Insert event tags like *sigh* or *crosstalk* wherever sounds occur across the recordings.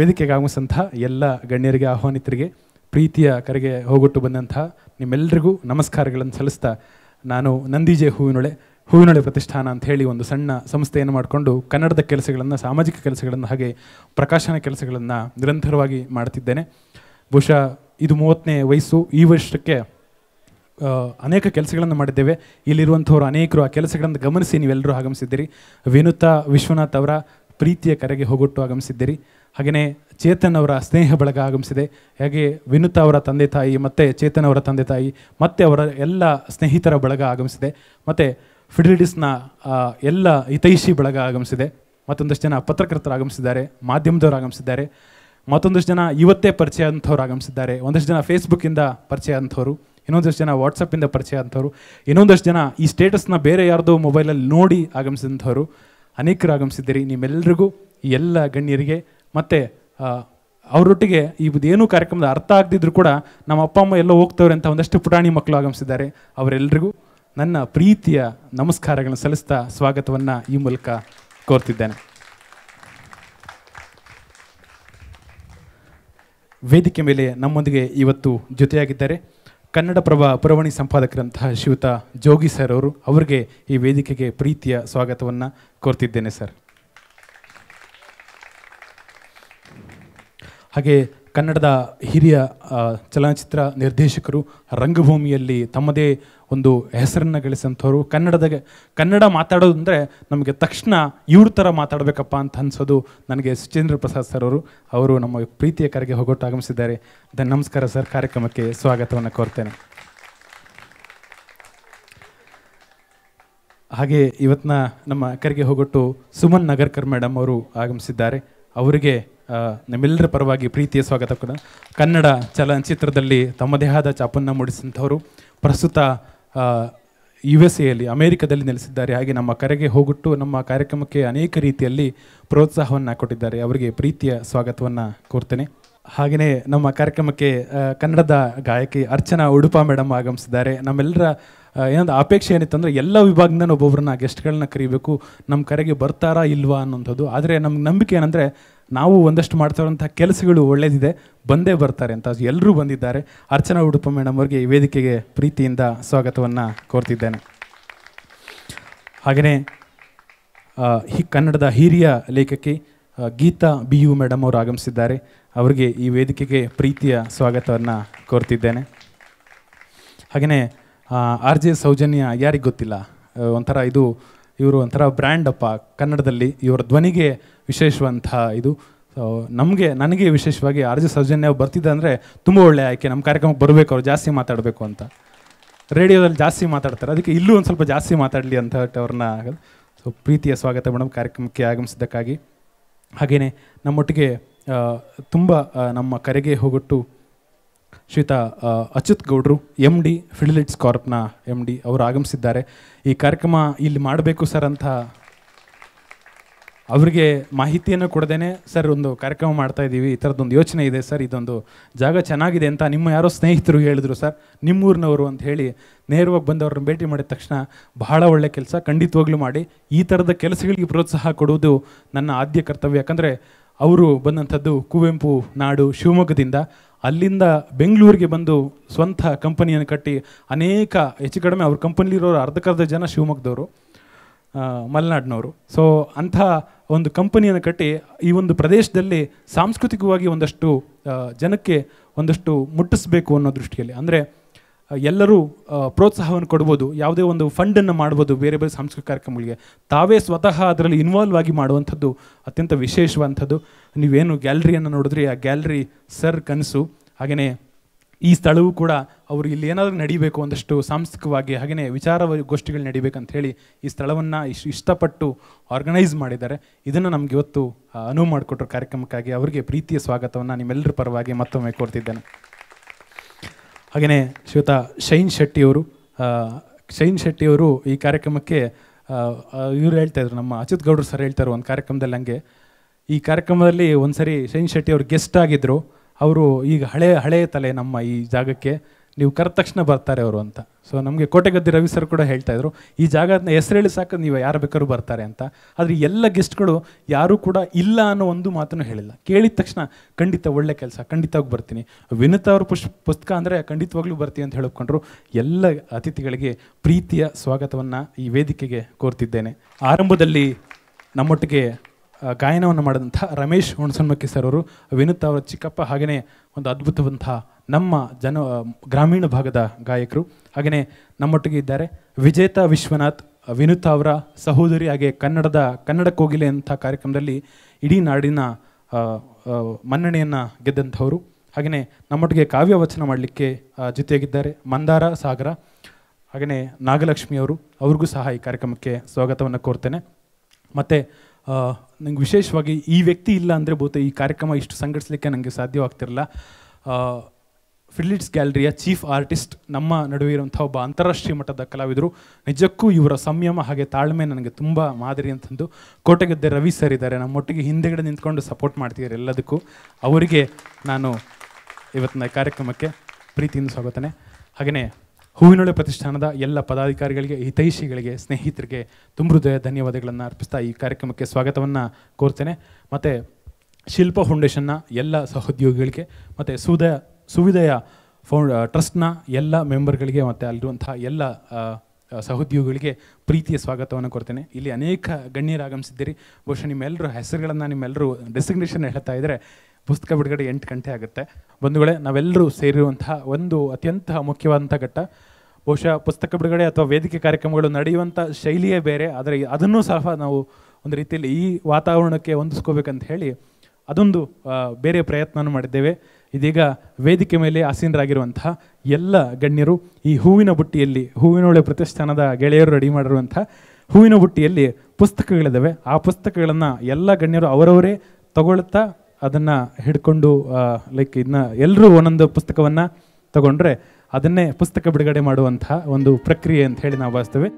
ವೇದಿಕೆಗೆ ಆಗಮಿಸಿದಂತಹ ಎಲ್ಲ ಗಣ್ಯರಿಗೆ ಆಹ್ವಾನಿತರಿಗೆ ಪ್ರೀತಿಯ ಕರೆಗೆ ಹೋಗೊಟ್ಟು ಬಂದಂತಹ ನಿಮ್ಮೆಲ್ಲರಿಗೂ ನಮಸ್ಕಾರಗಳನ್ನು ಸಲ್ಲಿಸ್ತಾ ನಾನು ನಂದಿಜೆ ಹೂವಿನೊಳೆ ಹೂವಿನೊಳೆ ಪ್ರತಿಷ್ಠಾನ ಅಂತ ಹೇಳಿ ಒಂದು ಸಣ್ಣ ಸಂಸ್ಥೆಯನ್ನು ಮಾಡಿಕೊಂಡು ಕನ್ನಡದ ಕೆಲಸಗಳನ್ನು ಸಾಮಾಜಿಕ ಕೆಲಸಗಳನ್ನು ಹಾಗೆ ಪ್ರಕಾಶನ ಕೆಲಸಗಳನ್ನು ನಿರಂತರವಾಗಿ ಮಾಡ್ತಿದ್ದೇನೆ ಬಹುಶಃ ಇದು ಮೂವತ್ತನೇ ವಯಸ್ಸು ಈ ವರ್ಷಕ್ಕೆ ಅನೇಕ ಕೆಲಸಗಳನ್ನು ಮಾಡಿದ್ದೇವೆ ಇಲ್ಲಿರುವಂಥವ್ರು ಅನೇಕರು ಆ ಕೆಲಸಗಳನ್ನು ಗಮನಿಸಿ ನೀವೆಲ್ಲರೂ ಆಗಮಿಸಿದ್ದೀರಿ ವಿನುತಾ ವಿಶ್ವನಾಥ್ ಅವರ ಪ್ರೀತಿಯ ಕರೆಗೆ ಹೋಗೊಟ್ಟು ಆಗಮಿಸಿದ್ದೀರಿ ಹಾಗೆಯೇ ಚೇತನ್ ಅವರ ಸ್ನೇಹ ಬಳಗ ಆಗಮಿಸಿದೆ ಹಾಗೆ ವಿನುತಾ ಅವರ ತಂದೆ ತಾಯಿ ಮತ್ತು ಚೇತನ್ ಅವರ ತಂದೆ ತಾಯಿ ಮತ್ತು ಅವರ ಎಲ್ಲ ಸ್ನೇಹಿತರ ಬಳಗ ಆಗಮಿಸಿದೆ ಮತ್ತು ಫಿಡಿಲಿಡಿಸ್ನ ಎಲ್ಲ ಹಿತೈಷಿ ಬಳಗ ಆಗಮಿಸಿದೆ ಮತ್ತೊಂದಷ್ಟು ಜನ ಪತ್ರಕರ್ತರು ಆಗಮಿಸಿದ್ದಾರೆ ಮಾಧ್ಯಮದವರು ಆಗಮಿಸಿದ್ದಾರೆ ಮತ್ತೊಂದಷ್ಟು ಜನ ಇವತ್ತೇ ಪರಿಚಯ ಅಂಥವ್ರು ಆಗಮಿಸಿದ್ದಾರೆ ಒಂದಷ್ಟು ಜನ ಫೇಸ್ಬುಕ್ಕಿಂದ ಪರಿಚಯ ಅಂಥವ್ರು ಇನ್ನೊಂದಷ್ಟು ಜನ ವಾಟ್ಸಪ್ಪಿಂದ ಪರಿಚಯ ಅಂಥವ್ರು ಇನ್ನೊಂದಷ್ಟು ಜನ ಈ ಸ್ಟೇಟಸ್ನ ಬೇರೆ ಯಾರ್ದೋ ಮೊಬೈಲಲ್ಲಿ ನೋಡಿ ಆಗಮಿಸಿದಂಥವ್ರು ಅನೇಕರು ಆಗಮಿಸಿದ್ದೀರಿ ನಿಮ್ಮೆಲ್ಲರಿಗೂ ಎಲ್ಲ ಗಣ್ಯರಿಗೆ ಮತ್ತು ಅವರೊಟ್ಟಿಗೆ ಇದೇನು ಕಾರ್ಯಕ್ರಮದ ಅರ್ಥ ಆಗದಿದ್ರು ಕೂಡ ನಮ್ಮ ಅಪ್ಪ ಅಮ್ಮ ಎಲ್ಲ ಹೋಗ್ತವ್ರೆ ಅಂತ ಒಂದಷ್ಟು ಪುಟಾಣಿ ಮಕ್ಕಳು ಆಗಮಿಸಿದ್ದಾರೆ ಅವರೆಲ್ಲರಿಗೂ ನನ್ನ ಪ್ರೀತಿಯ ನಮಸ್ಕಾರಗಳನ್ನು ಸಲ್ಲಿಸ್ತಾ ಸ್ವಾಗತವನ್ನು ಈ ಮೂಲಕ ಕೋರ್ತಿದ್ದೇನೆ ವೇದಿಕೆ ಮೇಲೆ ನಮ್ಮೊಂದಿಗೆ ಇವತ್ತು ಜೊತೆಯಾಗಿದ್ದಾರೆ ಕನ್ನಡಪ್ರಭ ಪುರವಣಿ ಸಂಪಾದಕರಂತಹ ಶಿವತಾ ಜೋಗಿ ಸರ್ ಅವರು ಅವರಿಗೆ ಈ ವೇದಿಕೆಗೆ ಪ್ರೀತಿಯ ಸ್ವಾಗತವನ್ನು ಕೋರ್ತಿದ್ದೇನೆ ಸರ್ ಹಾಗೆ ಕನ್ನಡದ ಹಿರಿಯ ಚಲನಚಿತ್ರ ನಿರ್ದೇಶಕರು ರಂಗಭೂಮಿಯಲ್ಲಿ ತಮ್ಮದೇ ಒಂದು ಹೆಸರನ್ನು ಗಳಿಸಿದಂಥವ್ರು ಕನ್ನಡದ ಕನ್ನಡ ಮಾತಾಡೋದು ನಮಗೆ ತಕ್ಷಣ ಇವ್ರ ಥರ ಮಾತಾಡಬೇಕಪ್ಪ ಅಂತ ಅನ್ಸೋದು ನನಗೆ ಸುಚೇಂದ್ರ ಪ್ರಸಾದ್ ಸರ್ ಅವರು ಅವರು ನಮ್ಮ ಪ್ರೀತಿಯ ಕರೆಗೆ ಹೋಗೋಟು ಆಗಮಿಸಿದ್ದಾರೆ ದ ನಮಸ್ಕಾರ ಸರ್ ಕಾರ್ಯಕ್ರಮಕ್ಕೆ ಸ್ವಾಗತವನ್ನು ಕೋರ್ತೇನೆ ಹಾಗೆ ಇವತ್ತಿನ ನಮ್ಮ ಕರೆಗೆ ಹೋಗೊಟ್ಟು ಸುಮನ್ ನಗರ್ಕರ್ ಮೇಡಮ್ ಅವರು ಆಗಮಿಸಿದ್ದಾರೆ ಅವರಿಗೆ ನಮ್ಮೆಲ್ಲರ ಪರವಾಗಿ ಪ್ರೀತಿಯ ಸ್ವಾಗತ ಕೂಡ ಕನ್ನಡ ಚಲನಚಿತ್ರದಲ್ಲಿ ತಮ್ಮದೇ ಆದ ಚಾಪನ್ನು ಮೂಡಿಸಿದಂಥವರು ಪ್ರಸ್ತುತ ಯು ಎಸ್ ಎಯಲ್ಲಿ ಅಮೇರಿಕಾದಲ್ಲಿ ನೆಲೆಸಿದ್ದಾರೆ ಹಾಗೆ ನಮ್ಮ ಕರೆಗೆ ಹೋಗುಟ್ಟು ನಮ್ಮ ಕಾರ್ಯಕ್ರಮಕ್ಕೆ ಅನೇಕ ರೀತಿಯಲ್ಲಿ ಪ್ರೋತ್ಸಾಹವನ್ನು ಕೊಟ್ಟಿದ್ದಾರೆ ಅವರಿಗೆ ಪ್ರೀತಿಯ ಸ್ವಾಗತವನ್ನು ಕೋರ್ತೇನೆ ಹಾಗೆಯೇ ನಮ್ಮ ಕಾರ್ಯಕ್ರಮಕ್ಕೆ ಕನ್ನಡದ ಗಾಯಕಿ ಅರ್ಚನಾ ಉಡುಪಾ ಮೇಡಮ್ ಆಗಮಿಸಿದ್ದಾರೆ ನಮ್ಮೆಲ್ಲರ ಏನಂದ್ರೆ ಅಪೇಕ್ಷೆ ಏನಿತ್ತು ಎಲ್ಲ ವಿಭಾಗದಿಂದ ಒಬ್ಬೊಬ್ಬರನ್ನ ಗೆಸ್ಟ್ಗಳನ್ನ ಕರಿಬೇಕು ನಮ್ಮ ಕರೆಗೆ ಬರ್ತಾರಾ ಇಲ್ವಾ ಅನ್ನೋಂಥದ್ದು ಆದರೆ ನಮ್ಗೆ ನಂಬಿಕೆ ಏನಂದರೆ ನಾವು ಒಂದಷ್ಟು ಮಾಡ್ತಾ ಕೆಲಸಗಳು ಒಳ್ಳೆಯದಿದೆ ಬಂದೇ ಬರ್ತಾರೆ ಅಂತ ಎಲ್ಲರೂ ಬಂದಿದ್ದಾರೆ ಅರ್ಚನಾ ಉಡುಪ ಮೇಡಮ್ ಅವರಿಗೆ ಈ ವೇದಿಕೆಗೆ ಪ್ರೀತಿಯಿಂದ ಸ್ವಾಗತವನ್ನು ಕೋರ್ತಿದ್ದೇನೆ ಹಾಗೆಯೇ ಈ ಕನ್ನಡದ ಹಿರಿಯ ಲೇಖಕಿ ಗೀತಾ ಬಿ ಯು ಮೇಡಮ್ ಅವರು ಆಗಮಿಸಿದ್ದಾರೆ ಅವರಿಗೆ ಈ ವೇದಿಕೆಗೆ ಪ್ರೀತಿಯ ಸ್ವಾಗತವನ್ನು ಕೋರ್ತಿದ್ದೇನೆ ಹಾಗೆಯೇ ಆರ್ ಜೆ ಸೌಜನ್ಯ ಯಾರಿಗೆ ಗೊತ್ತಿಲ್ಲ ಒಂಥರ ಇದು ಇವರು ಒಂಥರ ಬ್ರ್ಯಾಂಡಪ್ಪ ಕನ್ನಡದಲ್ಲಿ ಇವರ ಧ್ವನಿಗೆ ವಿಶೇಷವಂತಹ ಇದು ಸೊ ನಮಗೆ ನನಗೆ ವಿಶೇಷವಾಗಿ ಆರ್ ಜೆ ಸೌಜನ್ಯ ಬರ್ತಿದ್ದೆ ಅಂದರೆ ತುಂಬ ಒಳ್ಳೆಯ ಆಯ್ಕೆ ನಮ್ಮ ಕಾರ್ಯಕ್ರಮಕ್ಕೆ ಬರಬೇಕು ಅವ್ರು ಜಾಸ್ತಿ ಮಾತಾಡಬೇಕು ಅಂತ ರೇಡಿಯೋದಲ್ಲಿ ಜಾಸ್ತಿ ಮಾತಾಡ್ತಾರೆ ಅದಕ್ಕೆ ಇಲ್ಲೂ ಒಂದು ಸ್ವಲ್ಪ ಜಾಸ್ತಿ ಮಾತಾಡಲಿ ಅಂತ ಅವ್ರನ್ನ ಸೊ ಪ್ರೀತಿಯ ಸ್ವಾಗತ ಮೇಡಮ್ ಕಾರ್ಯಕ್ರಮಕ್ಕೆ ಆಗಮಿಸಿದ್ದಕ್ಕಾಗಿ ಹಾಗೆಯೇ ನಮ್ಮೊಟ್ಟಿಗೆ ತುಂಬ ನಮ್ಮ ಕರೆಗೆ ಹೋಗೊಟ್ಟು ಶ್ವೇತಾ ಅಚ್ಯುತ್ ಗೌಡ್ರು ಎಮ್ ಡಿ ಫಿಡಿಲಿಟ್ಸ್ ಕಾರ್ಪ್ನ ಎಮ್ ಡಿ ಅವರು ಆಗಮಿಸಿದ್ದಾರೆ ಈ ಕಾರ್ಯಕ್ರಮ ಇಲ್ಲಿ ಮಾಡಬೇಕು ಸರ್ ಅಂತ ಅವರಿಗೆ ಮಾಹಿತಿಯನ್ನು ಕೊಡದೇನೆ ಸರ್ ಒಂದು ಕಾರ್ಯಕ್ರಮ ಮಾಡ್ತಾ ಇದ್ದೀವಿ ಈ ಥರದ್ದೊಂದು ಯೋಚನೆ ಇದೆ ಸರ್ ಇದೊಂದು ಜಾಗ ಚೆನ್ನಾಗಿದೆ ಅಂತ ನಿಮ್ಮ ಯಾರೋ ಸ್ನೇಹಿತರು ಹೇಳಿದ್ರು ಸರ್ ನಿಮ್ಮೂರಿನವರು ಅಂತ ಹೇಳಿ ನೇರವಾಗಿ ಬಂದವ್ರನ್ನ ಭೇಟಿ ಮಾಡಿದ ತಕ್ಷಣ ಬಹಳ ಒಳ್ಳೆಯ ಕೆಲಸ ಖಂಡಿತವಾಗ್ಲೂ ಮಾಡಿ ಈ ಥರದ ಕೆಲಸಗಳಿಗೆ ಪ್ರೋತ್ಸಾಹ ಕೊಡುವುದು ನನ್ನ ಆದ್ಯ ಕರ್ತವ್ಯ ಯಾಕಂದರೆ ಅವರು ಬಂದಂಥದ್ದು ಕುವೆಂಪು ನಾಡು ಶಿವಮೊಗ್ಗದಿಂದ ಅಲ್ಲಿಂದ ಬೆಂಗಳೂರಿಗೆ ಬಂದು ಸ್ವಂತ ಕಂಪನಿಯನ್ನು ಕಟ್ಟಿ ಅನೇಕ ಹೆಚ್ಚು ಕಡಿಮೆ ಅವ್ರ ಕಂಪನಿಲಿರೋರು ಅರ್ಧಕ್ಕರ್ಧ ಜನ ಶಿವಮೊಗ್ಗದವರು ಮಲೆನಾಡಿನವರು ಸೊ ಅಂಥ ಒಂದು ಕಂಪನಿಯನ್ನು ಕಟ್ಟಿ ಈ ಒಂದು ಪ್ರದೇಶದಲ್ಲಿ ಸಾಂಸ್ಕೃತಿಕವಾಗಿ ಒಂದಷ್ಟು ಜನಕ್ಕೆ ಒಂದಷ್ಟು ಮುಟ್ಟಿಸ್ಬೇಕು ಅನ್ನೋ ದೃಷ್ಟಿಯಲ್ಲಿ ಅಂದರೆ ಎಲ್ಲರೂ ಪ್ರೋತ್ಸಾಹವನ್ನು ಕೊಡ್ಬೋದು ಯಾವುದೇ ಒಂದು ಫಂಡನ್ನು ಮಾಡ್ಬೋದು ಬೇರೆ ಬೇರೆ ಸಾಂಸ್ಕೃತಿಕ ಕಾರ್ಯಕ್ರಮಗಳಿಗೆ ತಾವೇ ಸ್ವತಃ ಅದರಲ್ಲಿ ಇನ್ವಾಲ್ವ್ ಆಗಿ ಮಾಡುವಂಥದ್ದು ಅತ್ಯಂತ ವಿಶೇಷವಂಥದ್ದು ನೀವೇನು ಗ್ಯಾಲ್ರಿಯನ್ನು ನೋಡಿದ್ರಿ ಆ ಗ್ಯಾಲರಿ ಸರ್ ಕನಸು ಹಾಗೆಯೇ ಈ ಸ್ಥಳವೂ ಕೂಡ ಅವರು ಇಲ್ಲಿ ಏನಾದರೂ ನಡಿಬೇಕು ಒಂದಷ್ಟು ಸಾಂಸ್ಕೃತಿಕವಾಗಿ ಹಾಗೆಯೇ ವಿಚಾರ ಗೋಷ್ಠಿಗಳು ನಡೀಬೇಕಂತ ಹೇಳಿ ಈ ಸ್ಥಳವನ್ನು ಇಷ್ಟು ಇಷ್ಟಪಟ್ಟು ಆರ್ಗನೈಸ್ ಮಾಡಿದ್ದಾರೆ ಇದನ್ನು ನಮ್ಗೆ ಇವತ್ತು ಅನುವು ಮಾಡಿಕೊಟ್ರ ಕಾರ್ಯಕ್ರಮಕ್ಕಾಗಿ ಅವರಿಗೆ ಪ್ರೀತಿಯ ಸ್ವಾಗತವನ್ನು ನಿಮ್ಮೆಲ್ಲರ ಪರವಾಗಿ ಮತ್ತೊಮ್ಮೆ ಕೊಡ್ತಿದ್ದೇನೆ ಹಾಗೆಯೇ ಶ್ವೇತ ಶೈನ್ ಶೆಟ್ಟಿಯವರು ಶೈನ್ ಶೆಟ್ಟಿಯವರು ಈ ಕಾರ್ಯಕ್ರಮಕ್ಕೆ ಇವರು ಹೇಳ್ತಾ ಇದ್ರು ನಮ್ಮ ಅಚಿತ್ ಗೌಡರು ಸರ್ ಹೇಳ್ತಾರೆ ಒಂದು ಕಾರ್ಯಕ್ರಮದಲ್ಲಿ ಹಂಗೆ ಈ ಕಾರ್ಯಕ್ರಮದಲ್ಲಿ ಒಂದು ಸರಿ ಶೈನ್ ಶೆಟ್ಟಿ ಅವರು ಗೆಸ್ಟ್ ಆಗಿದ್ದರು ಅವರು ಈಗ ಹಳೆ ಹಳೆಯ ತಲೆ ನಮ್ಮ ಈ ಜಾಗಕ್ಕೆ ನೀವು ಕರೆದ ತಕ್ಷಣ ಬರ್ತಾರೆ ಅವರು ಅಂತ ಸೊ ನಮಗೆ ಕೋಟೆಗದ್ದೆ ರವಿ ಸರ್ ಕೂಡ ಹೇಳ್ತಾ ಇದ್ರು ಈ ಜಾಗದನ್ನ ಹೆಸರೇಳಿ ಸಾಕು ನೀವು ಯಾರು ಬೇಕಾದ್ರೂ ಬರ್ತಾರೆ ಅಂತ ಆದರೆ ಎಲ್ಲ ಗೆಸ್ಟ್ಗಳು ಯಾರೂ ಕೂಡ ಇಲ್ಲ ಅನ್ನೋ ಒಂದು ಮಾತನ್ನು ಹೇಳಿಲ್ಲ ಕೇಳಿದ ತಕ್ಷಣ ಖಂಡಿತ ಒಳ್ಳೆ ಕೆಲಸ ಖಂಡಿತವಾಗಿ ಬರ್ತೀನಿ ವಿನತ ಅವ್ರ ಪುಷ್ ಪುಸ್ತಕ ಅಂದರೆ ಖಂಡಿತವಾಗ್ಲೂ ಬರ್ತೀನಿ ಅಂತ ಹೇಳಿಕೊಂಡ್ರು ಎಲ್ಲ ಅತಿಥಿಗಳಿಗೆ ಪ್ರೀತಿಯ ಸ್ವಾಗತವನ್ನು ಈ ವೇದಿಕೆಗೆ ಕೋರ್ತಿದ್ದೇನೆ ಆರಂಭದಲ್ಲಿ ನಮ್ಮೊಟ್ಟಿಗೆ ಗಾಯನವನ್ನು ಮಾಡಿದಂಥ ರಮೇಶ್ ಹುಣಸನ್ಮಕ್ಕಿ ಸರ್ ಅವರು ವಿನುತ್ ಅವರ ಚಿಕ್ಕಪ್ಪ ಹಾಗೆಯೇ ಒಂದು ಅದ್ಭುತವಂತಹ ನಮ್ಮ ಜನ ಗ್ರಾಮೀಣ ಭಾಗದ ಗಾಯಕರು ಹಾಗೆಯೇ ನಮ್ಮೊಟ್ಟಿಗೆ ಇದ್ದಾರೆ ವಿಜೇತ ವಿಶ್ವನಾಥ್ ವಿನುತ್ ಅವರ ಸಹೋದರಿ ಹಾಗೆ ಕನ್ನಡದ ಕನ್ನಡ ಕೋಗಿಲೆ ಅಂಥ ಕಾರ್ಯಕ್ರಮದಲ್ಲಿ ಇಡೀ ನಾಡಿನ ಮನ್ನಣೆಯನ್ನು ಗೆದ್ದಂಥವರು ಹಾಗೆಯೇ ನಮ್ಮೊಟ್ಟಿಗೆ ಕಾವ್ಯ ವಚನ ಮಾಡಲಿಕ್ಕೆ ಜೊತೆಯಾಗಿದ್ದಾರೆ ಮಂದಾರ ಸಾಗರ ಹಾಗೆಯೇ ನಾಗಲಕ್ಷ್ಮಿಯವರು ಅವ್ರಿಗೂ ಸಹ ಈ ಕಾರ್ಯಕ್ರಮಕ್ಕೆ ಸ್ವಾಗತವನ್ನು ಕೋರ್ತೇನೆ ಮತ್ತು ನಂಗೆ ವಿಶೇಷವಾಗಿ ಈ ವ್ಯಕ್ತಿ ಇಲ್ಲ ಅಂದರೆ ಬಹುತೇಕ ಈ ಕಾರ್ಯಕ್ರಮ ಇಷ್ಟು ಸಂಘಟಿಸಲಿಕ್ಕೆ ನನಗೆ ಸಾಧ್ಯವಾಗ್ತಿರಲ್ಲ ಫಿಲಿಟ್ಸ್ ಗ್ಯಾಲರಿಯ ಚೀಫ್ ಆರ್ಟಿಸ್ಟ್ ನಮ್ಮ ನಡುವೆ ಇರುವಂಥ ಒಬ್ಬ ಅಂತಾರಾಷ್ಟ್ರೀಯ ಮಟ್ಟದ ಕಲಾವಿದರು ನಿಜಕ್ಕೂ ಇವರ ಸಂಯಮ ಹಾಗೆ ತಾಳ್ಮೆ ನನಗೆ ತುಂಬ ಮಾದರಿ ಅಂತಂದು ಕೋಟೆಗದ್ದೆ ರವಿ ಸರ್ ಇದ್ದಾರೆ ನಮ್ಮೊಟ್ಟಿಗೆ ಹಿಂದೆಗಡೆ ನಿಂತ್ಕೊಂಡು ಸಪೋರ್ಟ್ ಮಾಡ್ತಿದ್ದಾರೆ ಎಲ್ಲದಕ್ಕೂ ಅವರಿಗೆ ನಾನು ಇವತ್ತಿನ ಕಾರ್ಯಕ್ರಮಕ್ಕೆ ಪ್ರೀತಿಯಿಂದ ಸ್ವಾಗತನೆ ಹಾಗೆಯೇ ಹೂವಿನೊಳೆ ಪ್ರತಿಷ್ಠಾನದ ಎಲ್ಲ ಪದಾಧಿಕಾರಿಗಳಿಗೆ ಹಿತೈಷಿಗಳಿಗೆ ಸ್ನೇಹಿತರಿಗೆ ತುಂಬ ಹೃದಯ ಧನ್ಯವಾದಗಳನ್ನು ಅರ್ಪಿಸ್ತಾ ಈ ಕಾರ್ಯಕ್ರಮಕ್ಕೆ ಸ್ವಾಗತವನ್ನು ಕೋರ್ತೇನೆ ಮತ್ತು ಶಿಲ್ಪ ಫೌಂಡೇಶನ್ನ ಎಲ್ಲ ಸಹೋದ್ಯೋಗಿಗಳಿಗೆ ಮತ್ತು ಸುಧ ಸುವಿದಯ ಫೌಂಡ್ ಟ್ರಸ್ಟ್ನ ಎಲ್ಲ ಮೆಂಬರ್ಗಳಿಗೆ ಮತ್ತು ಅಲ್ಲಿರುವಂಥ ಎಲ್ಲ ಸಹೋದ್ಯೋಗಿಗಳಿಗೆ ಪ್ರೀತಿಯ ಸ್ವಾಗತವನ್ನು ಕೊಡ್ತೇನೆ ಇಲ್ಲಿ ಅನೇಕ ಗಣ್ಯರು ಆಗಮಿಸಿದ್ದೀರಿ ಬಹುಶಃ ನಿಮ್ಮೆಲ್ಲರೂ ಹೆಸರುಗಳನ್ನು ನಿಮ್ಮೆಲ್ಲರೂ ಡೆಸಿಗ್ನೇಷನ್ ಹೇಳ್ತಾ ಇದ್ದರೆ ಪುಸ್ತಕ ಬಿಡುಗಡೆ ಎಂಟು ಗಂಟೆ ಆಗುತ್ತೆ ಬಂಧುಗಳೇ ನಾವೆಲ್ಲರೂ ಸೇರಿರುವಂತಹ ಒಂದು ಅತ್ಯಂತ ಮುಖ್ಯವಾದಂಥ ಘಟ್ಟ ಬಹುಶಃ ಪುಸ್ತಕ ಬಿಡುಗಡೆ ಅಥವಾ ವೇದಿಕೆ ಕಾರ್ಯಕ್ರಮಗಳು ನಡೆಯುವಂಥ ಶೈಲಿಯೇ ಬೇರೆ ಆದರೆ ಅದನ್ನು ಸಹ ನಾವು ಒಂದು ರೀತಿಯಲ್ಲಿ ಈ ವಾತಾವರಣಕ್ಕೆ ಹೊಂದಿಸ್ಕೋಬೇಕಂತ ಹೇಳಿ ಅದೊಂದು ಬೇರೆ ಪ್ರಯತ್ನವನ್ನು ಮಾಡಿದ್ದೇವೆ ಇದೀಗ ವೇದಿಕೆ ಮೇಲೆ ಆಸೀನರಾಗಿರುವಂತಹ ಎಲ್ಲ ಗಣ್ಯರು ಈ ಹೂವಿನ ಬುಟ್ಟಿಯಲ್ಲಿ ಹೂವಿನೊಳೆ ಪ್ರತಿಷ್ಠಾನದ ಗೆಳೆಯರು ರೆಡಿ ಮಾಡಿರುವಂಥ ಹೂವಿನ ಬುಟ್ಟಿಯಲ್ಲಿ ಪುಸ್ತಕಗಳಿದ್ದಾವೆ ಆ ಪುಸ್ತಕಗಳನ್ನು ಎಲ್ಲ ಗಣ್ಯರು ಅವರವರೇ ತಗೊಳ್ತಾ ಅದನ್ನು ಹಿಡ್ಕೊಂಡು ಲೈಕ್ ಇದನ್ನ ಎಲ್ಲರೂ ಒಂದೊಂದು ಪುಸ್ತಕವನ್ನು ತಗೊಂಡ್ರೆ ಅದನ್ನೇ ಪುಸ್ತಕ ಬಿಡುಗಡೆ ಮಾಡುವಂತಹ ಒಂದು ಪ್ರಕ್ರಿಯೆ ಅಂತ ಹೇಳಿ ನಾವು ಭಾವಿಸ್ತೇವೆ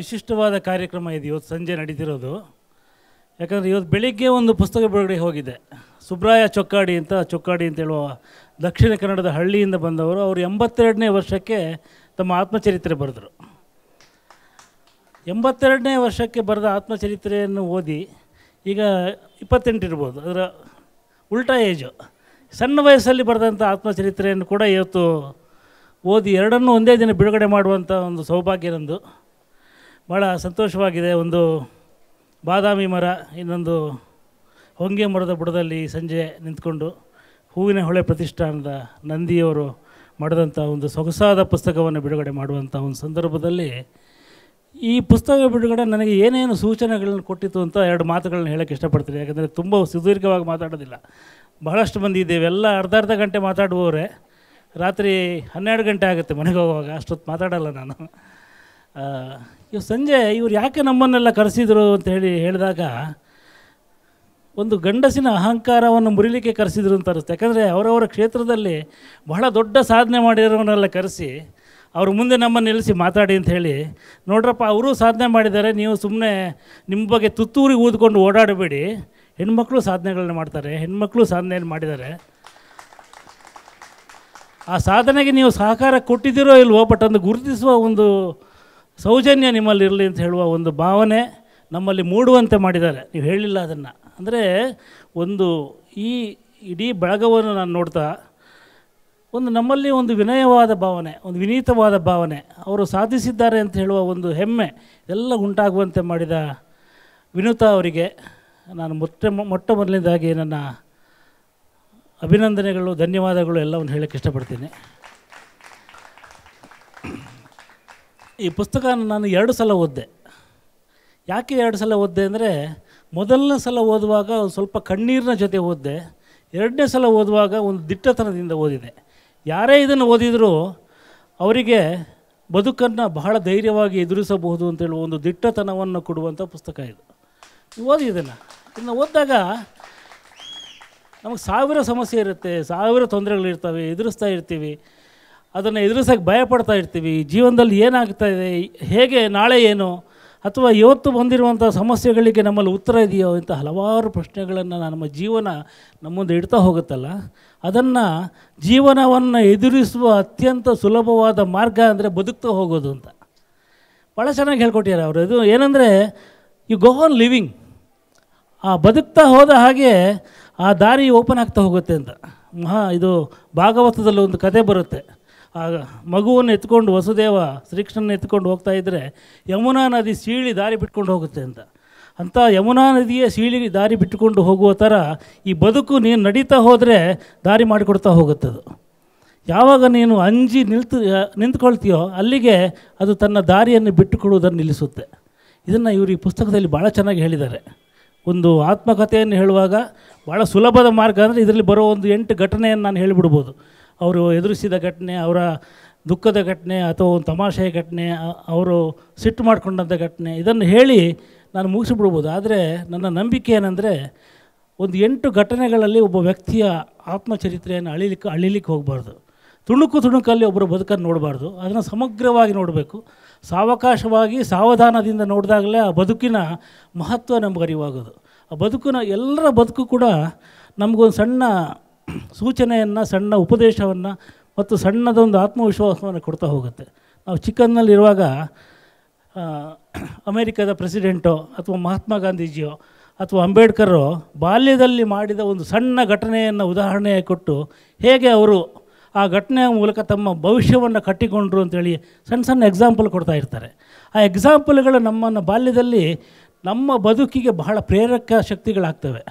ವಿಶಿಷ್ಟವಾದ ಕಾರ್ಯಕ್ರಮ ಇದು ಇವತ್ತು ಸಂಜೆ ನಡೀತಿರೋದು ಯಾಕಂದರೆ ಇವತ್ತು ಬೆಳಿಗ್ಗೆ ಒಂದು ಪುಸ್ತಕ ಬಿಡುಗಡೆ ಹೋಗಿದೆ ಸುಬ್ರಾಯ ಚೊಕ್ಕಾಡಿ ಅಂತ ಚೊಕ್ಕಾಡಿ ಅಂತ ಹೇಳುವ ದಕ್ಷಿಣ ಕನ್ನಡದ ಹಳ್ಳಿಯಿಂದ ಬಂದವರು ಅವರು ಎಂಬತ್ತೆರಡನೇ ವರ್ಷಕ್ಕೆ ತಮ್ಮ ಆತ್ಮಚರಿತ್ರೆ ಬರೆದರು ಎಂಬತ್ತೆರಡನೇ ವರ್ಷಕ್ಕೆ ಬರೆದ ಆತ್ಮಚರಿತ್ರೆಯನ್ನು ಓದಿ ಈಗ ಇಪ್ಪತ್ತೆಂಟಿರ್ಬೋದು ಅದರ ಉಲ್ಟಾ ಏಜು ಸಣ್ಣ ವಯಸ್ಸಲ್ಲಿ ಬರೆದಂಥ ಆತ್ಮಚರಿತ್ರೆಯನ್ನು ಕೂಡ ಇವತ್ತು ಓದಿ ಎರಡನ್ನೂ ಒಂದೇ ದಿನ ಬಿಡುಗಡೆ ಮಾಡುವಂಥ ಒಂದು ಸೌಭಾಗ್ಯ ನಂದು ಭಾಳ ಸಂತೋಷವಾಗಿದೆ ಒಂದು ಬಾದಾಮಿ ಮರ ಇನ್ನೊಂದು ಹೊಂಗೆ ಮರದ ಬುಡದಲ್ಲಿ ಸಂಜೆ ನಿಂತ್ಕೊಂಡು ಹೂವಿನ ಹೊಳೆ ಪ್ರತಿಷ್ಠಾನದ ನಂದಿಯವರು ಮಾಡಿದಂಥ ಒಂದು ಸೊಗಸಾದ ಪುಸ್ತಕವನ್ನು ಬಿಡುಗಡೆ ಮಾಡುವಂಥ ಒಂದು ಸಂದರ್ಭದಲ್ಲಿ ಈ ಪುಸ್ತಕ ಬಿಡುಗಡೆ ನನಗೆ ಏನೇನು ಸೂಚನೆಗಳನ್ನು ಕೊಟ್ಟಿತ್ತು ಅಂತ ಎರಡು ಮಾತುಗಳನ್ನ ಹೇಳೋಕ್ಕೆ ಇಷ್ಟಪಡ್ತೀನಿ ಯಾಕಂದರೆ ತುಂಬ ಸುದೀರ್ಘವಾಗಿ ಮಾತಾಡೋದಿಲ್ಲ ಬಹಳಷ್ಟು ಮಂದಿ ಇದ್ದೇವೆ ಎಲ್ಲ ಅರ್ಧ ಅರ್ಧ ಗಂಟೆ ಮಾತಾಡುವವರೇ ರಾತ್ರಿ ಹನ್ನೆರಡು ಗಂಟೆ ಆಗುತ್ತೆ ಮನೆಗೆ ಹೋಗುವಾಗ ಅಷ್ಟೊತ್ತು ಮಾತಾಡಲ್ಲ ನಾನು ಇವ್ರು ಸಂಜೆ ಇವ್ರು ಯಾಕೆ ನಮ್ಮನ್ನೆಲ್ಲ ಕರೆಸಿದ್ರು ಅಂತ ಹೇಳಿ ಹೇಳಿದಾಗ ಒಂದು ಗಂಡಸಿನ ಅಹಂಕಾರವನ್ನು ಮುರಿಲಿಕ್ಕೆ ಕರೆಸಿದ್ರು ಅಂತ ಅನಿಸ್ತು ಯಾಕಂದರೆ ಅವರವರ ಕ್ಷೇತ್ರದಲ್ಲಿ ಬಹಳ ದೊಡ್ಡ ಸಾಧನೆ ಮಾಡಿರೋವನ್ನೆಲ್ಲ ಕರೆಸಿ ಅವ್ರ ಮುಂದೆ ನಮ್ಮನ್ನು ನಿಲ್ಲಿಸಿ ಮಾತಾಡಿ ಅಂತ ಹೇಳಿ ನೋಡ್ರಪ್ಪ ಅವರು ಸಾಧನೆ ಮಾಡಿದ್ದಾರೆ ನೀವು ಸುಮ್ಮನೆ ನಿಮ್ಮ ಬಗ್ಗೆ ತುತ್ತೂರಿ ಊದ್ಕೊಂಡು ಓಡಾಡಬೇಡಿ ಹೆಣ್ಮಕ್ಳು ಸಾಧನೆಗಳನ್ನ ಮಾಡ್ತಾರೆ ಹೆಣ್ಮಕ್ಳು ಸಾಧನೆಯನ್ನು ಮಾಡಿದ್ದಾರೆ ಆ ಸಾಧನೆಗೆ ನೀವು ಸಹಕಾರ ಕೊಟ್ಟಿದ್ದೀರೋ ಇಲ್ವೋ ಬಟ್ ಒಂದು ಗುರುತಿಸುವ ಒಂದು ಸೌಜನ್ಯ ನಿಮ್ಮಲ್ಲಿರಲಿ ಅಂತ ಹೇಳುವ ಒಂದು ಭಾವನೆ ನಮ್ಮಲ್ಲಿ ಮೂಡುವಂತೆ ಮಾಡಿದ್ದಾರೆ ನೀವು ಹೇಳಿಲ್ಲ ಅದನ್ನು ಅಂದರೆ ಒಂದು ಈ ಇಡೀ ಬಳಗವನ್ನು ನಾನು ನೋಡ್ತಾ ಒಂದು ನಮ್ಮಲ್ಲಿ ಒಂದು ವಿನಯವಾದ ಭಾವನೆ ಒಂದು ವಿನೀತವಾದ ಭಾವನೆ ಅವರು ಸಾಧಿಸಿದ್ದಾರೆ ಅಂತ ಹೇಳುವ ಒಂದು ಹೆಮ್ಮೆ ಎಲ್ಲ ಉಂಟಾಗುವಂತೆ ಮಾಡಿದ ವಿನುತಾ ಅವರಿಗೆ ನಾನು ಮೊಟ್ಟ ಮೊಟ್ಟ ಮೊದಲನೇದಾಗಿ ನನ್ನ ಅಭಿನಂದನೆಗಳು ಧನ್ಯವಾದಗಳು ಎಲ್ಲವನ್ನು ಹೇಳಕ್ಕೆ ಇಷ್ಟಪಡ್ತೀನಿ ಈ ಪುಸ್ತಕ ನಾನು ಎರಡು ಸಲ ಓದ್ದೆ ಯಾಕೆ ಎರಡು ಸಲ ಓದ್ದೆ ಅಂದರೆ ಮೊದಲನೇ ಸಲ ಓದುವಾಗ ಒಂದು ಸ್ವಲ್ಪ ಕಣ್ಣೀರಿನ ಜೊತೆ ಓದ್ದೆ ಎರಡನೇ ಸಲ ಓದುವಾಗ ಒಂದು ದಿಟ್ಟತನದಿಂದ ಓದಿದೆ ಯಾರೇ ಇದನ್ನು ಓದಿದರೂ ಅವರಿಗೆ ಬದುಕನ್ನು ಬಹಳ ಧೈರ್ಯವಾಗಿ ಎದುರಿಸಬಹುದು ಅಂತೇಳಿ ಒಂದು ದಿಟ್ಟತನವನ್ನು ಕೊಡುವಂಥ ಪುಸ್ತಕ ಇದು ಓದಿ ಇದನ್ನು ಇದನ್ನು ಓದಿದಾಗ ನಮಗೆ ಸಾವಿರ ಸಮಸ್ಯೆ ಇರುತ್ತೆ ಸಾವಿರ ತೊಂದರೆಗಳಿರ್ತವೆ ಎದುರಿಸ್ತಾ ಇರ್ತೀವಿ ಅದನ್ನು ಎದುರಿಸೋಕ್ಕೆ ಭಯಪಡ್ತಾ ಇರ್ತೀವಿ ಜೀವನದಲ್ಲಿ ಏನಾಗ್ತಾ ಇದೆ ಹೇಗೆ ನಾಳೆ ಏನು ಅಥವಾ ಇವತ್ತು ಬಂದಿರುವಂಥ ಸಮಸ್ಯೆಗಳಿಗೆ ನಮ್ಮಲ್ಲಿ ಉತ್ತರ ಇದೆಯೋ ಇಂಥ ಹಲವಾರು ಪ್ರಶ್ನೆಗಳನ್ನು ನಮ್ಮ ಜೀವನ ನಮ್ಮೊಂದು ಇಡ್ತಾ ಹೋಗುತ್ತಲ್ಲ ಅದನ್ನು ಜೀವನವನ್ನು ಎದುರಿಸುವ ಅತ್ಯಂತ ಸುಲಭವಾದ ಮಾರ್ಗ ಅಂದರೆ ಬದುಕ್ತಾ ಹೋಗೋದು ಅಂತ ಭಾಳ ಚೆನ್ನಾಗಿ ಹೇಳ್ಕೊಟ್ಟಿದ್ದಾರೆ ಅವರು ಇದು ಏನಂದರೆ ಯು ಗೋ ಆನ್ ಲಿವಿಂಗ್ ಆ ಬದುಕ್ತಾ ಹೋದ ಹಾಗೆ ಆ ದಾರಿ ಓಪನ್ ಆಗ್ತಾ ಹೋಗುತ್ತೆ ಅಂತ ಮಹಾ ಇದು ಭಾಗವತದಲ್ಲಿ ಒಂದು ಕತೆ ಬರುತ್ತೆ ಆ ಮಗುವನ್ನು ಎತ್ಕೊಂಡು ವಸುದೇವ ಶ್ರೀಕೃಷ್ಣನ ಎತ್ಕೊಂಡು ಹೋಗ್ತಾ ಇದ್ದರೆ ಯಮುನಾ ನದಿ ಸೀಳಿ ದಾರಿ ಬಿಟ್ಕೊಂಡು ಹೋಗುತ್ತೆ ಅಂತ ಅಂಥ ಯಮುನಾ ನದಿಯೇ ಸೀಳಿ ದಾರಿ ಬಿಟ್ಟುಕೊಂಡು ಹೋಗುವ ಥರ ಈ ಬದುಕು ನೀನು ನಡೀತಾ ಹೋದರೆ ದಾರಿ ಮಾಡಿಕೊಡ್ತಾ ಹೋಗುತ್ತದು ಯಾವಾಗ ನೀನು ಅಂಜಿ ನಿಲ್ತು ನಿಂತ್ಕೊಳ್ತೀಯೋ ಅಲ್ಲಿಗೆ ಅದು ತನ್ನ ದಾರಿಯನ್ನು ಬಿಟ್ಟುಕೊಡುವುದನ್ನು ನಿಲ್ಲಿಸುತ್ತೆ ಇದನ್ನು ಇವರು ಈ ಪುಸ್ತಕದಲ್ಲಿ ಭಾಳ ಚೆನ್ನಾಗಿ ಹೇಳಿದ್ದಾರೆ ಒಂದು ಆತ್ಮಕಥೆಯನ್ನು ಹೇಳುವಾಗ ಭಾಳ ಸುಲಭದ ಮಾರ್ಗ ಅಂದರೆ ಇದರಲ್ಲಿ ಬರೋ ಒಂದು ಎಂಟು ಘಟನೆಯನ್ನು ನಾನು ಹೇಳಿಬಿಡ್ಬೋದು ಅವರು ಎದುರಿಸಿದ ಘಟನೆ ಅವರ ದುಃಖದ ಘಟನೆ ಅಥವಾ ಒಂದು ತಮಾಷೆಯ ಘಟನೆ ಅವರು ಸಿಟ್ಟು ಮಾಡಿಕೊಂಡಂಥ ಘಟನೆ ಇದನ್ನು ಹೇಳಿ ನಾನು ಮುಗಿಸಿಬಿಡ್ಬೋದು ಆದರೆ ನನ್ನ ನಂಬಿಕೆ ಏನಂದರೆ ಒಂದು ಎಂಟು ಘಟನೆಗಳಲ್ಲಿ ಒಬ್ಬ ವ್ಯಕ್ತಿಯ ಆತ್ಮಚರಿತ್ರೆಯನ್ನು ಅಳಿಲಿಕ್ಕೆ ಅಳಿಲಿಕ್ಕೆ ಹೋಗಬಾರ್ದು ತುಣುಕು ತುಣುಕಲ್ಲಿ ಒಬ್ಬರು ಬದುಕನ್ನು ನೋಡಬಾರ್ದು ಅದನ್ನು ಸಮಗ್ರವಾಗಿ ನೋಡಬೇಕು ಸಾವಕಾಶವಾಗಿ ಸಾವಧಾನದಿಂದ ನೋಡಿದಾಗಲೇ ಆ ಬದುಕಿನ ಮಹತ್ವ ನಮ್ಗೆ ಅರಿವಾಗೋದು ಆ ಬದುಕಿನ ಎಲ್ಲರ ಬದುಕು ಕೂಡ ನಮಗೊಂದು ಸಣ್ಣ ಸೂಚನೆಯನ್ನು ಸಣ್ಣ ಉಪದೇಶವನ್ನು ಮತ್ತು ಸಣ್ಣದೊಂದು ಆತ್ಮವಿಶ್ವಾಸವನ್ನು ಕೊಡ್ತಾ ಹೋಗುತ್ತೆ ನಾವು ಚಿಕ್ಕನ್ನಲ್ಲಿರುವಾಗ ಅಮೇರಿಕದ ಪ್ರೆಸಿಡೆಂಟೋ ಅಥವಾ ಮಹಾತ್ಮ ಗಾಂಧೀಜಿಯೋ ಅಥವಾ ಅಂಬೇಡ್ಕರು ಬಾಲ್ಯದಲ್ಲಿ ಮಾಡಿದ ಒಂದು ಸಣ್ಣ ಘಟನೆಯನ್ನು ಉದಾಹರಣೆ ಕೊಟ್ಟು ಹೇಗೆ ಅವರು ಆ ಘಟನೆಯ ಮೂಲಕ ತಮ್ಮ ಭವಿಷ್ಯವನ್ನು ಕಟ್ಟಿಕೊಂಡ್ರು ಅಂತೇಳಿ ಸಣ್ಣ ಸಣ್ಣ ಎಕ್ಸಾಂಪಲ್ ಕೊಡ್ತಾ ಇರ್ತಾರೆ ಆ ಎಕ್ಸಾಂಪಲ್ಗಳು ನಮ್ಮನ್ನು ಬಾಲ್ಯದಲ್ಲಿ ನಮ್ಮ ಬದುಕಿಗೆ ಬಹಳ ಪ್ರೇರಕ ಶಕ್ತಿಗಳಾಗ್ತವೆ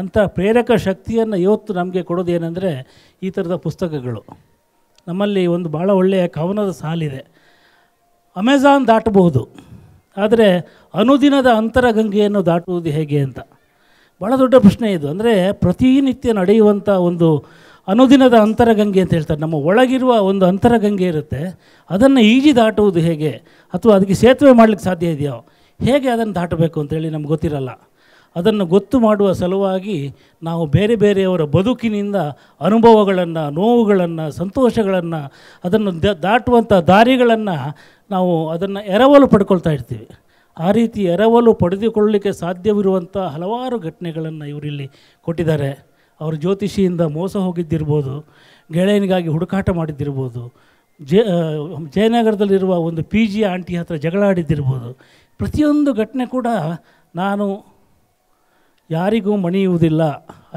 ಅಂಥ ಪ್ರೇರಕ ಶಕ್ತಿಯನ್ನು ಇವತ್ತು ನಮಗೆ ಕೊಡೋದು ಏನಂದರೆ ಈ ಥರದ ಪುಸ್ತಕಗಳು ನಮ್ಮಲ್ಲಿ ಒಂದು ಭಾಳ ಒಳ್ಳೆಯ ಕವನದ ಸಾಲಿದೆ ಅಮೆಝಾನ್ ದಾಟಬಹುದು ಆದರೆ ಅನುದಿನದ ಅಂತರಗಂಗೆಯನ್ನು ದಾಟುವುದು ಹೇಗೆ ಅಂತ ಭಾಳ ದೊಡ್ಡ ಪ್ರಶ್ನೆ ಇದು ಅಂದರೆ ಪ್ರತಿನಿತ್ಯ ನಡೆಯುವಂಥ ಒಂದು ಅನುದಿನದ ಅಂತರಗಂಗೆ ಅಂತ ಹೇಳ್ತಾರೆ ನಮ್ಮ ಒಳಗಿರುವ ಒಂದು ಅಂತರಗಂಗೆ ಇರುತ್ತೆ ಅದನ್ನು ಈಜಿ ದಾಟುವುದು ಹೇಗೆ ಅಥವಾ ಅದಕ್ಕೆ ಸೇತುವೆ ಮಾಡಲಿಕ್ಕೆ ಸಾಧ್ಯ ಇದೆಯೋ ಹೇಗೆ ಅದನ್ನು ದಾಟಬೇಕು ಅಂತೇಳಿ ನಮ್ಗೆ ಗೊತ್ತಿರಲ್ಲ ಅದನ್ನು ಗೊತ್ತು ಮಾಡುವ ಸಲುವಾಗಿ ನಾವು ಬೇರೆ ಬೇರೆಯವರ ಬದುಕಿನಿಂದ ಅನುಭವಗಳನ್ನು ನೋವುಗಳನ್ನು ಸಂತೋಷಗಳನ್ನು ಅದನ್ನು ದ ದಾಟುವಂಥ ದಾರಿಗಳನ್ನು ನಾವು ಅದನ್ನು ಎರವಲು ಪಡ್ಕೊಳ್ತಾ ಇರ್ತೀವಿ ಆ ರೀತಿ ಎರವಲು ಪಡೆದುಕೊಳ್ಳಲಿಕ್ಕೆ ಸಾಧ್ಯವಿರುವಂಥ ಹಲವಾರು ಘಟನೆಗಳನ್ನು ಇವರಿಲ್ಲಿ ಕೊಟ್ಟಿದ್ದಾರೆ ಅವರು ಜ್ಯೋತಿಷಿಯಿಂದ ಮೋಸ ಹೋಗಿದ್ದಿರ್ಬೋದು ಗೆಳೆಯನಿಗಾಗಿ ಹುಡುಕಾಟ ಮಾಡಿದ್ದಿರ್ಬೋದು ಜೆ ಜಯನಗರದಲ್ಲಿರುವ ಒಂದು ಪಿ ಜಿ ಆಂಟಿ ಹತ್ರ ಜಗಳಾಡಿದ್ದಿರ್ಬೋದು ಪ್ರತಿಯೊಂದು ಘಟನೆ ಕೂಡ ನಾನು ಯಾರಿಗೂ ಮಣಿಯುವುದಿಲ್ಲ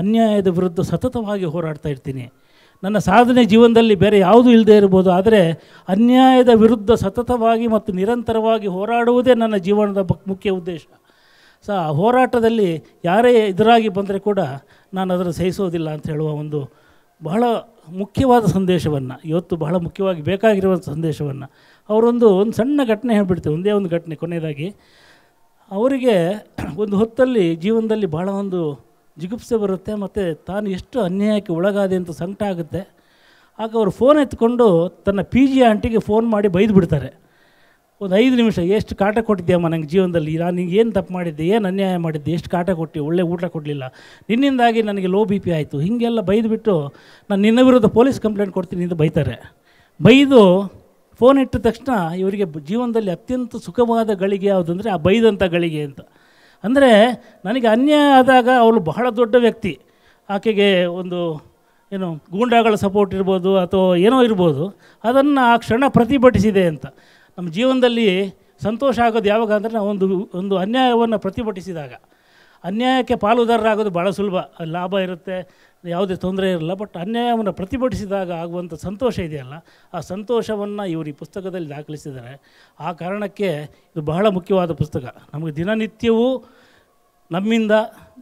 ಅನ್ಯಾಯದ ವಿರುದ್ಧ ಸತತವಾಗಿ ಹೋರಾಡ್ತಾ ಇರ್ತೀನಿ ನನ್ನ ಸಾಧನೆ ಜೀವನದಲ್ಲಿ ಬೇರೆ ಯಾವುದೂ ಇಲ್ಲದೆ ಇರ್ಬೋದು ಆದರೆ ಅನ್ಯಾಯದ ವಿರುದ್ಧ ಸತತವಾಗಿ ಮತ್ತು ನಿರಂತರವಾಗಿ ಹೋರಾಡುವುದೇ ನನ್ನ ಜೀವನದ ಮುಖ್ಯ ಉದ್ದೇಶ ಸಹ ಹೋರಾಟದಲ್ಲಿ ಯಾರೇ ಎದುರಾಗಿ ಬಂದರೆ ಕೂಡ ನಾನು ಅದನ್ನು ಸಹಿಸೋದಿಲ್ಲ ಅಂತ ಹೇಳುವ ಒಂದು ಬಹಳ ಮುಖ್ಯವಾದ ಸಂದೇಶವನ್ನು ಇವತ್ತು ಬಹಳ ಮುಖ್ಯವಾಗಿ ಬೇಕಾಗಿರುವಂಥ ಸಂದೇಶವನ್ನು ಅವರೊಂದು ಒಂದು ಸಣ್ಣ ಘಟನೆ ಹೇಳಿಬಿಡ್ತೇವೆ ಒಂದೇ ಒಂದು ಘಟನೆ ಕೊನೆಯದಾಗಿ ಅವರಿಗೆ ಒಂದು ಹೊತ್ತಲ್ಲಿ ಜೀವನದಲ್ಲಿ ಭಾಳ ಒಂದು ಜಿಗುಪ್ಸೆ ಬರುತ್ತೆ ಮತ್ತು ತಾನು ಎಷ್ಟು ಅನ್ಯಾಯಕ್ಕೆ ಒಳಗಾದೆ ಅಂತ ಸಂಕಟ ಆಗುತ್ತೆ ಆಗ ಅವರು ಫೋನ್ ಎತ್ಕೊಂಡು ತನ್ನ ಪಿ ಜಿ ಆಂಟಿಗೆ ಫೋನ್ ಮಾಡಿ ಬೈದು ಬಿಡ್ತಾರೆ ಒಂದು ಐದು ನಿಮಿಷ ಎಷ್ಟು ಕಾಟ ಕೊಟ್ಟಿದ್ದೆಯಮ್ಮ ನನಗೆ ಜೀವನದಲ್ಲಿ ನಾನು ನಿಂಗೆ ಏನು ತಪ್ಪು ಮಾಡಿದ್ದೆ ಏನು ಅನ್ಯಾಯ ಮಾಡಿದ್ದೆ ಎಷ್ಟು ಕಾಟ ಕೊಟ್ಟು ಒಳ್ಳೆ ಊಟ ಕೊಡಲಿಲ್ಲ ನಿನ್ನಿಂದಾಗಿ ನನಗೆ ಲೋ ಬಿ ಪಿ ಆಯಿತು ಹೀಗೆಲ್ಲ ಬೈದುಬಿಟ್ಟು ನಾನು ನಿನ್ನ ವಿರುದ್ಧ ಪೊಲೀಸ್ ಕಂಪ್ಲೇಂಟ್ ಕೊಡ್ತೀನಿ ಅಂತ ಬೈತಾರೆ ಬೈದು ಫೋನ್ ಇಟ್ಟ ತಕ್ಷಣ ಇವರಿಗೆ ಜೀವನದಲ್ಲಿ ಅತ್ಯಂತ ಸುಖವಾದ ಗಳಿಗೆ ಯಾವುದು ಆ ಬೈದಂಥ ಗಳಿಗೆ ಅಂತ ಅಂದರೆ ನನಗೆ ಅನ್ಯಾಯ ಆದಾಗ ಅವಳು ಬಹಳ ದೊಡ್ಡ ವ್ಯಕ್ತಿ ಆಕೆಗೆ ಒಂದು ಏನು ಗೂಂಡಾಗಳ ಸಪೋರ್ಟ್ ಇರ್ಬೋದು ಅಥವಾ ಏನೋ ಇರ್ಬೋದು ಅದನ್ನು ಆ ಕ್ಷಣ ಪ್ರತಿಭಟಿಸಿದೆ ಅಂತ ನಮ್ಮ ಜೀವನದಲ್ಲಿ ಸಂತೋಷ ಆಗೋದು ಯಾವಾಗ ಅಂದರೆ ನಾವು ಒಂದು ಒಂದು ಅನ್ಯಾಯವನ್ನು ಪ್ರತಿಭಟಿಸಿದಾಗ ಅನ್ಯಾಯಕ್ಕೆ ಪಾಲುದಾರರಾಗೋದು ಭಾಳ ಸುಲಭ ಲಾಭ ಇರುತ್ತೆ ಯಾವುದೇ ತೊಂದರೆ ಇರಲ್ಲ ಬಟ್ ಅನ್ಯಾಯವನ್ನು ಪ್ರತಿಭಟಿಸಿದಾಗ ಆಗುವಂಥ ಸಂತೋಷ ಇದೆಯಲ್ಲ ಆ ಸಂತೋಷವನ್ನು ಇವರು ಈ ಪುಸ್ತಕದಲ್ಲಿ ದಾಖಲಿಸಿದ್ದಾರೆ ಆ ಕಾರಣಕ್ಕೆ ಇದು ಬಹಳ ಮುಖ್ಯವಾದ ಪುಸ್ತಕ ನಮಗೆ ದಿನನಿತ್ಯವೂ ನಮ್ಮಿಂದ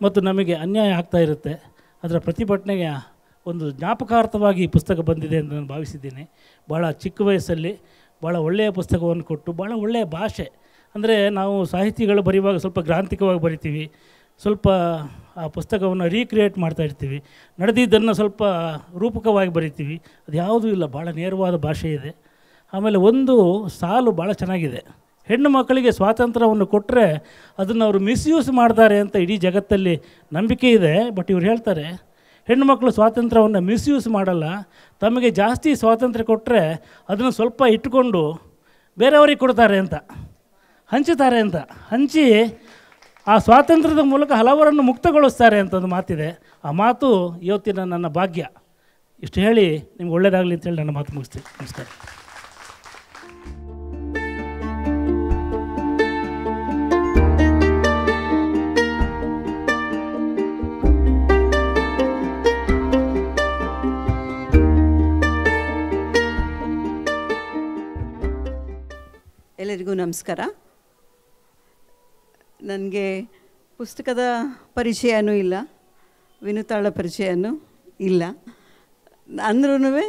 ಮತ್ತು ನಮಗೆ ಅನ್ಯಾಯ ಆಗ್ತಾ ಇರುತ್ತೆ ಅದರ ಪ್ರತಿಭಟನೆಗೆ ಒಂದು ಜ್ಞಾಪಕಾರ್ಥವಾಗಿ ಈ ಪುಸ್ತಕ ಬಂದಿದೆ ಅಂತ ನಾನು ಭಾವಿಸಿದ್ದೀನಿ ಭಾಳ ಚಿಕ್ಕ ವಯಸ್ಸಲ್ಲಿ ಭಾಳ ಒಳ್ಳೆಯ ಪುಸ್ತಕವನ್ನು ಕೊಟ್ಟು ಭಾಳ ಒಳ್ಳೆಯ ಭಾಷೆ ಅಂದರೆ ನಾವು ಸಾಹಿತಿಗಳು ಬರೆಯುವಾಗ ಸ್ವಲ್ಪ ಗ್ರಾಂಥಿಕವಾಗಿ ಬರಿತೀವಿ ಸ್ವಲ್ಪ ಆ ಪುಸ್ತಕವನ್ನು ರೀಕ್ರಿಯೇಟ್ ಮಾಡ್ತಾ ಇರ್ತೀವಿ ನಡೆದಿದ್ದನ್ನು ಸ್ವಲ್ಪ ರೂಪಕವಾಗಿ ಬರಿತೀವಿ ಅದು ಯಾವುದೂ ಇಲ್ಲ ಭಾಳ ನೇರವಾದ ಭಾಷೆ ಇದೆ ಆಮೇಲೆ ಒಂದು ಸಾಲು ಭಾಳ ಚೆನ್ನಾಗಿದೆ ಹೆಣ್ಣು ಮಕ್ಕಳಿಗೆ ಸ್ವಾತಂತ್ರ್ಯವನ್ನು ಕೊಟ್ಟರೆ ಅದನ್ನು ಅವರು ಮಿಸ್ಯೂಸ್ ಮಾಡ್ತಾರೆ ಅಂತ ಇಡೀ ಜಗತ್ತಲ್ಲಿ ನಂಬಿಕೆ ಇದೆ ಬಟ್ ಇವ್ರು ಹೇಳ್ತಾರೆ ಹೆಣ್ಣು ಮಕ್ಕಳು ಸ್ವಾತಂತ್ರ್ಯವನ್ನು ಮಿಸ್ಯೂಸ್ ಮಾಡಲ್ಲ ತಮಗೆ ಜಾಸ್ತಿ ಸ್ವಾತಂತ್ರ್ಯ ಕೊಟ್ಟರೆ ಅದನ್ನು ಸ್ವಲ್ಪ ಇಟ್ಟುಕೊಂಡು ಬೇರೆಯವರಿಗೆ ಕೊಡ್ತಾರೆ ಅಂತ ಹಂಚುತ್ತಾರೆ ಅಂತ ಹಂಚಿ ಆ ಸ್ವಾತಂತ್ರ್ಯದ ಮೂಲಕ ಹಲವರನ್ನು ಮುಕ್ತಗೊಳಿಸ್ತಾರೆ ಅಂತಂದು ಮಾತಿದೆ ಆ ಮಾತು ಇವತ್ತಿನ ನನ್ನ ಭಾಗ್ಯ ಇಷ್ಟು ಹೇಳಿ ನಿಮ್ಗೆ ಒಳ್ಳೆಯದಾಗಲಿ ಅಂತೇಳಿ ನನ್ನ ಮಾತು ಮುಗಿಸ್ತೀನಿ ನಮಸ್ಕಾರ ಎಲ್ಲರಿಗೂ ನಮಸ್ಕಾರ ನನಗೆ ಪುಸ್ತಕದ ಪರಿಚಯನೂ ಇಲ್ಲ ವಿನುತಾಳ ಪರಿಚಯನೂ ಇಲ್ಲ ಅಂದ್ರೂ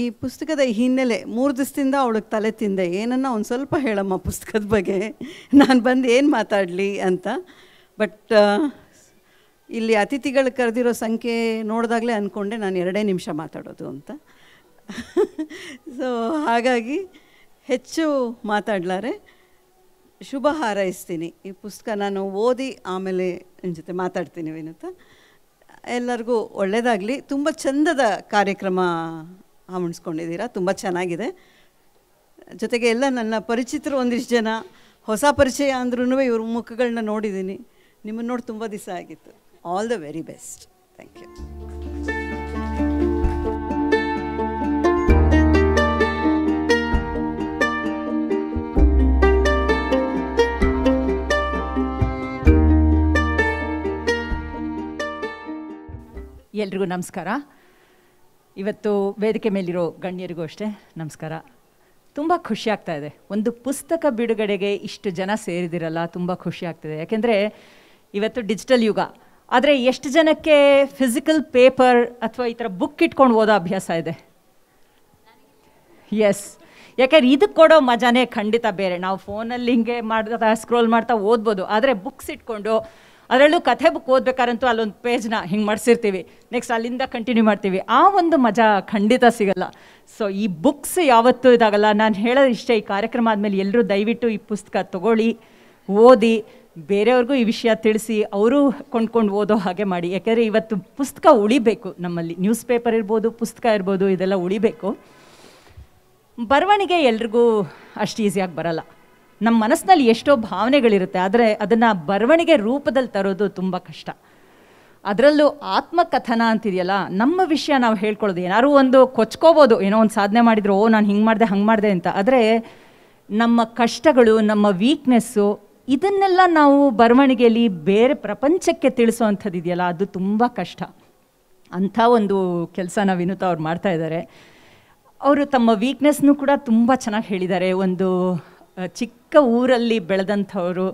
ಈ ಪುಸ್ತಕದ ಹಿನ್ನೆಲೆ ಮೂರು ದಿವಸದಿಂದ ಅವಳಿಗೆ ತಲೆ ತಿಂದೆ ಏನನ್ನ ಒಂದು ಸ್ವಲ್ಪ ಹೇಳಮ್ಮ ಪುಸ್ತಕದ ಬಗ್ಗೆ ನಾನು ಬಂದು ಏನು ಮಾತಾಡಲಿ ಅಂತ ಬಟ್ ಇಲ್ಲಿ ಅತಿಥಿಗಳು ಕರೆದಿರೋ ಸಂಖ್ಯೆ ನೋಡಿದಾಗಲೇ ಅಂದ್ಕೊಂಡೆ ನಾನು ಎರಡೇ ನಿಮಿಷ ಮಾತಾಡೋದು ಅಂತ ಸೊ *laughs* ಹಾಗಾಗಿ ಹೆಚ್ಚು ಮಾತಾಡಲಾರೆ ಶುಭ ಹಾರೈಸ್ತೀನಿ ಈ ಪುಸ್ತಕ ನಾನು ಓದಿ ಆಮೇಲೆ ನಿಮ್ಮ ಜೊತೆ ಮಾತಾಡ್ತೀನಿ ವಿನುತ ಎಲ್ಲರಿಗೂ ಒಳ್ಳೆಯದಾಗಲಿ ತುಂಬ ಚಂದದ ಕಾರ್ಯಕ್ರಮ ಹಮ್ಮಿಸ್ಕೊಂಡಿದ್ದೀರಾ ತುಂಬ ಚೆನ್ನಾಗಿದೆ ಜೊತೆಗೆ ಎಲ್ಲ ನನ್ನ ಪರಿಚಿತರು ಒಂದಿಷ್ಟು ಜನ ಹೊಸ ಪರಿಚಯ ಅಂದ್ರೂ ಇವ್ರ ಮುಖಗಳನ್ನ ನೋಡಿದ್ದೀನಿ ನಿಮ್ಮನ್ನು ನೋಡಿ ತುಂಬ ದಿವಸ ಆಗಿತ್ತು all the very best thank you ಎಲ್ರಿಗೂ ನಮಸ್ಕಾರ ಇವತ್ತು ವೇದಿಕೆ ಮೇಲಿರೋ ಗಣ್ಯರಿಗೂ ಅಷ್ಟೇ ನಮಸ್ಕಾರ ತುಂಬ ಖುಷಿ ಆಗ್ತಾ ಇದೆ ಒಂದು ಪುಸ್ತಕ ಬಿಡುಗಡೆಗೆ ಇಷ್ಟು ಜನ ಸೇರಿದಿರಲ್ಲ ತುಂಬ ಖುಷಿ ಆಗ್ತಿದೆ ಯಾಕೆಂದರೆ ಇವತ್ತು ಡಿಜಿಟಲ್ ಯುಗ ಆದರೆ ಎಷ್ಟು ಜನಕ್ಕೆ ಫಿಸಿಕಲ್ ಪೇಪರ್ ಅಥವಾ ಈ ಥರ ಬುಕ್ ಇಟ್ಕೊಂಡು ಓದೋ ಅಭ್ಯಾಸ ಇದೆ ಎಸ್ ಯಾಕೆಂದ್ರೆ ಇದಕ್ಕೆ ಕೊಡೋ ಮಜಾನೇ ಖಂಡಿತ ಬೇರೆ ನಾವು ಫೋನಲ್ಲಿ ಹಿಂಗೆ ಮಾಡ್ತಾ ಸ್ಕ್ರೋಲ್ ಮಾಡ್ತಾ ಓದ್ಬೋದು ಆದರೆ ಬುಕ್ಸ್ ಇಟ್ಕೊಂಡು ಅದರಲ್ಲೂ ಕಥೆ ಬುಕ್ ಓದ್ಬೇಕಾರಂತೂ ಅಲ್ಲೊಂದು ಪೇಜ್ನ ಹಿಂಗೆ ಮಾಡಿಸಿರ್ತೀವಿ ನೆಕ್ಸ್ಟ್ ಅಲ್ಲಿಂದ ಕಂಟಿನ್ಯೂ ಮಾಡ್ತೀವಿ ಆ ಒಂದು ಮಜಾ ಖಂಡಿತ ಸಿಗಲ್ಲ ಸೊ ಈ ಬುಕ್ಸ್ ಯಾವತ್ತೂ ಇದಾಗಲ್ಲ ನಾನು ಹೇಳೋದು ಇಷ್ಟೇ ಈ ಕಾರ್ಯಕ್ರಮ ಆದಮೇಲೆ ಎಲ್ಲರೂ ದಯವಿಟ್ಟು ಈ ಪುಸ್ತಕ ತಗೊಳ್ಳಿ ಓದಿ ಬೇರೆಯವ್ರಿಗೂ ಈ ವಿಷಯ ತಿಳಿಸಿ ಅವರು ಕೊಂಡ್ಕೊಂಡು ಓದೋ ಹಾಗೆ ಮಾಡಿ ಯಾಕೆಂದರೆ ಇವತ್ತು ಪುಸ್ತಕ ಉಳಿಬೇಕು ನಮ್ಮಲ್ಲಿ ನ್ಯೂಸ್ ಪೇಪರ್ ಇರ್ಬೋದು ಪುಸ್ತಕ ಇರ್ಬೋದು ಇದೆಲ್ಲ ಉಳಿಬೇಕು ಬರವಣಿಗೆ ಎಲ್ರಿಗೂ ಅಷ್ಟು ಈಸಿಯಾಗಿ ಬರಲ್ಲ ನಮ್ಮ ಮನಸ್ಸಿನಲ್ಲಿ ಎಷ್ಟೋ ಭಾವನೆಗಳಿರುತ್ತೆ ಆದರೆ ಅದನ್ನು ಬರವಣಿಗೆ ರೂಪದಲ್ಲಿ ತರೋದು ತುಂಬ ಕಷ್ಟ ಅದರಲ್ಲೂ ಆತ್ಮಕಥನ ಅಂತಿದೆಯಲ್ಲ ನಮ್ಮ ವಿಷಯ ನಾವು ಹೇಳ್ಕೊಳ್ಳೋದು ಏನಾರು ಒಂದು ಕೊಚ್ಕೋಬೋದು ಏನೋ ಒಂದು ಸಾಧನೆ ಮಾಡಿದ್ರು ಓ ನಾನು ಹಿಂಗೆ ಮಾಡಿದೆ ಹಂಗೆ ಮಾಡಿದೆ ಅಂತ ಆದರೆ ನಮ್ಮ ಕಷ್ಟಗಳು ನಮ್ಮ ವೀಕ್ನೆಸ್ಸು ಇದನ್ನೆಲ್ಲ ನಾವು ಬರವಣಿಗೆಯಲ್ಲಿ ಬೇರೆ ಪ್ರಪಂಚಕ್ಕೆ ತಿಳಿಸೋ ಇದೆಯಲ್ಲ ಅದು ತುಂಬ ಕಷ್ಟ ಅಂಥ ಒಂದು ಕೆಲಸನ ವಿನೂತ ಅವ್ರು ಮಾಡ್ತಾ ಇದ್ದಾರೆ ಅವರು ತಮ್ಮ ವೀಕ್ನೆಸ್ನು ಕೂಡ ತುಂಬ ಚೆನ್ನಾಗಿ ಹೇಳಿದ್ದಾರೆ ಒಂದು ಚಿಕ್ಕ ಊರಲ್ಲಿ ಬೆಳೆದಂಥವರು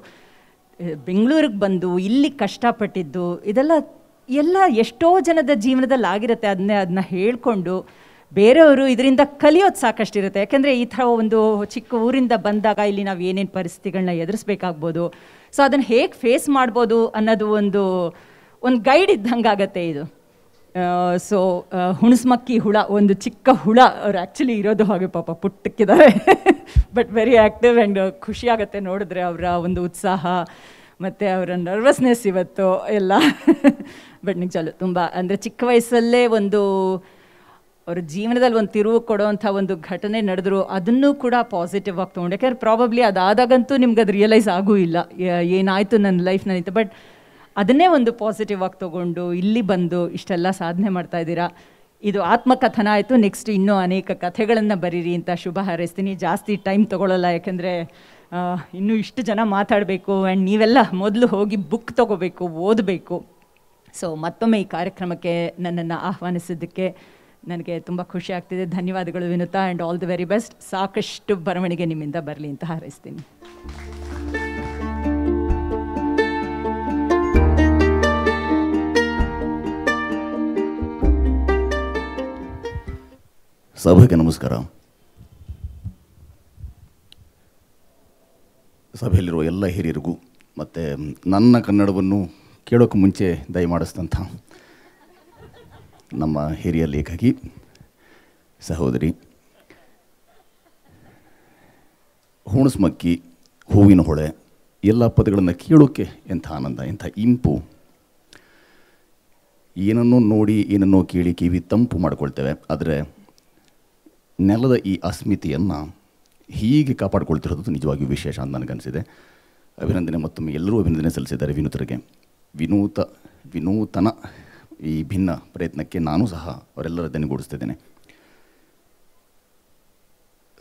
ಬೆಂಗಳೂರಿಗೆ ಬಂದು ಇಲ್ಲಿ ಕಷ್ಟಪಟ್ಟಿದ್ದು ಇದೆಲ್ಲ ಎಲ್ಲ ಎಷ್ಟೋ ಜನದ ಜೀವನದಲ್ಲಿ ಆಗಿರುತ್ತೆ ಅದನ್ನೇ ಅದನ್ನ ಹೇಳಿಕೊಂಡು ಬೇರೆಯವರು ಇದರಿಂದ ಕಲಿಯೋದು ಸಾಕಷ್ಟು ಇರುತ್ತೆ ಯಾಕೆಂದರೆ ಈ ಥರ ಒಂದು ಚಿಕ್ಕ ಊರಿಂದ ಬಂದಾಗ ಇಲ್ಲಿ ನಾವು ಏನೇನು ಪರಿಸ್ಥಿತಿಗಳನ್ನ ಎದುರಿಸ್ಬೇಕಾಗ್ಬೋದು ಸೊ ಅದನ್ನು ಹೇಗೆ ಫೇಸ್ ಮಾಡ್ಬೋದು ಅನ್ನೋದು ಒಂದು ಒಂದು ಗೈಡ್ ಇದ್ದಂಗೆ ಆಗುತ್ತೆ ಇದು ಸೊ ಹುಣಸ್ಮಕ್ಕಿ ಹುಳ ಒಂದು ಚಿಕ್ಕ ಹುಳ ಅವ್ರು ಆ್ಯಕ್ಚುಲಿ ಇರೋದು ಹಾಗೆ ಪಾಪ ಪುಟ್ಟಕ್ಕಿದ್ದಾರೆ ಬಟ್ *laughs* ವೆರಿ ಆ್ಯಕ್ಟಿವ್ ಆ್ಯಂಡ್ ಖುಷಿಯಾಗತ್ತೆ ನೋಡಿದ್ರೆ ಅವರ ಒಂದು ಉತ್ಸಾಹ ಮತ್ತು ಅವರ ನರ್ವಸ್ನೆಸ್ ಇವತ್ತು ಎಲ್ಲ ಬಟ್ *laughs* ನಿಜಲು ತುಂಬ ಅಂದರೆ ಚಿಕ್ಕ ವಯಸ್ಸಲ್ಲೇ ಒಂದು ಅವ್ರ ಜೀವನದಲ್ಲಿ ಒಂದು ತಿರುವು ಕೊಡೋವಂಥ ಒಂದು ಘಟನೆ ನಡೆದ್ರು ಅದನ್ನು ಕೂಡ ಪಾಸಿಟಿವ್ ಆಗಿ ತೊಗೊಂಡು ಯಾಕೆಂದ್ರೆ ಪ್ರಾಬಬ್ಲಿ ಅದಾದಾಗಂತೂ ನಿಮ್ಗೆ ಅದು ರಿಯಲೈಸ್ ಆಗೂ ಇಲ್ಲ ಏನಾಯಿತು ನನ್ನ ಲೈಫ್ನಲ್ಲಿ ಬಟ್ ಅದನ್ನೇ ಒಂದು ಪಾಸಿಟಿವ್ ಆಗಿ ತೊಗೊಂಡು ಇಲ್ಲಿ ಬಂದು ಇಷ್ಟೆಲ್ಲ ಸಾಧನೆ ಮಾಡ್ತಾ ಇದ್ದೀರಾ ಇದು ಆತ್ಮಕಥನ ಆಯಿತು ನೆಕ್ಸ್ಟ್ ಇನ್ನೂ ಅನೇಕ ಕಥೆಗಳನ್ನು ಬರೀರಿ ಅಂತ ಶುಭ ಹಾರೈಸ್ತೀನಿ ಜಾಸ್ತಿ ಟೈಮ್ ತೊಗೊಳ್ಳಲ್ಲ ಯಾಕೆಂದರೆ ಇನ್ನೂ ಇಷ್ಟು ಜನ ಮಾತಾಡಬೇಕು ಆ್ಯಂಡ್ ನೀವೆಲ್ಲ ಮೊದಲು ಹೋಗಿ ಬುಕ್ ತೊಗೋಬೇಕು ಓದಬೇಕು ಸೊ ಮತ್ತೊಮ್ಮೆ ಈ ಕಾರ್ಯಕ್ರಮಕ್ಕೆ ನನ್ನನ್ನು ಆಹ್ವಾನಿಸಿದ್ದಕ್ಕೆ ನನಗೆ ತುಂಬ ಖುಷಿ ಆಗ್ತಿದೆ ಧನ್ಯವಾದಗಳು Vinutha and all the very best ಸಾಕಷ್ಟು ಬರವಣಿಗೆ ನಿಮ್ಮಿಂದ ಬರಲಿ ಅಂತ ಹಾರೈಸ್ತೀನಿ ಸಭೆಗೆ ನಮಸ್ಕಾರ ಸಭೆಯಲ್ಲಿರುವ ಎಲ್ಲ ಹಿರಿಯರಿಗೂ ಮತ್ತು ನನ್ನ ಕನ್ನಡವನ್ನು ಕೇಳೋಕ್ಕೆ ಮುಂಚೆ ದಯಮಾಡಿಸಿದಂಥ ನಮ್ಮ ಹಿರಿಯ ಲೇಖಕಿ ಸಹೋದರಿ ಹುಣಸ್ಮಕ್ಕಿ ಹೂವಿನ ಹೊಳೆ ಎಲ್ಲ ಪದಗಳನ್ನು ಕೇಳೋಕ್ಕೆ ಎಂಥ ಆನಂದ ಎಂಥ ಇಂಪು ಏನನ್ನೋ ನೋಡಿ ಏನನ್ನೋ ಕೇಳಿ ಕಿವಿ ತಂಪು ಮಾಡಿಕೊಳ್ತೇವೆ ಆದರೆ ನೆಲದ ಈ ಅಸ್ಮಿತೆಯನ್ನು ಹೀಗೆ ಕಾಪಾಡಿಕೊಳ್ತಿರೋದು ನಿಜವಾಗಿಯೂ ವಿಶೇಷ ಅಂತ ನನಗನ್ನಿಸಿದೆ ಅಭಿನಂದನೆ ಮತ್ತೊಮ್ಮೆ ಎಲ್ಲರೂ ಅಭಿನಂದನೆ ಸಲ್ಲಿಸಿದ್ದಾರೆ ವಿನೂತರಿಗೆ ವಿನೂತ ವಿನೂತನ ಈ ಭಿನ್ನ ಪ್ರಯತ್ನಕ್ಕೆ ನಾನು ಸಹ ಅವರೆಲ್ಲರ ದನಿಗೂಡಿಸ್ತಿದ್ದೇನೆ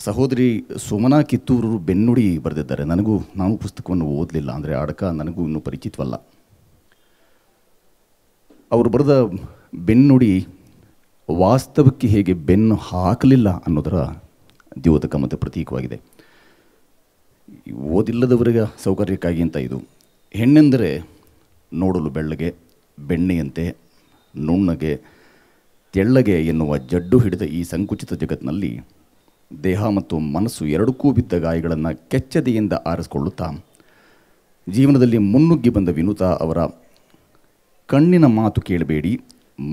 ಸಹೋದರಿ ಸುಮನಾ ಕಿತ್ತೂರು ಬೆನ್ನುಡಿ ಬರೆದಿದ್ದಾರೆ ನನಗೂ ನಾನು ಪುಸ್ತಕವನ್ನು ಓದಲಿಲ್ಲ ಅಂದರೆ ಅಡಕ ನನಗೂ ಇನ್ನೂ ಪರಿಚಿತವಲ್ಲ ಅವರು ಬರೆದ ಬೆನ್ನುಡಿ ವಾಸ್ತವಕ್ಕೆ ಹೇಗೆ ಬೆನ್ನು ಹಾಕಲಿಲ್ಲ ಅನ್ನೋದರ ದ್ಯೋತಕ ಮತ್ತು ಪ್ರತೀಕವಾಗಿದೆ ಓದಿಲ್ಲದವರಿಗೆ ಸೌಕರ್ಯಕ್ಕಾಗಿ ಅಂತ ಇದು ಹೆಣ್ಣೆಂದರೆ ನೋಡಲು ಬೆಳ್ಳಗೆ ಬೆಣ್ಣೆಯಂತೆ ನುಣ್ಣಗೆ ತೆಳ್ಳಗೆ ಎನ್ನುವ ಜಡ್ಡು ಹಿಡಿದ ಈ ಸಂಕುಚಿತ ಜಗತ್ತಿನಲ್ಲಿ ದೇಹ ಮತ್ತು ಮನಸ್ಸು ಎರಡಕ್ಕೂ ಬಿದ್ದ ಗಾಯಗಳನ್ನು ಕೆಚ್ಚದೆಯಿಂದ ಆರಿಸಿಕೊಳ್ಳುತ್ತಾ ಜೀವನದಲ್ಲಿ ಮುನ್ನುಗ್ಗಿ ಬಂದ ವಿನುತಾ ಅವರ ಕಣ್ಣಿನ ಮಾತು ಕೇಳಬೇಡಿ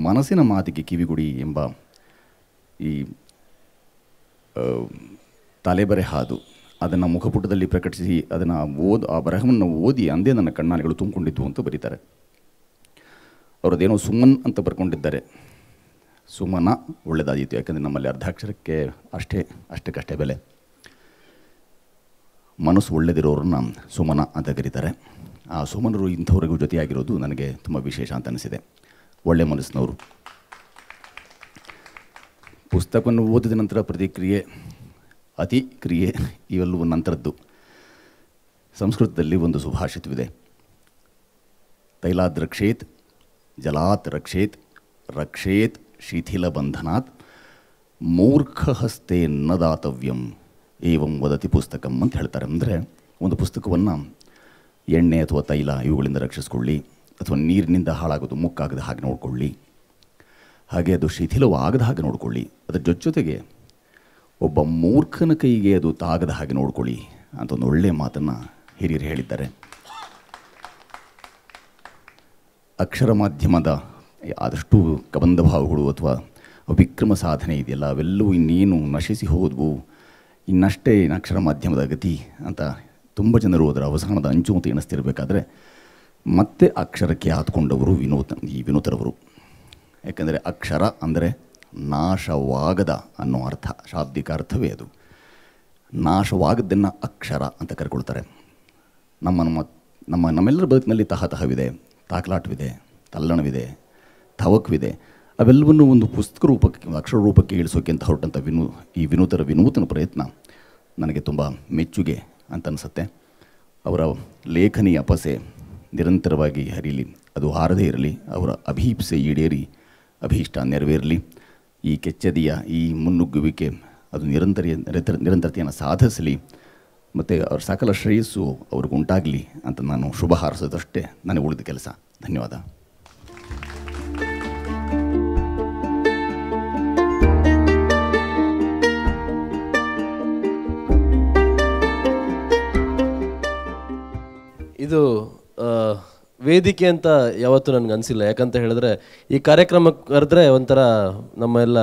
ಮನಸ್ಸಿನ ಮಾತಿಗೆ ಕಿವಿಗುಡಿ ಎಂಬ ಈ ತಲೆಬರೆ ಹಾದು ಅದನ್ನು ಮುಖಪುಟದಲ್ಲಿ ಪ್ರಕಟಿಸಿ ಅದನ್ನು ಓದು ಆ ಬರಹವನ್ನು ಓದಿ ಅಂದೇ ನನ್ನ ಕಣ್ಣಾಲೆಗಳು ತುಂಬಿಕೊಂಡಿದ್ದು ಅಂತ ಬರೀತಾರೆ ಅವರದ್ದೇನೋ ಸುಮನ್ ಅಂತ ಬರ್ಕೊಂಡಿದ್ದಾರೆ ಸುಮನ ಒಳ್ಳೆಯದಾಗಿತ್ತು ಯಾಕಂದರೆ ನಮ್ಮಲ್ಲಿ ಅರ್ಧಾಕ್ಷರಕ್ಕೆ ಅಷ್ಟೇ ಅಷ್ಟಕ್ಕಷ್ಟೇ ಬೆಲೆ ಮನಸ್ಸು ಒಳ್ಳೆದಿರೋರನ್ನ ಸುಮನ ಅಂತ ಕರೀತಾರೆ ಆ ಸುಮನರು ಇಂಥವ್ರಿಗೂ ಜೊತೆಯಾಗಿರೋದು ನನಗೆ ತುಂಬ ವಿಶೇಷ ಅಂತ ಅನಿಸಿದೆ ಒಳ್ಳೆ ಮನಸ್ಸಿನವರು ಪುಸ್ತಕವನ್ನು ಓದಿದ ನಂತರ ಪ್ರತಿಕ್ರಿಯೆ ಅತಿ ಕ್ರಿಯೆ ಇವೆಲ್ಲವೂ ನಂತರದ್ದು ಸಂಸ್ಕೃತದಲ್ಲಿ ಒಂದು ಸುಭಾಷಿತವಿದೆ ತೈಲಾತ್ ರಕ್ಷೇತ್ ಜಲಾತ್ ರಕ್ಷೇತ್ ರಕ್ಷೇತ್ ಶಿಥಿಲ ಬಂಧನಾತ್ ಮೂರ್ಖಹಸ್ತೆ ನ ದಾತವ್ಯಂ ಏವಂ ವದತಿ ಪುಸ್ತಕಂ ಅಂತ ಹೇಳ್ತಾರೆ ಅಂದರೆ ಒಂದು ಪುಸ್ತಕವನ್ನು ಎಣ್ಣೆ ಅಥವಾ ತೈಲ ಇವುಗಳಿಂದ ರಕ್ಷಿಸ್ಕೊಳ್ಳಿ ಅಥವಾ ನೀರಿನಿಂದ ಹಾಳಾಗೋದು ಮುಕ್ಕಾಗದ ಹಾಗೆ ನೋಡಿಕೊಳ್ಳಿ ಹಾಗೆ ಅದು ಶಿಥಿಲವಾಗದ ಹಾಗೆ ನೋಡಿಕೊಳ್ಳಿ ಅದರ ಜೊತೆ ಜೊತೆಗೆ ಒಬ್ಬ ಮೂರ್ಖನ ಕೈಗೆ ಅದು ತಾಗದ ಹಾಗೆ ನೋಡಿಕೊಳ್ಳಿ ಅಂತ ಒಂದು ಒಳ್ಳೆಯ ಮಾತನ್ನು ಹಿರಿಯರು ಹೇಳಿದ್ದಾರೆ ಅಕ್ಷರ ಮಾಧ್ಯಮದ ಆದಷ್ಟು ಕಬಂಧ ಭಾವಗಳು ಅಥವಾ ವಿಕ್ರಮ ಸಾಧನೆ ಇದೆಯಲ್ಲ ಅವೆಲ್ಲವೂ ಇನ್ನೇನು ನಶಿಸಿ ಹೋದವು ಇನ್ನಷ್ಟೇ ಅಕ್ಷರ ಮಾಧ್ಯಮದ ಗತಿ ಅಂತ ತುಂಬ ಜನರು ಅದರ ಅವಸಾನದ ಅಂಚು ಅಂತ ಎಣಿಸ್ತಿರಬೇಕಾದ್ರೆ ಮತ್ತೆ ಅಕ್ಷರಕ್ಕೆ ಆದ್ಕೊಂಡವರು ವಿನೂತ ಈ ವಿನೋದರವರು ಯಾಕಂದರೆ ಅಕ್ಷರ ಅಂದರೆ ನಾಶವಾಗದ ಅನ್ನೋ ಅರ್ಥ ಶಾಬ್ದಿಕ ಅರ್ಥವೇ ಅದು ನಾಶವಾಗದ್ದನ್ನು ಅಕ್ಷರ ಅಂತ ಕರ್ಕೊಳ್ತಾರೆ ನಮ್ಮ ನಮ್ಮ ನಮ್ಮ ನಮ್ಮೆಲ್ಲರ ಬದುಕಿನಲ್ಲಿ ತಹತಹವಿದೆ ತಾಕಲಾಟವಿದೆ ತಲ್ಲಣವಿದೆ ತವಕವಿದೆ ಅವೆಲ್ಲವನ್ನು ಒಂದು ಪುಸ್ತಕ ರೂಪಕ್ಕೆ ಅಕ್ಷರ ರೂಪಕ್ಕೆ ಇಳಿಸೋಕೆ ಅಂತ ಹೊರಟಂಥ ವಿನೂ ಈ ವಿನೂತರ ವಿನೂತನ ಪ್ರಯತ್ನ ನನಗೆ ತುಂಬ ಮೆಚ್ಚುಗೆ ಅಂತ ಅನಿಸುತ್ತೆ ಅವರ ಲೇಖನೀಯ ಪಸೆ ನಿರಂತರವಾಗಿ ಹರಿಯಲಿ ಅದು ಹಾರದೇ ಇರಲಿ ಅವರ ಅಭೀಪ್ಸೆ ಈಡೇರಿ ಅಭೀಷ್ಟ ನೆರವೇರಲಿ ಈ ಕೆಚ್ಚದಿಯ ಈ ಮುನ್ನುಗ್ಗುವಿಕೆ ಅದು ನಿರಂತರ ನಿರಂತರತೆಯನ್ನು ಸಾಧಿಸಲಿ ಮತ್ತು ಅವ್ರ ಸಕಲ ಶ್ರೇಯಸ್ಸು ಅವ್ರಿಗುಂಟಾಗಲಿ ಅಂತ ನಾನು ಶುಭ ಹಾರಿಸೋದಷ್ಟೇ ನನಗೆ ಉಳಿದ ಕೆಲಸ ಧನ್ಯವಾದ ಇದು ವೇದಿಕೆ ಅಂತ ಯಾವತ್ತೂ ನನಗೆ ಅನಿಸಿಲ್ಲ ಯಾಕಂತ ಹೇಳಿದ್ರೆ ಈ ಕಾರ್ಯಕ್ರಮ ಕರೆದ್ರೆ ಒಂಥರ ನಮ್ಮ ಎಲ್ಲ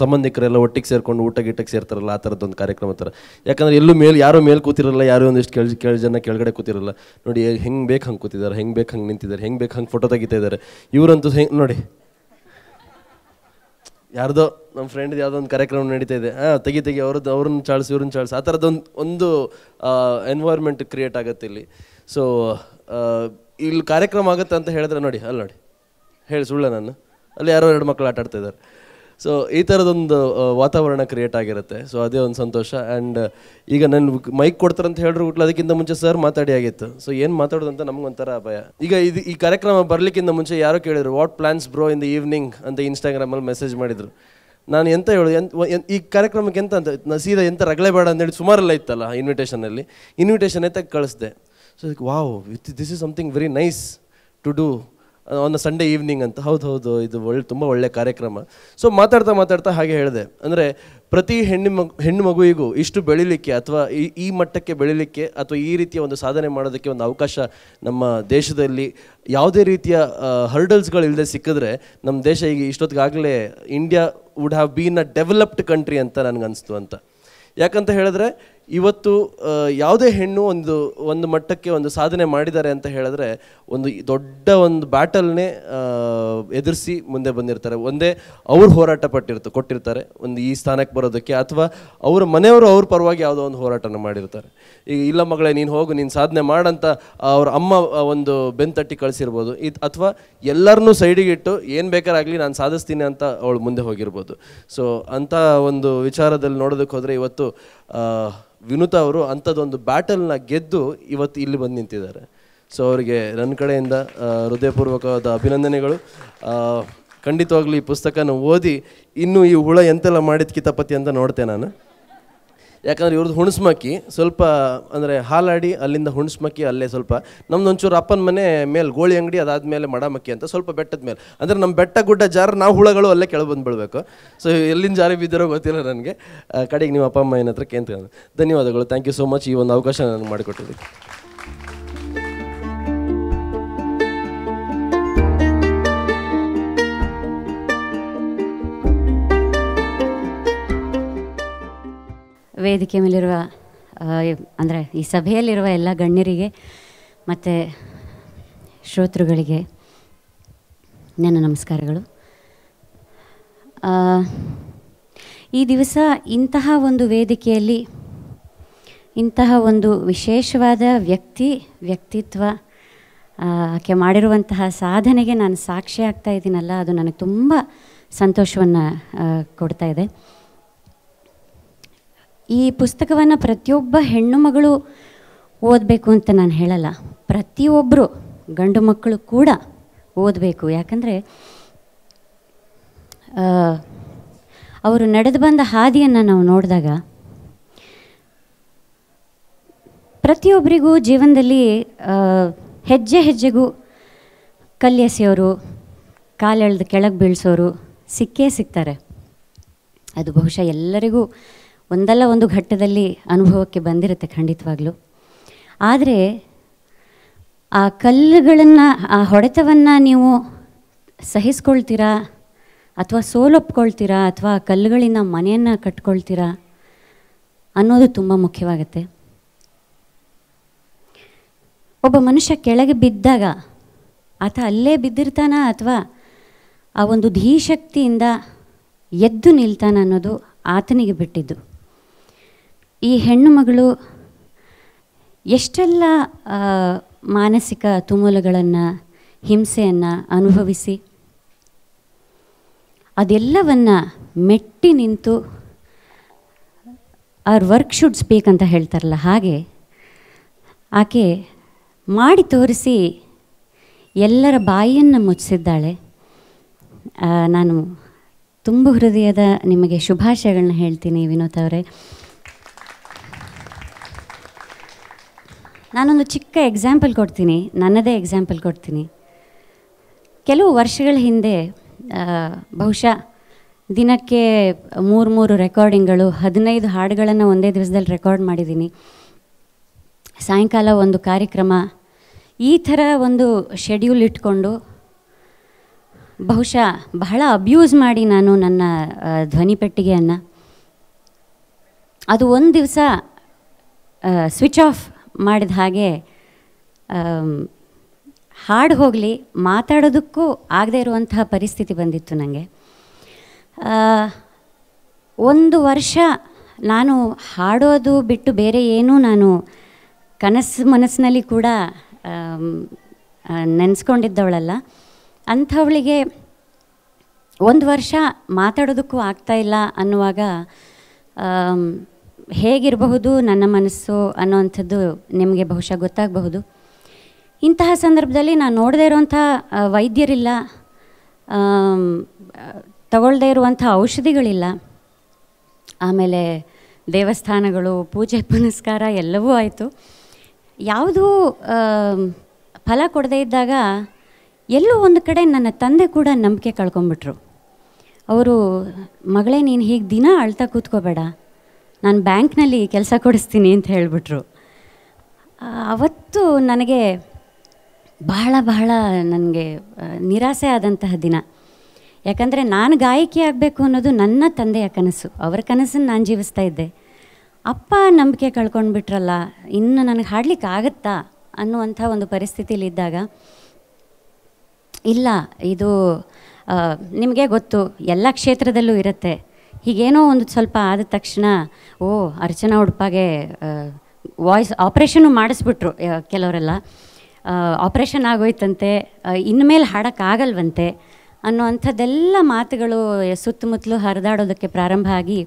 ಸಂಬಂಧಿಕರೆಲ್ಲ ಒಟ್ಟಿಗೆ ಸೇರಿಕೊಂಡು ಊಟ ಗೀಟಕ್ಕೆ ಸೇರ್ತಾರಲ್ಲ ಆ ಥರದ್ದೊಂದು ಕಾರ್ಯಕ್ರಮ ಥರ ಯಾಕಂದರೆ ಎಲ್ಲೂ ಮೇಲೆ ಯಾರೂ ಮೇಲೆ ಕೂತಿರಲ್ಲ ಯಾರೂ ಒಂದಿಷ್ಟು ಕೆಳ ಕೆಳ ಜನ ಕೆಳಗಡೆ ಕೂತಿರಲ್ಲ ನೋಡಿ ಹೆಂಗೆ ಬೇಕು ಹಂಗೆ ಕೂತಿದ್ದಾರೆ ಹೆಂಗೆ ಬೇಕು ಹಂಗೆ ನಿಂತಿದ್ದಾರೆ ಹೆಂಗೆ ಬೇಕು ಹಂಗೆ ಫೋಟೋ ತೆಗಿತಾ ಇದ್ದಾರೆ ಇವರಂತೂ ಹೆಂಗೆ ನೋಡಿ ಯಾರ್ದೋ ನಮ್ಮ ಫ್ರೆಂಡ್ ಯಾವುದೋ ಒಂದು ಕಾರ್ಯಕ್ರಮ ನಡೀತಾ ಇದೆ ಹಾಂ ತೆಗಿ ತೆಗಿ ಅವ್ರದ್ದು ಅವ್ರನ್ನ ಚಾಳಿಸಿ ಇವ್ರನ್ನ ಚಾಳಿಸಿ ಆ ಥರದ್ದೊಂದು ಒಂದು ಎನ್ವೈರ್ಮೆಂಟ್ ಕ್ರಿಯೇಟ್ ಆಗುತ್ತೆ ಇಲ್ಲಿ ಸೊ ಇಲ್ಲಿ ಕಾರ್ಯಕ್ರಮ ಆಗುತ್ತೆ ಅಂತ ಹೇಳಿದ್ರೆ ನೋಡಿ ಅಲ್ಲಿ ನೋಡಿ ಹೇಳಿ ಸುಳ್ಳ ನಾನು ಅಲ್ಲಿ ಯಾರೋ ಎರಡು ಮಕ್ಕಳು ಆಟ ಇದ್ದಾರೆ ಸೊ ಈ ಥರದೊಂದು ವಾತಾವರಣ ಕ್ರಿಯೇಟ್ ಆಗಿರುತ್ತೆ ಸೊ ಅದೇ ಒಂದು ಸಂತೋಷ ಆ್ಯಂಡ್ ಈಗ ನಾನು ಮೈಕ್ ಅಂತ ಹೇಳಿದ್ರು ಕೂಡಲೇ ಅದಕ್ಕಿಂತ ಮುಂಚೆ ಸರ್ ಮಾತಾಡಿ ಆಗಿತ್ತು ಸೊ ಏನು ಮಾತಾಡೋದಂತ ಒಂಥರ ಭಯ ಈಗ ಇದು ಈ ಕಾರ್ಯಕ್ರಮ ಬರಲಿಕ್ಕಿಂತ ಮುಂಚೆ ಯಾರೋ ಕೇಳಿದ್ರು what plans bro in the evening ಅಂತ ಇನ್ಸ್ಟಾಗ್ರಾಮಲ್ಲಿ ಮೆಸೇಜ್ ಮಾಡಿದರು ನಾನು ಎಂತ ಹೇಳೋದು ಎಂತ ಈ ಕಾರ್ಯಕ್ರಮಕ್ಕೆ ಎಂತ ಅಂತ ಸೀದಾ ಎಂಥ ರಗಳೇ ಬೇಡ ಅಂತೇಳಿ ಸುಮಾರೆಲ್ಲ ಇತ್ತಲ್ಲ ಇನ್ವಿಟೇಷನಲ್ಲಿ ಇನ್ವಿಟೇಷನ್ ಎತ್ತ ಕಳಿಸ್ದೆ so like wow with this is something very nice to do on a Sunday evening ಅಂತ ಹೌದು ಹೌದು ಇದು ಒಳ್ಳೆ ತುಂಬ ಒಳ್ಳೆ ಕಾರ್ಯಕ್ರಮ ಸೊ ಮಾತಾಡ್ತಾ ಮಾತಾಡ್ತಾ ಹಾಗೆ ಹೇಳಿದೆ ಅಂದರೆ ಪ್ರತಿ ಹೆಣ್ಣು ಮಗು ಹೆಣ್ಣು ಮಗುವಿಗೂ ಇಷ್ಟು ಬೆಳಿಲಿಕ್ಕೆ ಅಥವಾ ಈ ಈ ಮಟ್ಟಕ್ಕೆ ಬೆಳಿಲಿಕ್ಕೆ ಅಥವಾ ಈ ರೀತಿಯ ಒಂದು ಸಾಧನೆ ಮಾಡೋದಕ್ಕೆ ಒಂದು ಅವಕಾಶ ನಮ್ಮ ದೇಶದಲ್ಲಿ ಯಾವುದೇ ರೀತಿಯ ಹರ್ಡಲ್ಸ್ಗಳಿಲ್ಲದೆ ಸಿಕ್ಕಿದ್ರೆ ನಮ್ಮ ದೇಶ ಈಗ ಇಷ್ಟೊತ್ತಿಗಾಗಲೇ India would have been a developed country ಅಂತ ನನಗನ್ನಿಸ್ತು ಅಂತ ಯಾಕಂತ ಹೇಳಿದ್ರೆ ಇವತ್ತು ಯಾವುದೇ ಹೆಣ್ಣು ಒಂದು ಒಂದು ಮಟ್ಟಕ್ಕೆ ಒಂದು ಸಾಧನೆ ಮಾಡಿದ್ದಾರೆ ಅಂತ ಹೇಳಿದ್ರೆ ಒಂದು ದೊಡ್ಡ ಒಂದು ಬ್ಯಾಟಲ್ನೇ ಎದುರಿಸಿ ಮುಂದೆ ಬಂದಿರ್ತಾರೆ ಒಂದೇ ಅವ್ರು ಹೋರಾಟ ಪಟ್ಟಿರ್ತ ಕೊಟ್ಟಿರ್ತಾರೆ ಒಂದು ಈ ಸ್ಥಾನಕ್ಕೆ ಬರೋದಕ್ಕೆ ಅಥವಾ ಅವರ ಮನೆಯವರು ಅವ್ರ ಪರವಾಗಿ ಯಾವುದೋ ಒಂದು ಹೋರಾಟನ ಮಾಡಿರ್ತಾರೆ ಈಗ ಇಲ್ಲ ಮಗಳೇ ನೀನು ಹೋಗು ನೀನು ಸಾಧನೆ ಮಾಡಂತ ಅವ್ರ ಅಮ್ಮ ಒಂದು ಬೆಂತಟ್ಟಿ ಕಳಿಸಿರ್ಬೋದು ಇದು ಅಥವಾ ಎಲ್ಲರನ್ನೂ ಸೈಡಿಗಿಟ್ಟು ಏನು ಬೇಕಾರಾಗಲಿ ನಾನು ಸಾಧಿಸ್ತೀನಿ ಅಂತ ಅವಳು ಮುಂದೆ ಹೋಗಿರ್ಬೋದು ಸೊ ಅಂಥ ಒಂದು ವಿಚಾರದಲ್ಲಿ ನೋಡೋದಕ್ಕೆ ಹೋದರೆ ಇವತ್ತು ವಿನುತಾ ಅವರು ಅಂಥದ್ದೊಂದು ಬ್ಯಾಟಲ್ನ ಗೆದ್ದು ಇವತ್ತು ಇಲ್ಲಿ ಬಂದು ನಿಂತಿದ್ದಾರೆ ಸೊ ಅವರಿಗೆ ನನ್ನ ಕಡೆಯಿಂದ ಹೃದಯಪೂರ್ವಕವಾದ ಅಭಿನಂದನೆಗಳು ಖಂಡಿತವಾಗ್ಲೂ ಈ ಪುಸ್ತಕನ ಓದಿ ಇನ್ನೂ ಈ ಹುಳ ಎಂತೆಲ್ಲ ಮಾಡಿದ ಕಿತಾಪತಿ ಅಂತ ನೋಡ್ತೆ ನಾನು ಯಾಕಂದರೆ ಇವ್ರದ್ದು ಹುಣಸ್ಮಕ್ಕಿ ಸ್ವಲ್ಪ ಅಂದರೆ ಹಾಲಾಡಿ ಅಲ್ಲಿಂದ ಹುಣಸ್ಮಕ್ಕಿ ಅಲ್ಲೇ ಸ್ವಲ್ಪ ನಮ್ದು ಅಪ್ಪನ ಮನೆ ಮೇಲೆ ಗೋಳಿ ಅಂಗಡಿ ಅದಾದಮೇಲೆ ಮಡಮಕ್ಕಿ ಅಂತ ಸ್ವಲ್ಪ ಬೆಟ್ಟದ ಮೇಲೆ ಅಂದರೆ ನಮ್ಮ ಬೆಟ್ಟ ಗುಡ್ಡ ಜಾರ ನಾವು ಹುಳಗಳು ಅಲ್ಲೇ ಕೆಳಗೆ ಬಂದು ಬಿಡಬೇಕು ಸೊ ಎಲ್ಲಿಂದ ಜಾರಿ ಬಿದ್ದಿರೋ ಗೊತ್ತಿಲ್ಲ ನನಗೆ ಕಡೆಗೆ ನಿಮ್ಮ ಅಪ್ಪ ಅಮ್ಮ ಏನತ್ರ ಕೇಂತ ಧನ್ಯವಾದಗಳು ಥ್ಯಾಂಕ್ ಯು ಸೋ ಮಚ್ ಈ ಒಂದು ಅವಕಾಶ ನನಗೆ ಮಾಡಿಕೊಟ್ಟಿದ್ದೀನಿ ವೇದಿಕೆ ಮೇಲಿರುವ ಅಂದರೆ ಈ ಸಭೆಯಲ್ಲಿರುವ ಎಲ್ಲ ಗಣ್ಯರಿಗೆ ಮತ್ತು ಶ್ರೋತೃಗಳಿಗೆ ನನ್ನ ನಮಸ್ಕಾರಗಳು ಈ ದಿವಸ ಇಂತಹ ಒಂದು ವೇದಿಕೆಯಲ್ಲಿ ಇಂತಹ ಒಂದು ವಿಶೇಷವಾದ ವ್ಯಕ್ತಿ ವ್ಯಕ್ತಿತ್ವ ಆಕೆ ಮಾಡಿರುವಂತಹ ಸಾಧನೆಗೆ ನಾನು ಸಾಕ್ಷಿ ಆಗ್ತಾ ಇದ್ದೀನಲ್ಲ ಅದು ನನಗೆ ತುಂಬ ಸಂತೋಷವನ್ನು ಕೊಡ್ತಾ ಇದೆ ಈ ಪುಸ್ತಕವನ್ನು ಪ್ರತಿಯೊಬ್ಬ ಹೆಣ್ಣು ಮಗಳು ಓದಬೇಕು ಅಂತ ನಾನು ಹೇಳಲ್ಲ ಪ್ರತಿಯೊಬ್ಬರು ಗಂಡು ಮಕ್ಕಳು ಕೂಡ ಓದಬೇಕು ಯಾಕಂದರೆ ಅವರು ನಡೆದು ಬಂದ ಹಾದಿಯನ್ನು ನಾವು ನೋಡಿದಾಗ ಪ್ರತಿಯೊಬ್ಬರಿಗೂ ಜೀವನದಲ್ಲಿ ಹೆಜ್ಜೆ ಹೆಜ್ಜೆಗೂ ಕಲ್ಯಸೆಯವರು ಕಾಲೆಳೆದು ಕೆಳಗೆ ಬೀಳಿಸೋರು ಸಿಕ್ಕೇ ಸಿಗ್ತಾರೆ ಅದು ಬಹುಶಃ ಎಲ್ಲರಿಗೂ ಒಂದಲ್ಲ ಒಂದು ಘಟ್ಟದಲ್ಲಿ ಅನುಭವಕ್ಕೆ ಬಂದಿರುತ್ತೆ ಖಂಡಿತವಾಗ್ಲೂ ಆದರೆ ಆ ಕಲ್ಲುಗಳನ್ನು ಆ ಹೊಡೆತವನ್ನು ನೀವು ಸಹಿಸ್ಕೊಳ್ತೀರಾ ಅಥವಾ ಸೋಲೊಪ್ಕೊಳ್ತೀರಾ ಅಥವಾ ಆ ಕಲ್ಲುಗಳಿಂದ ಮನೆಯನ್ನು ಕಟ್ಕೊಳ್ತೀರಾ ಅನ್ನೋದು ತುಂಬ ಮುಖ್ಯವಾಗುತ್ತೆ ಒಬ್ಬ ಮನುಷ್ಯ ಕೆಳಗೆ ಬಿದ್ದಾಗ ಆತ ಅಲ್ಲೇ ಬಿದ್ದಿರ್ತಾನ ಅಥವಾ ಆ ಒಂದು ಧೀಶಕ್ತಿಯಿಂದ ಎದ್ದು ನಿಲ್ತಾನ ಅನ್ನೋದು ಆತನಿಗೆ ಬಿಟ್ಟಿದ್ದು ಈ ಹೆಣ್ಣು ಮಗಳು ಎಷ್ಟೆಲ್ಲ ಮಾನಸಿಕ ತುಮೂಲಗಳನ್ನು ಹಿಂಸೆಯನ್ನು ಅನುಭವಿಸಿ ಅದೆಲ್ಲವನ್ನು ಮೆಟ್ಟಿ ನಿಂತು ಅವ್ರ ವರ್ಕ್ ಶುಡ್ ಸ್ಪೀಕ್ ಅಂತ ಹೇಳ್ತಾರಲ್ಲ ಹಾಗೆ ಆಕೆ ಮಾಡಿ ತೋರಿಸಿ ಎಲ್ಲರ ಬಾಯಿಯನ್ನು ಮುಚ್ಚಿಸಿದ್ದಾಳೆ ನಾನು ತುಂಬ ಹೃದಯದ ನಿಮಗೆ ಶುಭಾಶಯಗಳನ್ನ ಹೇಳ್ತೀನಿ ವಿನೋತ್ ಅವರೇ ನಾನೊಂದು ಚಿಕ್ಕ ಎಕ್ಸಾಂಪಲ್ ಕೊಡ್ತೀನಿ ನನ್ನದೇ ಎಕ್ಸಾಂಪಲ್ ಕೊಡ್ತೀನಿ ಕೆಲವು ವರ್ಷಗಳ ಹಿಂದೆ ಬಹುಶಃ ದಿನಕ್ಕೆ ಮೂರು ಮೂರು ರೆಕಾರ್ಡಿಂಗ್ಗಳು ಹದಿನೈದು ಹಾಡುಗಳನ್ನು ಒಂದೇ ದಿವಸದಲ್ಲಿ ರೆಕಾರ್ಡ್ ಮಾಡಿದ್ದೀನಿ ಸಾಯಂಕಾಲ ಒಂದು ಕಾರ್ಯಕ್ರಮ ಈ ಥರ ಒಂದು ಶೆಡ್ಯೂಲ್ ಇಟ್ಕೊಂಡು ಬಹುಶಃ ಬಹಳ ಅಬ್ಯೂಸ್ ಮಾಡಿ ನಾನು ನನ್ನ ಪೆಟ್ಟಿಗೆಯನ್ನು ಅದು ಒಂದು ದಿವಸ ಸ್ವಿಚ್ ಆಫ್ ಮಾಡಿದ ಹಾಗೆ ಹಾಡು ಹೋಗಲಿ ಮಾತಾಡೋದಕ್ಕೂ ಆಗದೇ ಇರುವಂತಹ ಪರಿಸ್ಥಿತಿ ಬಂದಿತ್ತು ನನಗೆ ಒಂದು ವರ್ಷ ನಾನು ಹಾಡೋದು ಬಿಟ್ಟು ಬೇರೆ ಏನೂ ನಾನು ಕನಸು ಮನಸ್ಸಿನಲ್ಲಿ ಕೂಡ ನೆನೆಸ್ಕೊಂಡಿದ್ದವಳಲ್ಲ ಅಂಥವಳಿಗೆ ಒಂದು ವರ್ಷ ಮಾತಾಡೋದಕ್ಕೂ ಆಗ್ತಾಯಿಲ್ಲ ಅನ್ನುವಾಗ ಹೇಗಿರಬಹುದು ನನ್ನ ಮನಸ್ಸು ಅನ್ನೋವಂಥದ್ದು ನಿಮಗೆ ಬಹುಶಃ ಗೊತ್ತಾಗಬಹುದು ಇಂತಹ ಸಂದರ್ಭದಲ್ಲಿ ನಾನು ನೋಡದೇ ಇರುವಂಥ ವೈದ್ಯರಿಲ್ಲ ತಗೊಳ್ಳದೇ ಇರುವಂಥ ಔಷಧಿಗಳಿಲ್ಲ ಆಮೇಲೆ ದೇವಸ್ಥಾನಗಳು ಪೂಜೆ ಪುನಸ್ಕಾರ ಎಲ್ಲವೂ ಆಯಿತು ಯಾವುದೂ ಫಲ ಕೊಡದೇ ಇದ್ದಾಗ ಎಲ್ಲೋ ಒಂದು ಕಡೆ ನನ್ನ ತಂದೆ ಕೂಡ ನಂಬಿಕೆ ಕಳ್ಕೊಂಬಿಟ್ರು ಅವರು ಮಗಳೇ ನೀನು ಹೀಗೆ ದಿನ ಅಳ್ತಾ ಕೂತ್ಕೋಬೇಡ ನಾನು ಬ್ಯಾಂಕ್ನಲ್ಲಿ ಕೆಲಸ ಕೊಡಿಸ್ತೀನಿ ಅಂತ ಹೇಳಿಬಿಟ್ರು ಅವತ್ತು ನನಗೆ ಬಹಳ ಬಹಳ ನನಗೆ ನಿರಾಸೆ ಆದಂತಹ ದಿನ ಯಾಕಂದರೆ ನಾನು ಗಾಯಕಿ ಆಗಬೇಕು ಅನ್ನೋದು ನನ್ನ ತಂದೆಯ ಕನಸು ಅವರ ಕನಸನ್ನು ನಾನು ಜೀವಿಸ್ತಾ ಇದ್ದೆ ಅಪ್ಪ ನಂಬಿಕೆ ಕಳ್ಕೊಂಡ್ಬಿಟ್ರಲ್ಲ ಇನ್ನು ನನಗೆ ಹಾಡ್ಲಿಕ್ಕೆ ಆಗುತ್ತಾ ಅನ್ನುವಂಥ ಒಂದು ಇದ್ದಾಗ ಇಲ್ಲ ಇದು ನಿಮಗೆ ಗೊತ್ತು ಎಲ್ಲ ಕ್ಷೇತ್ರದಲ್ಲೂ ಇರುತ್ತೆ ಹೀಗೇನೋ ಒಂದು ಸ್ವಲ್ಪ ಆದ ತಕ್ಷಣ ಓ ಅರ್ಚನಾ ಉಡುಪಾಗೆ ವಾಯ್ಸ್ ಆಪ್ರೇಷನ್ನು ಮಾಡಿಸ್ಬಿಟ್ರು ಕೆಲವರೆಲ್ಲ ಆಪ್ರೇಷನ್ ಆಗೋಯ್ತಂತೆ ಇನ್ಮೇಲೆ ಹಾಡೋಕ್ಕಾಗಲ್ವಂತೆ ಅನ್ನೋ ಅಂಥದ್ದೆಲ್ಲ ಮಾತುಗಳು ಸುತ್ತಮುತ್ತಲು ಹರಿದಾಡೋದಕ್ಕೆ ಪ್ರಾರಂಭ ಆಗಿ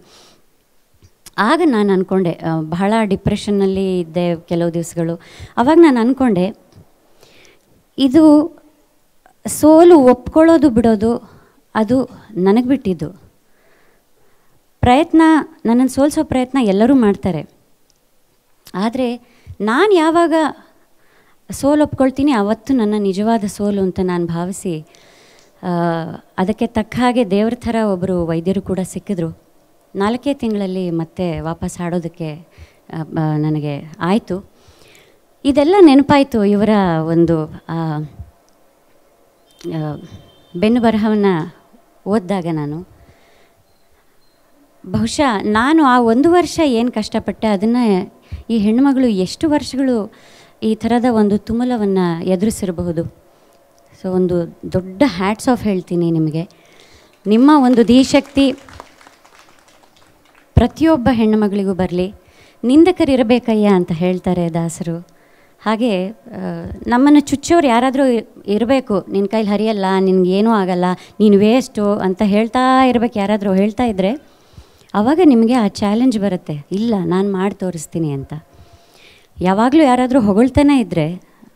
ಆಗ ನಾನು ಅಂದ್ಕೊಂಡೆ ಬಹಳ ಡಿಪ್ರೆಷನ್ನಲ್ಲಿ ಇದ್ದೆ ಕೆಲವು ದಿವಸಗಳು ಅವಾಗ ನಾನು ಅಂದ್ಕೊಂಡೆ ಇದು ಸೋಲು ಒಪ್ಕೊಳ್ಳೋದು ಬಿಡೋದು ಅದು ನನಗೆ ಬಿಟ್ಟಿದ್ದು ಪ್ರಯತ್ನ ನನ್ನನ್ನು ಸೋಲಿಸೋ ಪ್ರಯತ್ನ ಎಲ್ಲರೂ ಮಾಡ್ತಾರೆ ಆದರೆ ನಾನು ಯಾವಾಗ ಸೋಲು ಒಪ್ಕೊಳ್ತೀನಿ ಅವತ್ತು ನನ್ನ ನಿಜವಾದ ಸೋಲು ಅಂತ ನಾನು ಭಾವಿಸಿ ಅದಕ್ಕೆ ತಕ್ಕ ಹಾಗೆ ದೇವ್ರ ಥರ ಒಬ್ಬರು ವೈದ್ಯರು ಕೂಡ ಸಿಕ್ಕಿದ್ರು ನಾಲ್ಕೇ ತಿಂಗಳಲ್ಲಿ ಮತ್ತೆ ವಾಪಸ್ ಆಡೋದಕ್ಕೆ ನನಗೆ ಆಯಿತು ಇದೆಲ್ಲ ನೆನಪಾಯಿತು ಇವರ ಒಂದು ಬೆನ್ನು ಬರಹವನ್ನು ಓದಿದಾಗ ನಾನು ಬಹುಶಃ ನಾನು ಆ ಒಂದು ವರ್ಷ ಏನು ಕಷ್ಟಪಟ್ಟೆ ಅದನ್ನು ಈ ಹೆಣ್ಣುಮಗಳು ಎಷ್ಟು ವರ್ಷಗಳು ಈ ಥರದ ಒಂದು ತುಮಲವನ್ನು ಎದುರಿಸಿರಬಹುದು ಸೊ ಒಂದು ದೊಡ್ಡ ಹ್ಯಾಟ್ಸ್ ಆಫ್ ಹೇಳ್ತೀನಿ ನಿಮಗೆ ನಿಮ್ಮ ಒಂದು ಧೀಶಕ್ತಿ ಪ್ರತಿಯೊಬ್ಬ ಹೆಣ್ಣುಮಗಳಿಗೂ ಬರಲಿ ನಿಂದಕರಿರಬೇಕಯ್ಯ ಅಂತ ಹೇಳ್ತಾರೆ ದಾಸರು ಹಾಗೆ ನಮ್ಮನ್ನು ಚುಚ್ಚೋರು ಯಾರಾದರೂ ಇರಬೇಕು ನಿನ್ನ ಕೈಲಿ ಹರಿಯಲ್ಲ ನಿನಗೇನೂ ಆಗಲ್ಲ ನೀನು ವೇಸ್ಟು ಅಂತ ಹೇಳ್ತಾ ಇರಬೇಕು ಯಾರಾದರೂ ಹೇಳ್ತಾ ಇದ್ದರೆ ಆವಾಗ ನಿಮಗೆ ಆ ಚಾಲೆಂಜ್ ಬರುತ್ತೆ ಇಲ್ಲ ನಾನು ಮಾಡಿ ತೋರಿಸ್ತೀನಿ ಅಂತ ಯಾವಾಗಲೂ ಯಾರಾದರೂ ಹೊಗಳ್ತಾನೆ ಇದ್ದರೆ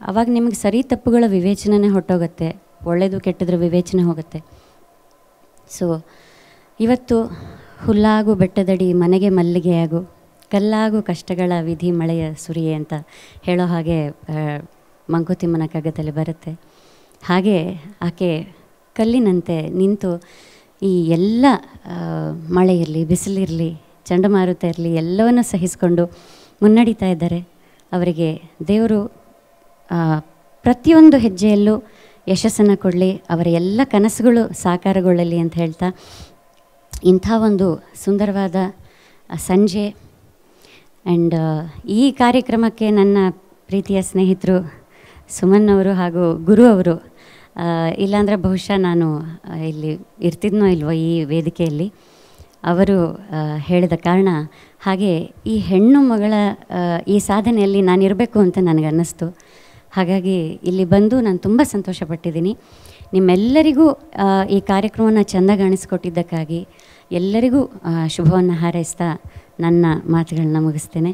ಆವಾಗ ನಿಮಗೆ ಸರಿ ತಪ್ಪುಗಳ ವಿವೇಚನೆ ಹೊಟ್ಟೋಗುತ್ತೆ ಒಳ್ಳೆಯದು ಕೆಟ್ಟದ್ರ ವಿವೇಚನೆ ಹೋಗುತ್ತೆ ಸೊ ಇವತ್ತು ಹುಲ್ಲಾಗು ಬೆಟ್ಟದಡಿ ಮನೆಗೆ ಮಲ್ಲಿಗೆಯಾಗು ಕಲ್ಲಾಗು ಕಷ್ಟಗಳ ವಿಧಿ ಮಳೆಯ ಸುರಿಯೆ ಅಂತ ಹೇಳೋ ಹಾಗೆ ಮಂಕುತಿಮ್ಮನ ಕಗ್ಗದಲ್ಲಿ ಬರುತ್ತೆ ಹಾಗೆ ಆಕೆ ಕಲ್ಲಿನಂತೆ ನಿಂತು ಈ ಎಲ್ಲ ಮಳೆ ಇರಲಿ ಬಿಸಿಲಿರಲಿ ಚಂಡಮಾರುತ ಇರಲಿ ಎಲ್ಲವನ್ನು ಸಹಿಸಿಕೊಂಡು ಮುನ್ನಡೀತಾ ಇದ್ದಾರೆ ಅವರಿಗೆ ದೇವರು ಪ್ರತಿಯೊಂದು ಹೆಜ್ಜೆಯಲ್ಲೂ ಯಶಸ್ಸನ್ನು ಕೊಡಲಿ ಅವರ ಎಲ್ಲ ಕನಸುಗಳು ಸಾಕಾರಗೊಳ್ಳಲಿ ಅಂತ ಹೇಳ್ತಾ ಇಂಥ ಒಂದು ಸುಂದರವಾದ ಸಂಜೆ ಆ್ಯಂಡ್ ಈ ಕಾರ್ಯಕ್ರಮಕ್ಕೆ ನನ್ನ ಪ್ರೀತಿಯ ಸ್ನೇಹಿತರು ಸುಮನ್ ಅವರು ಹಾಗೂ ಗುರು ಅವರು ಇಲ್ಲಾಂದರೆ ಬಹುಶಃ ನಾನು ಇಲ್ಲಿ ಇರ್ತಿದ್ನೋ ಇಲ್ವೋ ಈ ವೇದಿಕೆಯಲ್ಲಿ ಅವರು ಹೇಳಿದ ಕಾರಣ ಹಾಗೆ ಈ ಹೆಣ್ಣು ಮಗಳ ಈ ಸಾಧನೆಯಲ್ಲಿ ನಾನು ಇರಬೇಕು ಅಂತ ನನಗನ್ನಿಸ್ತು ಹಾಗಾಗಿ ಇಲ್ಲಿ ಬಂದು ನಾನು ತುಂಬ ಸಂತೋಷಪಟ್ಟಿದ್ದೀನಿ ನಿಮ್ಮೆಲ್ಲರಿಗೂ ಈ ಕಾರ್ಯಕ್ರಮವನ್ನು ಚೆಂದ ಕಾಣಿಸ್ಕೊಟ್ಟಿದ್ದಕ್ಕಾಗಿ ಎಲ್ಲರಿಗೂ ಶುಭವನ್ನು ಹಾರೈಸ್ತಾ ನನ್ನ ಮಾತುಗಳನ್ನ ಮುಗಿಸ್ತೇನೆ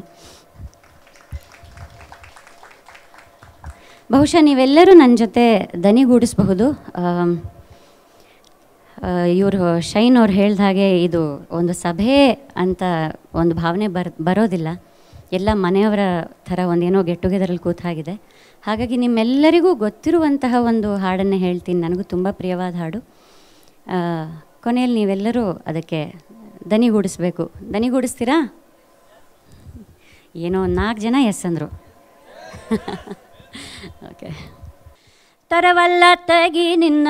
ಬಹುಶಃ ನೀವೆಲ್ಲರೂ ನನ್ನ ಜೊತೆ ದನಿಗೂಡಿಸಬಹುದು ಇವರು ಶೈನ್ ಅವ್ರು ಹೇಳ್ದ ಹಾಗೆ ಇದು ಒಂದು ಸಭೆ ಅಂತ ಒಂದು ಭಾವನೆ ಬರ್ ಬರೋದಿಲ್ಲ ಎಲ್ಲ ಮನೆಯವರ ಥರ ಒಂದೇನೋ ಗೆಟ್ ಟುಗೆದರಲ್ಲಿ ಕೂತಾಗಿದೆ ಹಾಗಾಗಿ ನಿಮ್ಮೆಲ್ಲರಿಗೂ ಗೊತ್ತಿರುವಂತಹ ಒಂದು ಹಾಡನ್ನು ಹೇಳ್ತೀನಿ ನನಗೂ ತುಂಬ ಪ್ರಿಯವಾದ ಹಾಡು ಕೊನೆಯಲ್ಲಿ ನೀವೆಲ್ಲರೂ ಅದಕ್ಕೆ ದನಿಗೂಡಿಸ್ಬೇಕು ದನಿಗೂಡಿಸ್ತೀರಾ ಏನೋ ನಾಲ್ಕು ಜನ ಎಸ್ ಅಂದರು *laughs* ಓಕೆ *laughs* ತರವಲ್ಲ ತಗಿ ನಿನ್ನ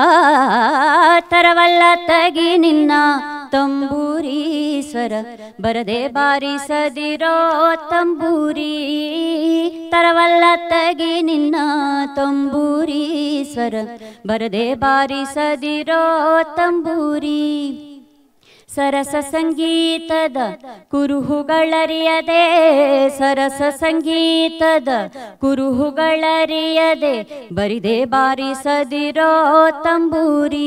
ಆ ತರವಲ್ಲ ತಗಿ ನಿನ್ನ ತಂಬೂರೀಶ್ವರ ಬರದೆ ಬಾರಿಸದಿರೋ ತಂಬೂರಿ ತರವಲ್ಲ ತಗಿ ನಿನ್ನ ತಂಬೂರೀಶ್ವರ ಬರದೆ ಬಾರಿಸದಿರೋ ತಂಬೂರಿ ಸರಸ ಸಂಗೀತದ ಕುರುಹುಗಳರಿಯದೆ ಸರಸ ಸಂಗೀತದ ಕುರುಹುಗಳರಿಯದೆ ಬರಿದೆ ಬಾರಿಸದಿರೋ ತಂಬೂರಿ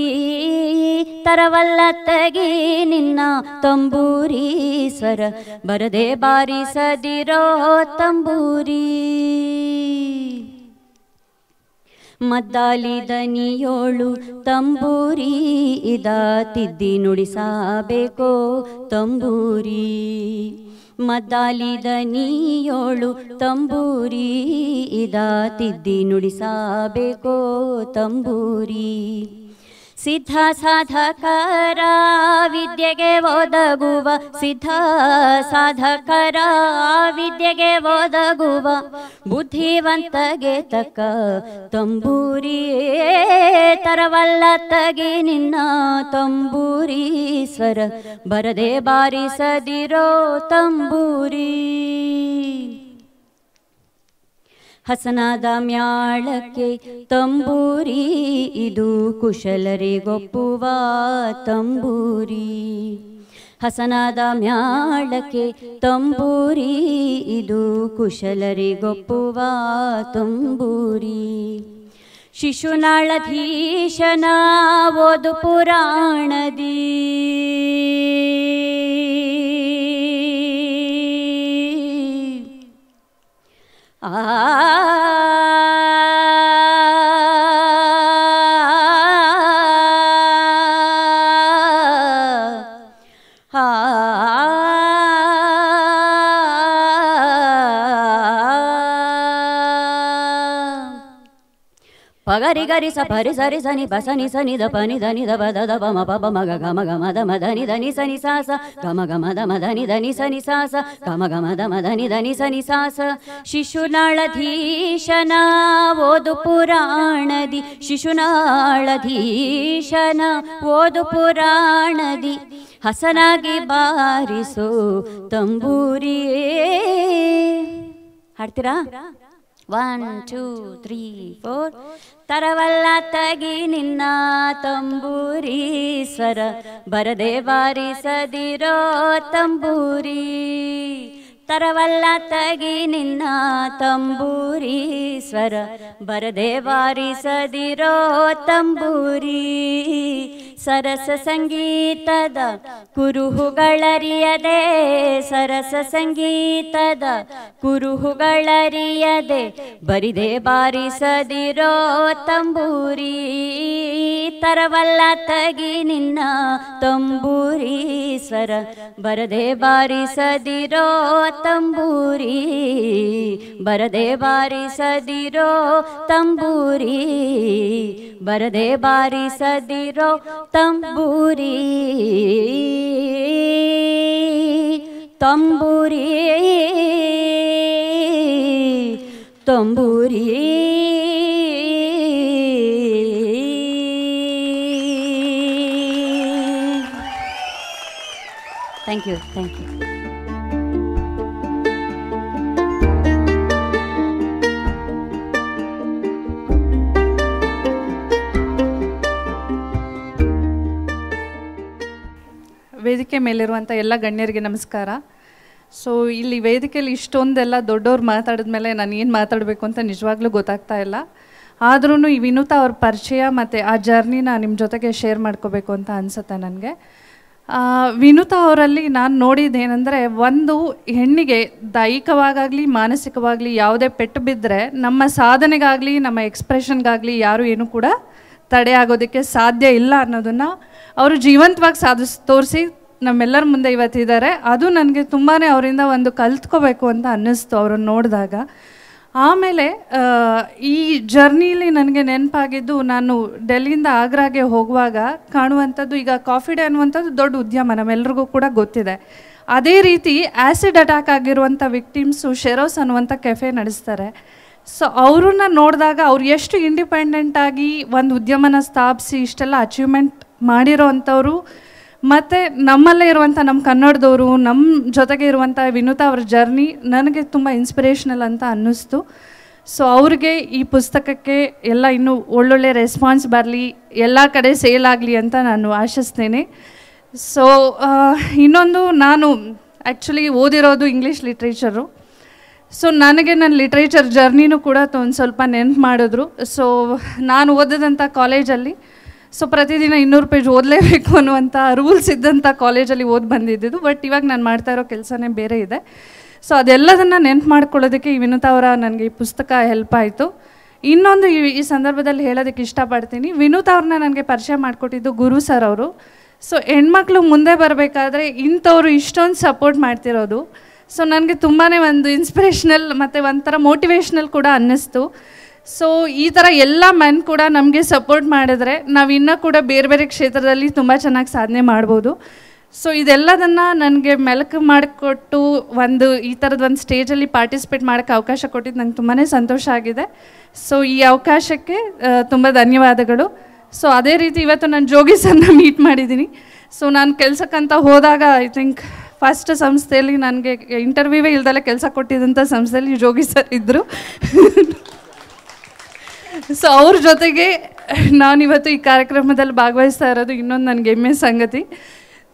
ತರವಲ್ಲ ತಗಿ ನಿನ್ನ ತಂಬೂರಿ ಸರ ಬರದೆ ಬಾರಿಸದಿರೋ ತಂಬೂರಿ ಮದ್ದಾಲಿದನಿಯೋಳು ತಂಬೂರಿ ಇದ ತಿದ್ದಿ ನುಡಿಸಬೇಕೋ ತಂಬೂರಿ ಮದ್ದಾಲಿದನಿಯೋಳು ತಂಬೂರಿ ಇದ ತಿದ್ದಿ ನುಡಿಸಬೇಕೋ ತಂಬೂರಿ ಸಿದ್ಧ ಸಾಧಕರ ವಿದ್ಯೆಗೆ ಓದಗುವ ಸಿದ್ಧ ಸಾಧಕರ ವಿದ್ಯೆಗೆ ಓದಗುವ ಬುದ್ಧಿವಂತಗೆ ತಕ್ಕ ತಂಬೂರಿ ತರವಲ್ಲ ತಗಿ ನಿನ್ನ ತಂಬೂರೀಶ್ವರ ಬರದೆ ಬಾರಿಸದಿರೋ ತಂಬೂರಿ ಹಸನಾದ ಮ್ಯಾಳಕ್ಕೆ ತಂಬೂರಿ ಇದು ಕುಶಲರಿಗೊಪ್ಪುವ ತಂಬೂರಿ ಹಸನಾದ ಮ್ಯಾಳಕ್ಕೆ ತಂಬೂರಿ ಇದು ಕುಶಲರಿಗೊಪ್ಪುವ ತಂಬೂರಿ ಶಿಶುನಾಳಧೀಶನ ಓದು ಪುರಾಣದೀ ah ಗರಿ ಗರಿ ಸ ಪರಿ ಸರಿ ಸನಿ ಬಸನಿ ಸನಿ ಸನಿ ಧನಿ ಬ ಮ ಪ ಮ ಗ ಘಮ ಘ ಮಧ ಮಧನಿ ಗಮ ಘಮ ಮಧನಿ ಸಾಸ ಧಮ ಗಮ ದ ಮಧನಿ ಧನಿ ಸನಿ ಸಾಸ ಶಿಶುನಾಳ ಧೀಶನ ಓದು ಪುರಾಣದಿ ಶನ ಓದು ಪುರಾಣದಿ ಹಸನಾಗಿ ಬಾರಿಸು ತಂಬೂರಿ ಹಾಡ್ತೀರಾ ಒನ್ ಟೂ ತ್ರೀ ಫೋರ್ ತರವಲ್ಲ ತಗಿ ನಿನ್ನ ತಂಬೂರೀಶ್ವರ ಬರದೆ ಬಾರಿಸದಿರೋ ತಂಬೂರಿ ತರವಲ್ಲ ತಗಿ ನಿನ್ನ ತಂಬೂರಿ ಸ್ವರ ಬರದೆ ಬಾರಿಸದಿರೋ ತಂಬೂರಿ ಸರಸ ಸಂಗೀತದ ಕುರುಹುಗಳರಿಯದೆ ಸರಸ ಸಂಗೀತದ ಕುರುಹುಗಳರಿಯದೆ ಬರಿದೆ ಬಾರಿಸದಿರೋ ತಂಬೂರಿ ತರವಲ್ಲ ತಗಿ ನಿನ್ನ ಸ್ವರ ಬರದೆ ಬಾರಿಸದಿರೋ तंबूरी बरदे बारी सदीरो तंबूरी बरदे बारी सदीरो तंबूरी तंबूरी तंबूरी थैंक यू थैंक यू ವೇದಿಕೆ ಮೇಲಿರುವಂಥ ಎಲ್ಲ ಗಣ್ಯರಿಗೆ ನಮಸ್ಕಾರ ಸೊ ಇಲ್ಲಿ ವೇದಿಕೆಯಲ್ಲಿ ಇಷ್ಟೊಂದೆಲ್ಲ ದೊಡ್ಡವ್ರು ಮಾತಾಡಿದ ಮೇಲೆ ನಾನು ಏನು ಮಾತಾಡಬೇಕು ಅಂತ ನಿಜವಾಗ್ಲೂ ಗೊತ್ತಾಗ್ತಾ ಇಲ್ಲ ಆದ್ರೂ ಈ ವಿನೂತಾ ಅವ್ರ ಪರಿಚಯ ಮತ್ತು ಆ ಜರ್ನಿನ ನಿಮ್ಮ ಜೊತೆಗೆ ಶೇರ್ ಮಾಡ್ಕೋಬೇಕು ಅಂತ ಅನಿಸುತ್ತೆ ನನಗೆ ವಿನೂತಾ ಅವರಲ್ಲಿ ನಾನು ನೋಡಿದ್ದೇನೆಂದರೆ ಒಂದು ಹೆಣ್ಣಿಗೆ ದೈಹಿಕವಾಗಲಿ ಮಾನಸಿಕವಾಗಲಿ ಯಾವುದೇ ಪೆಟ್ಟು ಬಿದ್ದರೆ ನಮ್ಮ ಸಾಧನೆಗಾಗಲಿ ನಮ್ಮ ಎಕ್ಸ್ಪ್ರೆಷನ್ಗಾಗಲಿ ಯಾರು ಏನೂ ಕೂಡ ತಡೆ ಆಗೋದಕ್ಕೆ ಸಾಧ್ಯ ಇಲ್ಲ ಅನ್ನೋದನ್ನು ಅವರು ಜೀವಂತವಾಗಿ ಸಾಧಿಸ್ ತೋರಿಸಿ ನಮ್ಮೆಲ್ಲರ ಮುಂದೆ ಇವತ್ತಿದ್ದಾರೆ ಅದು ನನಗೆ ತುಂಬಾ ಅವರಿಂದ ಒಂದು ಕಲ್ತ್ಕೋಬೇಕು ಅಂತ ಅನ್ನಿಸ್ತು ಅವ್ರನ್ನ ನೋಡಿದಾಗ ಆಮೇಲೆ ಈ ಜರ್ನಿಲಿ ನನಗೆ ನೆನಪಾಗಿದ್ದು ನಾನು ಡೆಲ್ಲಿಯಿಂದ ಆಗ್ರಾಗೆ ಹೋಗುವಾಗ ಕಾಣುವಂಥದ್ದು ಈಗ ಕಾಫಿ ಡೇ ಅನ್ನುವಂಥದ್ದು ದೊಡ್ಡ ಉದ್ಯಮ ನಮ್ಮೆಲ್ರಿಗೂ ಕೂಡ ಗೊತ್ತಿದೆ ಅದೇ ರೀತಿ ಆ್ಯಸಿಡ್ ಅಟ್ಯಾಕ್ ಆಗಿರುವಂಥ ವಿಕ್ಟಿಮ್ಸು ಶೆರೋಸ್ ಅನ್ನುವಂಥ ಕೆಫೆ ನಡೆಸ್ತಾರೆ ಸೊ ಅವ್ರನ್ನ ನೋಡಿದಾಗ ಅವ್ರು ಎಷ್ಟು ಇಂಡಿಪೆಂಡೆಂಟಾಗಿ ಒಂದು ಉದ್ಯಮನ ಸ್ಥಾಪಿಸಿ ಇಷ್ಟೆಲ್ಲ ಅಚೀವ್ಮೆಂಟ್ ಮಾಡಿರೋ ಅಂಥವ್ರು ಮತ್ತು ನಮ್ಮಲ್ಲೇ ಇರುವಂಥ ನಮ್ಮ ಕನ್ನಡದವರು ನಮ್ಮ ಜೊತೆಗೆ ಇರುವಂಥ ವಿನುತಾ ಅವ್ರ ಜರ್ನಿ ನನಗೆ ತುಂಬ ಇನ್ಸ್ಪಿರೇಷನಲ್ ಅಂತ ಅನ್ನಿಸ್ತು ಸೊ ಅವ್ರಿಗೆ ಈ ಪುಸ್ತಕಕ್ಕೆ ಎಲ್ಲ ಇನ್ನೂ ಒಳ್ಳೊಳ್ಳೆ ರೆಸ್ಪಾನ್ಸ್ ಬರಲಿ ಎಲ್ಲ ಕಡೆ ಸೇಲ್ ಆಗಲಿ ಅಂತ ನಾನು ಆಶಿಸ್ತೇನೆ ಸೊ ಇನ್ನೊಂದು ನಾನು ಆ್ಯಕ್ಚುಲಿ ಓದಿರೋದು ಇಂಗ್ಲೀಷ್ ಲಿಟ್ರೇಚರು ಸೊ ನನಗೆ ನನ್ನ ಲಿಟ್ರೇಚರ್ ಜರ್ನಿನೂ ಕೂಡ ಒಂದು ಸ್ವಲ್ಪ ನೆನ್ಪು ಮಾಡಿದ್ರು ಸೊ ನಾನು ಓದಿದಂಥ ಕಾಲೇಜಲ್ಲಿ ಸೊ ಪ್ರತಿದಿನ ಇನ್ನೂರು ಪೇಜ್ ಓದಲೇಬೇಕು ಅನ್ನುವಂಥ ರೂಲ್ಸ್ ಇದ್ದಂಥ ಕಾಲೇಜಲ್ಲಿ ಓದಿ ಬಂದಿದ್ದು ಬಟ್ ಇವಾಗ ನಾನು ಮಾಡ್ತಾ ಇರೋ ಕೆಲಸನೇ ಬೇರೆ ಇದೆ ಸೊ ಅದೆಲ್ಲದನ್ನು ನೆನ್ಪು ಮಾಡ್ಕೊಳ್ಳೋದಕ್ಕೆ ಈ ವಿನುತಾ ಅವರ ನನಗೆ ಈ ಪುಸ್ತಕ ಹೆಲ್ಪ್ ಆಯಿತು ಇನ್ನೊಂದು ಈ ಸಂದರ್ಭದಲ್ಲಿ ಹೇಳೋದಕ್ಕೆ ಇಷ್ಟಪಡ್ತೀನಿ ವಿನುತಾ ಅವ್ರನ್ನ ನನಗೆ ಪರಿಚಯ ಮಾಡಿಕೊಟ್ಟಿದ್ದು ಗುರು ಸರ್ ಅವರು ಸೊ ಹೆಣ್ಮಕ್ಳು ಮುಂದೆ ಬರಬೇಕಾದ್ರೆ ಇಂಥವ್ರು ಇಷ್ಟೊಂದು ಸಪೋರ್ಟ್ ಮಾಡ್ತಿರೋದು ಸೊ ನನಗೆ ತುಂಬಾ ಒಂದು ಇನ್ಸ್ಪಿರೇಷ್ನಲ್ ಮತ್ತು ಒಂಥರ ಮೋಟಿವೇಶ್ನಲ್ ಕೂಡ ಅನ್ನಿಸ್ತು ಸೊ ಈ ಥರ ಎಲ್ಲ ಮೆನ್ ಕೂಡ ನಮಗೆ ಸಪೋರ್ಟ್ ಮಾಡಿದ್ರೆ ನಾವು ಇನ್ನೂ ಕೂಡ ಬೇರೆ ಬೇರೆ ಕ್ಷೇತ್ರದಲ್ಲಿ ತುಂಬ ಚೆನ್ನಾಗಿ ಸಾಧನೆ ಮಾಡ್ಬೋದು ಸೊ ಇದೆಲ್ಲದನ್ನು ನನಗೆ ಮೆಲಕು ಮಾಡಿಕೊಟ್ಟು ಒಂದು ಈ ಥರದ ಒಂದು ಸ್ಟೇಜಲ್ಲಿ ಪಾರ್ಟಿಸಿಪೇಟ್ ಮಾಡೋಕ್ಕೆ ಅವಕಾಶ ಕೊಟ್ಟಿದ್ದು ನಂಗೆ ತುಂಬಾ ಸಂತೋಷ ಆಗಿದೆ ಸೊ ಈ ಅವಕಾಶಕ್ಕೆ ತುಂಬ ಧನ್ಯವಾದಗಳು ಸೊ ಅದೇ ರೀತಿ ಇವತ್ತು ನಾನು ಜೋಗಿ ಮೀಟ್ ಮಾಡಿದ್ದೀನಿ ಸೊ ನಾನು ಕೆಲಸಕ್ಕಂತ ಹೋದಾಗ ಐ ಥಿಂಕ್ ಫಸ್ಟ್ ಸಂಸ್ಥೆಯಲ್ಲಿ ನನಗೆ ಇಂಟರ್ವ್ಯೂವೇ ಇಲ್ದಲ್ಲ ಕೆಲಸ ಕೊಟ್ಟಿದ್ದಂಥ ಸಂಸ್ಥೆಯಲ್ಲಿ ಜೋಗಿ ಸರ್ ಇದ್ದರು ಸೊ ಅವ್ರ ಜೊತೆಗೆ ನಾನಿವತ್ತು ಈ ಕಾರ್ಯಕ್ರಮದಲ್ಲಿ ಭಾಗವಹಿಸ್ತಾ ಇರೋದು ಇನ್ನೊಂದು ನನಗೆ ಹೆಮ್ಮೆ ಸಂಗತಿ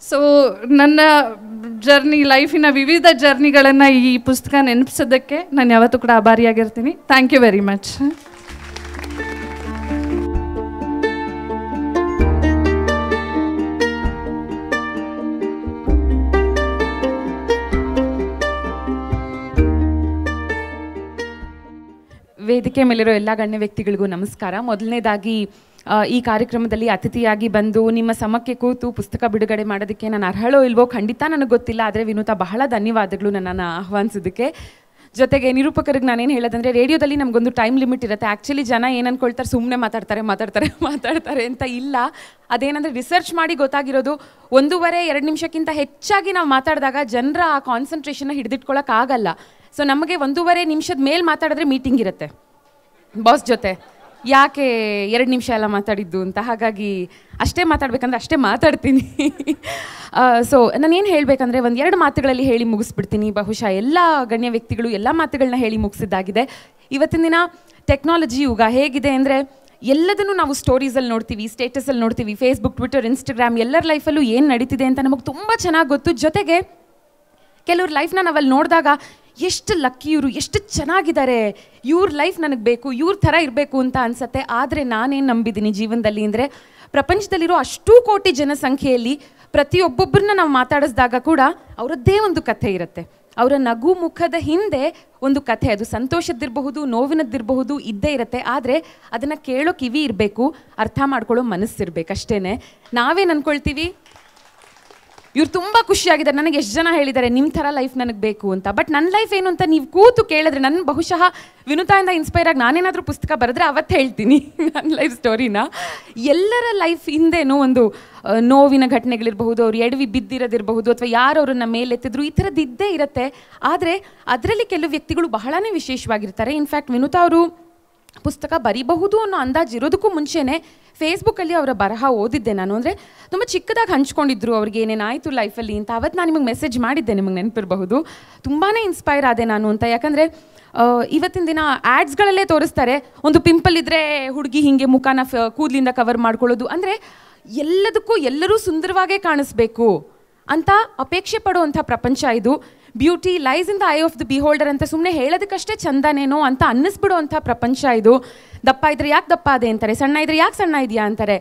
ಸೊ ನನ್ನ ಜರ್ನಿ ಲೈಫಿನ ವಿವಿಧ ಜರ್ನಿಗಳನ್ನು ಈ ಪುಸ್ತಕ ನೆನಪಿಸೋದಕ್ಕೆ ನಾನು ಯಾವತ್ತೂ ಕೂಡ ಆಭಾರಿಯಾಗಿರ್ತೀನಿ ಥ್ಯಾಂಕ್ ಯು ವೆರಿ ಮಚ್ ವೇದಿಕೆ ಮೇಲಿರೋ ಎಲ್ಲ ಗಣ್ಯ ವ್ಯಕ್ತಿಗಳಿಗೂ ನಮಸ್ಕಾರ ಮೊದಲನೇದಾಗಿ ಈ ಕಾರ್ಯಕ್ರಮದಲ್ಲಿ ಅತಿಥಿಯಾಗಿ ಬಂದು ನಿಮ್ಮ ಸಮಕ್ಕೆ ಕೂತು ಪುಸ್ತಕ ಬಿಡುಗಡೆ ಮಾಡೋದಕ್ಕೆ ನಾನು ಅರ್ಹಳೋ ಇಲ್ವೋ ಖಂಡಿತ ನನಗೆ ಗೊತ್ತಿಲ್ಲ ಆದರೆ ವಿನೂತ ಬಹಳ ಧನ್ಯವಾದಗಳು ನನ್ನನ್ನು ಆಹ್ವಾನಿಸೋದಕ್ಕೆ ಜೊತೆಗೆ ನಿರೂಪಕರಿಗೆ ನಾನೇನು ಹೇಳೋದಂದರೆ ರೇಡಿಯೋದಲ್ಲಿ ನಮಗೊಂದು ಟೈಮ್ ಲಿಮಿಟ್ ಇರುತ್ತೆ ಆ್ಯಕ್ಚುಲಿ ಜನ ಏನು ಸುಮ್ಮನೆ ಮಾತಾಡ್ತಾರೆ ಮಾತಾಡ್ತಾರೆ *laughs* ಮಾತಾಡ್ತಾರೆ ಅಂತ ಇಲ್ಲ ಅದೇನಂದರೆ ರಿಸರ್ಚ್ ಮಾಡಿ ಗೊತ್ತಾಗಿರೋದು ಒಂದೂವರೆ ಎರಡು ನಿಮಿಷಕ್ಕಿಂತ ಹೆಚ್ಚಾಗಿ ನಾವು ಮಾತಾಡಿದಾಗ ಜನರ ಆ ಕಾನ್ಸಂಟ್ರೇಷನ್ನ ಹಿಡಿದಿಟ್ಕೊಳ್ಳೋಕ್ಕಾಗಲ್ಲ ಸೊ ನಮಗೆ ಒಂದೂವರೆ ನಿಮಿಷದ ಮೇಲೆ ಮಾತಾಡಿದ್ರೆ ಮೀಟಿಂಗ್ ಇರುತ್ತೆ ಬಾಸ್ ಜೊತೆ ಯಾಕೆ ಎರಡು ನಿಮಿಷ ಎಲ್ಲ ಮಾತಾಡಿದ್ದು ಅಂತ ಹಾಗಾಗಿ ಅಷ್ಟೇ ಮಾತಾಡ್ಬೇಕಂದ್ರೆ ಅಷ್ಟೇ ಮಾತಾಡ್ತೀನಿ ಸೊ *laughs* ನಾನು ಏನು ಹೇಳಬೇಕಂದ್ರೆ ಒಂದು ಎರಡು ಮಾತುಗಳಲ್ಲಿ ಹೇಳಿ ಮುಗಿಸ್ಬಿಡ್ತೀನಿ ಬಹುಶಃ ಎಲ್ಲ ಗಣ್ಯ ವ್ಯಕ್ತಿಗಳು ಎಲ್ಲ ಮಾತುಗಳನ್ನ ಹೇಳಿ ಮುಗಿಸಿದ್ದಾಗಿದೆ ಇವತ್ತಿನ ದಿನ ಟೆಕ್ನಾಲಜಿ ಯುಗ ಹೇಗಿದೆ ಅಂದರೆ ಎಲ್ಲದನ್ನು ನಾವು ಸ್ಟೋರೀಸಲ್ಲಿ ನೋಡ್ತೀವಿ ಸ್ಟೇಟಸಲ್ಲಿ ನೋಡ್ತೀವಿ ಫೇಸ್ಬುಕ್ ಟ್ವಿಟರ್ ಇನ್ಸ್ಟಾಗ್ರಾಮ್ ಎಲ್ಲರ ಲೈಫಲ್ಲೂ ಏನು ನಡೀತಿದೆ ಅಂತ ನಮಗೆ ತುಂಬ ಚೆನ್ನಾಗಿ ಗೊತ್ತು ಜೊತೆಗೆ ಕೆಲವ್ರ ಲೈಫ್ನ ನಾವಲ್ಲಿ ನೋಡಿದಾಗ ಎಷ್ಟು ಲಕ್ಕಿ ಇವರು ಎಷ್ಟು ಚೆನ್ನಾಗಿದ್ದಾರೆ ಇವ್ರ ಲೈಫ್ ನನಗೆ ಬೇಕು ಇವ್ರ ಥರ ಇರಬೇಕು ಅಂತ ಅನಿಸತ್ತೆ ಆದರೆ ನಾನೇನು ನಂಬಿದ್ದೀನಿ ಜೀವನದಲ್ಲಿ ಅಂದರೆ ಪ್ರಪಂಚದಲ್ಲಿರೋ ಅಷ್ಟೂ ಕೋಟಿ ಜನಸಂಖ್ಯೆಯಲ್ಲಿ ಪ್ರತಿಯೊಬ್ಬೊಬ್ಬರನ್ನ ನಾವು ಮಾತಾಡಿಸಿದಾಗ ಕೂಡ ಅವರದ್ದೇ ಒಂದು ಕಥೆ ಇರುತ್ತೆ ಅವರ ನಗು ಮುಖದ ಹಿಂದೆ ಒಂದು ಕಥೆ ಅದು ಸಂತೋಷದ್ದಿರಬಹುದು ನೋವಿನದ್ದಿರಬಹುದು ಇದ್ದೇ ಇರುತ್ತೆ ಆದರೆ ಅದನ್ನು ಕೇಳೋ ಕಿವಿ ಇರಬೇಕು ಅರ್ಥ ಮಾಡ್ಕೊಳ್ಳೋ ಮನಸ್ಸಿರಬೇಕಷ್ಟೇ ಅಷ್ಟೇ ನಾವೇನು ಅಂದ್ಕೊಳ್ತೀವಿ ಇವ್ರು ತುಂಬ ಖುಷಿಯಾಗಿದ್ದಾರೆ ನನಗೆ ಎಷ್ಟು ಜನ ಹೇಳಿದ್ದಾರೆ ನಿಮ್ಮ ಥರ ಲೈಫ್ ನನಗೆ ಬೇಕು ಅಂತ ಬಟ್ ನನ್ನ ಲೈಫ್ ಏನು ಅಂತ ನೀವು ಕೂತು ಕೇಳಿದ್ರೆ ನನ್ನ ಬಹುಶಃ ವಿನುತಾಯಿಂದ ಇನ್ಸ್ಪೈರ್ ಆಗಿ ನಾನೇನಾದರೂ ಪುಸ್ತಕ ಬರೆದ್ರೆ ಅವತ್ತು ಹೇಳ್ತೀನಿ ನನ್ನ ಲೈಫ್ ಸ್ಟೋರಿನ ಎಲ್ಲರ ಲೈಫ್ ಹಿಂದೆನೂ ಒಂದು ನೋವಿನ ಘಟನೆಗಳಿರಬಹುದು ಅವ್ರು ಎಡವಿ ಬಿದ್ದಿರೋದಿರಬಹುದು ಅಥವಾ ಯಾರು ಮೇಲೆತ್ತಿದ್ರು ಈ ಥರದ್ದು ಇದ್ದೇ ಇರುತ್ತೆ ಆದರೆ ಅದರಲ್ಲಿ ಕೆಲವು ವ್ಯಕ್ತಿಗಳು ಬಹಳನೇ ವಿಶೇಷವಾಗಿರ್ತಾರೆ ಇನ್ಫ್ಯಾಕ್ಟ್ ವಿನುತಾ ಅವರು ಪುಸ್ತಕ ಬರೀಬಹುದು ಅನ್ನೋ ಅಂದಾಜು ಇರೋದಕ್ಕೂ ಮುಂಚೆನೇ ಫೇಸ್ಬುಕ್ಕಲ್ಲಿ ಅವರ ಬರಹ ಓದಿದ್ದೆ ನಾನು ಅಂದರೆ ತುಂಬ ಚಿಕ್ಕದಾಗಿ ಹಂಚ್ಕೊಂಡಿದ್ರು ಅವ್ರಿಗೆ ಏನೇನಾಯಿತು ಲೈಫಲ್ಲಿ ಅಂತ ಅವತ್ತು ನಾನು ನಿಮಗೆ ಮೆಸೇಜ್ ಮಾಡಿದ್ದೆ ನಿಮಗೆ ನೆನಪಿರಬಹುದು ತುಂಬಾ ಇನ್ಸ್ಪೈರ್ ಆದೆ ನಾನು ಅಂತ ಯಾಕಂದರೆ ಇವತ್ತಿನ ದಿನ ಆ್ಯಡ್ಸ್ಗಳಲ್ಲೇ ತೋರಿಸ್ತಾರೆ ಒಂದು ಪಿಂಪಲ್ ಇದ್ದರೆ ಹುಡುಗಿ ಹೀಗೆ ಮುಖಾನ ಫ ಕೂದಲಿಂದ ಕವರ್ ಮಾಡ್ಕೊಳ್ಳೋದು ಅಂದರೆ ಎಲ್ಲದಕ್ಕೂ ಎಲ್ಲರೂ ಸುಂದರವಾಗೇ ಕಾಣಿಸ್ಬೇಕು ಅಂತ ಅಪೇಕ್ಷೆ ಪಡುವಂಥ ಪ್ರಪಂಚ ಇದು beauty lies in the eye of the beholder ಅಂತ ಸುಮ್ಮನೆ ಹೇಳೋದಕ್ಕಷ್ಟೇ ಚಂದನೇನೋ ಅಂತ ಅನ್ನಿಸ್ಬಿಡುವಂಥ ಪ್ರಪಂಚ ಇದು ದಪ್ಪ ಇದ್ರೆ ಯಾಕೆ ದಪ್ಪ ಅದೇ ಅಂತಾರೆ ಸಣ್ಣ ಇದ್ರೆ ಯಾಕೆ ಸಣ್ಣ ಇದೆಯಾ ಅಂತಾರೆ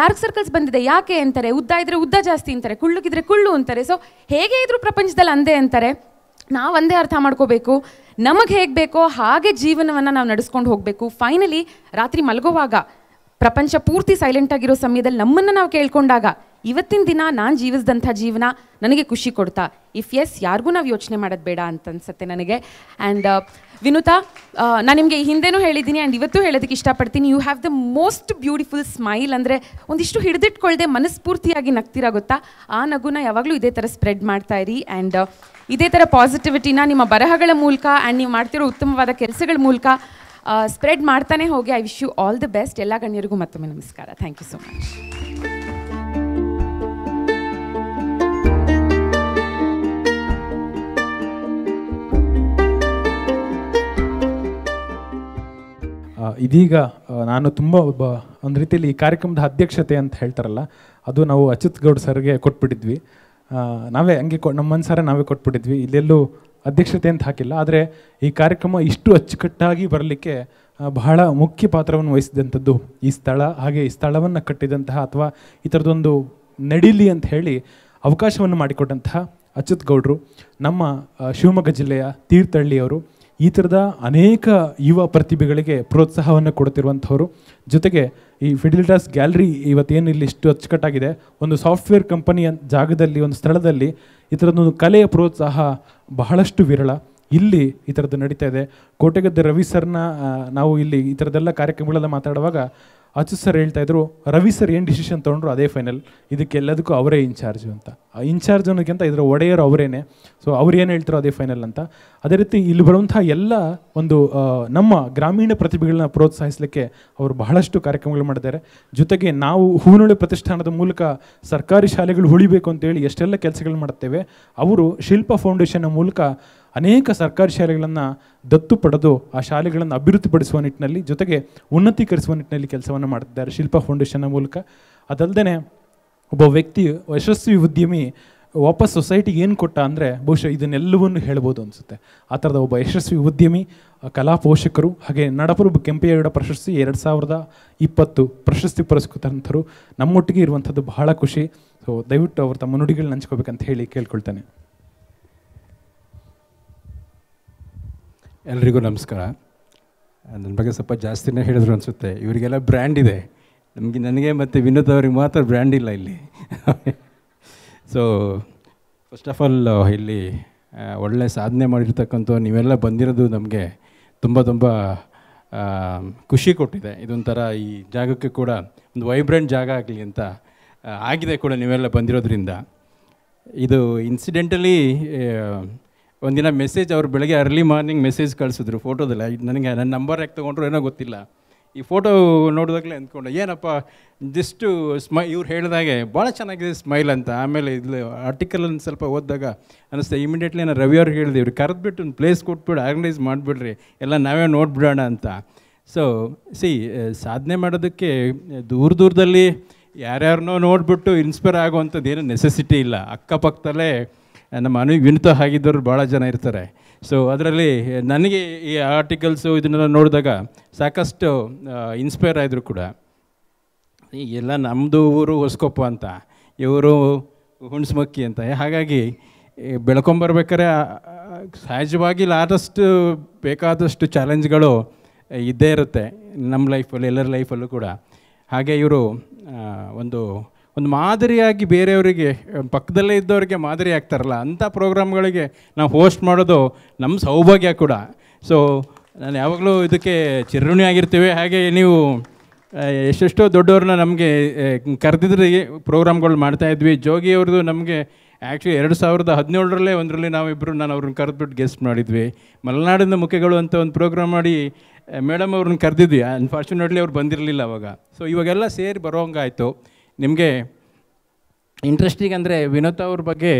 ಡಾರ್ಕ್ ಸರ್ಕಲ್ಸ್ ಬಂದಿದೆ ಯಾಕೆ ಅಂತಾರೆ ಉದ್ದ ಇದ್ರೆ ಉದ್ದ ಜಾಸ್ತಿ ಅಂತಾರೆ ಕುಳ್ಳುಗಿದ್ರೆ ಕುಳ್ಳು ಅಂತಾರೆ ಸೊ ಹೇಗೆ ಇದ್ರು ಪ್ರಪಂಚದಲ್ಲಿ ಅಂದೇ ಅಂತಾರೆ ನಾವು ಒಂದೇ ಅರ್ಥ ಮಾಡ್ಕೋಬೇಕು ನಮಗೆ ಹೇಗೆ ಬೇಕೋ ಹಾಗೆ ಜೀವನವನ್ನು ನಾವು ನಡೆಸ್ಕೊಂಡು ಹೋಗಬೇಕು ಫೈನಲಿ ರಾತ್ರಿ ಮಲಗುವಾಗ ಪ್ರಪಂಚ ಪೂರ್ತಿ ಸೈಲೆಂಟ್ ಆಗಿರೋ ಸಮಯದಲ್ಲಿ ನಮ್ಮನ್ನು ನಾವು ಕೇಳ್ಕೊಂಡಾಗ ಇವತ್ತಿನ ದಿನ ನಾನು ಜೀವಿಸಿದಂಥ ಜೀವನ ನನಗೆ ಖುಷಿ ಕೊಡ್ತಾ ಇಫ್ ಎಸ್ ಯಾರಿಗೂ ನಾವು ಯೋಚನೆ ಮಾಡೋದು ಬೇಡ ಅಂತ ಅನ್ಸುತ್ತೆ ನನಗೆ ಆ್ಯಂಡ್ uh, ವಿನುತಾ ನಾನು ನಿಮಗೆ ಹಿಂದೆನೂ ಹೇಳಿದ್ದೀನಿ ಆ್ಯಂಡ್ ಇವತ್ತು ಹೇಳೋದಕ್ಕೆ ಇಷ್ಟಪಡ್ತೀನಿ you have the most beautiful smile ಅಂದರೆ ಒಂದಿಷ್ಟು ಹಿಡಿದಿಟ್ಕೊಳ್ಳದೆ ಮನಸ್ಫೂರ್ತಿಯಾಗಿ ನಗ್ತಿರ ಗೊತ್ತಾ ಆ ನಗುನ ಯಾವಾಗಲೂ ಇದೇ ಥರ ಸ್ಪ್ರೆಡ್ ಮಾಡ್ತಾ ಇರಿ ಆ್ಯಂಡ್ uh, ಇದೇ ಥರ ಪಾಸಿಟಿವಿಟಿನ ನಿಮ್ಮ ಬರಹಗಳ ಮೂಲಕ ಆ್ಯಂಡ್ ನೀವು ಮಾಡ್ತಿರೋ ಉತ್ತಮವಾದ ಕೆಲಸಗಳ ಮೂಲಕ ಸ್ಪ್ರೆಡ್ ಮಾಡ್ತಾನೆ ಹೋಗಿ I wish you all the best ಎಲ್ಲ ಗಣ್ಯರಿಗೂ ಮತ್ತೊಮ್ಮೆ ನಮಸ್ಕಾರ ಥ್ಯಾಂಕ್ ಯು ಸೊ ಮಚ್ ಇದೀಗ ನಾನು ತುಂಬ ಒಬ್ಬ ಒಂದು ರೀತಿಯಲ್ಲಿ ಈ ಕಾರ್ಯಕ್ರಮದ ಅಧ್ಯಕ್ಷತೆ ಅಂತ ಹೇಳ್ತಾರಲ್ಲ ಅದು ನಾವು ಅಚ್ಯುತ್ ಗೌಡ್ ಸರ್ಗೆ ಕೊಟ್ಬಿಟ್ಟಿದ್ವಿ ನಾವೇ ಹಂಗೆ ಕೊ ನಮ್ಮ ಮನ್ಸಾರ ನಾವೇ ಕೊಟ್ಬಿಟ್ಟಿದ್ವಿ ಇಲ್ಲೆಲ್ಲೂ ಅಧ್ಯಕ್ಷತೆ ಅಂತ ಹಾಕಿಲ್ಲ ಆದರೆ ಈ ಕಾರ್ಯಕ್ರಮ ಇಷ್ಟು ಅಚ್ಚುಕಟ್ಟಾಗಿ ಬರಲಿಕ್ಕೆ ಬಹಳ ಮುಖ್ಯ ಪಾತ್ರವನ್ನು ವಹಿಸಿದಂಥದ್ದು ಈ ಸ್ಥಳ ಹಾಗೆ ಈ ಸ್ಥಳವನ್ನು ಕಟ್ಟಿದಂತಹ ಅಥವಾ ಈ ಥರದೊಂದು ನಡೀಲಿ ಅಂತ ಹೇಳಿ ಅವಕಾಶವನ್ನು ಮಾಡಿಕೊಟ್ಟಂತಹ ಅಚ್ಯುತ್ ಗೌಡ್ರು ನಮ್ಮ ಶಿವಮೊಗ್ಗ ಜಿಲ್ಲೆಯ ತೀರ್ಥಹಳ್ಳಿಯವರು ಈ ಥರದ ಅನೇಕ ಯುವ ಪ್ರತಿಭೆಗಳಿಗೆ ಪ್ರೋತ್ಸಾಹವನ್ನು ಕೊಡುತ್ತಿರುವಂಥವ್ರು ಜೊತೆಗೆ ಈ ಫಿಡಿಲ್ಟಾಸ್ ಗ್ಯಾಲರಿ ಇವತ್ತೇನು ಇಲ್ಲಿ ಇಷ್ಟು ಅಚ್ಚುಕಟ್ಟಾಗಿದೆ ಒಂದು ಸಾಫ್ಟ್ವೇರ್ ಕಂಪನಿಯ ಜಾಗದಲ್ಲಿ ಒಂದು ಸ್ಥಳದಲ್ಲಿ ಈ ಒಂದು ಕಲೆಯ ಪ್ರೋತ್ಸಾಹ ಬಹಳಷ್ಟು ವಿರಳ ಇಲ್ಲಿ ಈ ಥರದ್ದು ನಡೀತಾ ಇದೆ ಕೋಟೆಗದ್ದೆ ರವಿ ಸರ್ನ ನಾವು ಇಲ್ಲಿ ಈ ಥರದ್ದೆಲ್ಲ ಕಾರ್ಯಕ್ರಮಗಳೆಲ್ಲ ಮಾತಾಡುವಾಗ ಅಚು ಸರ್ ಹೇಳ್ತಾ ಇದ್ರು ರವಿ ಸರ್ ಏನು ಡಿಸಿಷನ್ ತೊಗೊಂಡ್ರು ಅದೇ ಫೈನಲ್ ಇದಕ್ಕೆಲ್ಲದಕ್ಕೂ ಅವರೇ ಇನ್ಚಾರ್ಜ್ ಅಂತ ಆ ಇನ್ಚಾರ್ಜ್ ಅನ್ನೋಕ್ಕಿಂತ ಇದರ ಒಡೆಯರು ಅವರೇನೆ ಸೊ ಅವ್ರು ಏನು ಹೇಳ್ತಾರೋ ಅದೇ ಫೈನಲ್ ಅಂತ ಅದೇ ರೀತಿ ಇಲ್ಲಿ ಬರುವಂಥ ಎಲ್ಲ ಒಂದು ನಮ್ಮ ಗ್ರಾಮೀಣ ಪ್ರತಿಭೆಗಳನ್ನ ಪ್ರೋತ್ಸಾಹಿಸಲಿಕ್ಕೆ ಅವರು ಬಹಳಷ್ಟು ಕಾರ್ಯಕ್ರಮಗಳು ಮಾಡಿದ್ದಾರೆ ಜೊತೆಗೆ ನಾವು ಹೂನುಳೆ ಪ್ರತಿಷ್ಠಾನದ ಮೂಲಕ ಸರ್ಕಾರಿ ಶಾಲೆಗಳು ಉಳಿಬೇಕು ಅಂತೇಳಿ ಎಷ್ಟೆಲ್ಲ ಕೆಲಸಗಳು ಮಾಡ್ತೇವೆ ಅವರು ಶಿಲ್ಪ ಫೌಂಡೇಶನ್ನ ಮೂಲಕ ಅನೇಕ ಸರ್ಕಾರಿ ಶಾಲೆಗಳನ್ನು ದತ್ತು ಪಡೆದು ಆ ಶಾಲೆಗಳನ್ನು ಅಭಿವೃದ್ಧಿಪಡಿಸುವ ನಿಟ್ಟಿನಲ್ಲಿ ಜೊತೆಗೆ ಉನ್ನತೀಕರಿಸುವ ನಿಟ್ಟಿನಲ್ಲಿ ಕೆಲಸವನ್ನು ಮಾಡ್ತಿದ್ದಾರೆ ಶಿಲ್ಪ ಫೌಂಡೇಶನ್ನ ಮೂಲಕ ಅದಲ್ಲದೆ ಒಬ್ಬ ವ್ಯಕ್ತಿ ಯಶಸ್ವಿ ಉದ್ಯಮಿ ವಾಪಸ್ ಸೊಸೈಟಿಗೆ ಏನು ಕೊಟ್ಟ ಅಂದರೆ ಬಹುಶಃ ಇದನ್ನೆಲ್ಲವನ್ನು ಹೇಳ್ಬೋದು ಅನಿಸುತ್ತೆ ಆ ಥರದ ಒಬ್ಬ ಯಶಸ್ವಿ ಉದ್ಯಮಿ ಕಲಾ ಪೋಷಕರು ಹಾಗೆ ನಡಪ್ರಭು ಕೆಂಪೇಗೌಡ ಪ್ರಶಸ್ತಿ ಎರಡು ಸಾವಿರದ ಇಪ್ಪತ್ತು ಪ್ರಶಸ್ತಿ ಪುರಸ್ಕೃತಂಥರು ನಮ್ಮೊಟ್ಟಿಗೆ ಇರುವಂಥದ್ದು ಬಹಳ ಖುಷಿ ಸೊ ದಯವಿಟ್ಟು ಅವರು ತಮ್ಮ ನುಡಿಗಳನ್ನ ಹಂಚ್ಕೋಬೇಕಂತ ಹೇಳಿ ಕೇಳ್ಕೊಳ್ತೇನೆ ಎಲ್ರಿಗೂ ನಮಸ್ಕಾರ ನನ್ನ ಬಗ್ಗೆ ಸ್ವಲ್ಪ ಜಾಸ್ತಿನೇ ಹೇಳಿದ್ರು ಅನಿಸುತ್ತೆ ಇವರಿಗೆಲ್ಲ ಬ್ರ್ಯಾಂಡ್ ಇದೆ ನಮಗೆ ನನಗೆ ಮತ್ತು ವಿನೋದ್ ಅವ್ರಿಗೆ ಮಾತ್ರ ಬ್ರ್ಯಾಂಡ್ ಇಲ್ಲ ಇಲ್ಲಿ ಸೊ ಫಸ್ಟ್ ಆಫ್ ಆಲ್ ಇಲ್ಲಿ ಒಳ್ಳೆ ಸಾಧನೆ ಮಾಡಿರ್ತಕ್ಕಂಥ ನೀವೆಲ್ಲ ಬಂದಿರೋದು ನಮಗೆ ತುಂಬ ತುಂಬ ಖುಷಿ ಕೊಟ್ಟಿದೆ ಇದೊಂಥರ ಈ ಜಾಗಕ್ಕೆ ಕೂಡ ಒಂದು ವೈಬ್ರೆಂಟ್ ಜಾಗ ಆಗಲಿ ಅಂತ ಆಗಿದೆ ಕೂಡ ನೀವೆಲ್ಲ ಬಂದಿರೋದ್ರಿಂದ ಇದು ಇನ್ಸಿಡೆಂಟಲಿ ಒಂದಿನ ಮೆಸೇಜ್ ಅವ್ರು ಬೆಳಗ್ಗೆ ಅರ್ಲಿ ಮಾರ್ನಿಂಗ್ ಮೆಸೇಜ್ ಕಳಿಸಿದ್ರು ಫೋಟೋದಲ್ಲಿ ನನಗೆ ನನ್ನ ನಂಬರ್ ಯಾಕೆ ತೊಗೊಂಡ್ರು ಏನೋ ಗೊತ್ತಿಲ್ಲ ಈ ಫೋಟೋ ನೋಡಿದಾಗಲೇ ಅಂದ್ಕೊಂಡೆ ಏನಪ್ಪ ಜಸ್ಟು ಸ್ಮೈ ಇವ್ರು ಹೇಳಿದಾಗೆ ಭಾಳ ಚೆನ್ನಾಗಿದೆ ಸ್ಮೈಲ್ ಅಂತ ಆಮೇಲೆ ಇಲ್ಲಿ ಆರ್ಟಿಕಲನ್ನು ಸ್ವಲ್ಪ ಓದಿದಾಗ ಅನ್ನಿಸ್ತೆ ಇಮಿಡಿಯೇಟ್ಲಿ ನಾನು ರವಿ ಅವ್ರು ಹೇಳಿದೆ ಇವ್ರು ಕರೆದ್ಬಿಟ್ಟು ಒಂದು ಪ್ಲೇಸ್ ಕೊಟ್ಬಿಟ್ಟು ಆರ್ಗನೈಸ್ ಮಾಡಿಬಿಡ್ರಿ ಎಲ್ಲ ನಾವೇ ನೋಡಿಬಿಡೋಣ ಅಂತ ಸೊ ಸಿ ಸಾಧನೆ ಮಾಡೋದಕ್ಕೆ ದೂರ ದೂರದಲ್ಲಿ ಯಾರ್ಯಾರನ್ನೋ ನೋಡಿಬಿಟ್ಟು ಇನ್ಸ್ಪೈರ್ ಆಗುವಂಥದ್ದು ಏನೂ ನೆಸೆಸಿಟಿ ಇಲ್ಲ ಅಕ್ಕಪಕ್ಕದಲ್ಲೇ ನಮ್ಮ ಅನುವಿಗೆ ವಿನುತ ಆಗಿದ್ದವರು ಭಾಳ ಜನ ಇರ್ತಾರೆ ಸೊ ಅದರಲ್ಲಿ ನನಗೆ ಈ ಆರ್ಟಿಕಲ್ಸು ಇದನ್ನೆಲ್ಲ ನೋಡಿದಾಗ ಸಾಕಷ್ಟು ಇನ್ಸ್ಪೈರ್ ಆದರೂ ಕೂಡ ಎಲ್ಲ ನಮ್ಮದು ಊರು ಹೊಸ್ಕೊಪ್ಪ ಅಂತ ಇವರು ಹುಣ್ಸಮಕ್ಕಿ ಅಂತ ಹಾಗಾಗಿ ಬೆಳ್ಕೊಂಬರ್ಬೇಕಾದ್ರೆ ಸಹಜವಾಗಿ ಆದಷ್ಟು ಬೇಕಾದಷ್ಟು ಚಾಲೆಂಜ್ಗಳು ಇದ್ದೇ ಇರುತ್ತೆ ನಮ್ಮ ಲೈಫಲ್ಲಿ ಎಲ್ಲರ ಲೈಫಲ್ಲೂ ಕೂಡ ಹಾಗೆ ಇವರು ಒಂದು ಒಂದು ಮಾದರಿಯಾಗಿ ಬೇರೆಯವರಿಗೆ ಪಕ್ಕದಲ್ಲೇ ಇದ್ದವರಿಗೆ ಮಾದರಿ ಆಗ್ತಾರಲ್ಲ ಅಂಥ ಪ್ರೋಗ್ರಾಮ್ಗಳಿಗೆ ನಾವು ಹೋಸ್ಟ್ ಮಾಡೋದು ನಮ್ಮ ಸೌಭಾಗ್ಯ ಕೂಡ ಸೊ ನಾನು ಯಾವಾಗಲೂ ಇದಕ್ಕೆ ಚಿರಋಣಿ ಆಗಿರ್ತೀವಿ ಹಾಗೆ ನೀವು ಎಷ್ಟೆಷ್ಟೋ ದೊಡ್ಡವ್ರನ್ನ ನಮಗೆ ಕರೆದಿದ್ರೆ ಪ್ರೋಗ್ರಾಮ್ಗಳು ಮಾಡ್ತಾಯಿದ್ವಿ ಜೋಗಿಯವ್ರದ್ದು ನಮಗೆ ಆ್ಯಕ್ಚುಲಿ ಎರಡು ಸಾವಿರದ ಹದಿನೇಳರಲ್ಲೇ ಒಂದರಲ್ಲಿ ನಾವಿಬ್ಬರು ನಾನು ಅವ್ರನ್ನ ಕರೆದ್ಬಿಟ್ಟು ಗೆಸ್ಟ್ ಮಾಡಿದ್ವಿ ಮಲೆನಾಡಿನ ಮುಖಗಳು ಅಂತ ಒಂದು ಪ್ರೋಗ್ರಾಮ್ ಮಾಡಿ ಮೇಡಮ್ ಅವ್ರನ್ನ ಕರೆದಿದ್ವಿ ಅನ್ಫಾರ್ಚುನೇಟ್ಲಿ ಅವ್ರು ಬಂದಿರಲಿಲ್ಲ ಅವಾಗ ಸೊ ಇವಾಗೆಲ್ಲ ಸೇರಿ ಬರೋಂಗಾಯಿತು ನಿಮಗೆ ಇಂಟ್ರೆಸ್ಟಿಂಗ್ ಅಂದರೆ ವಿನೋದ್ ಅವ್ರ ಬಗ್ಗೆ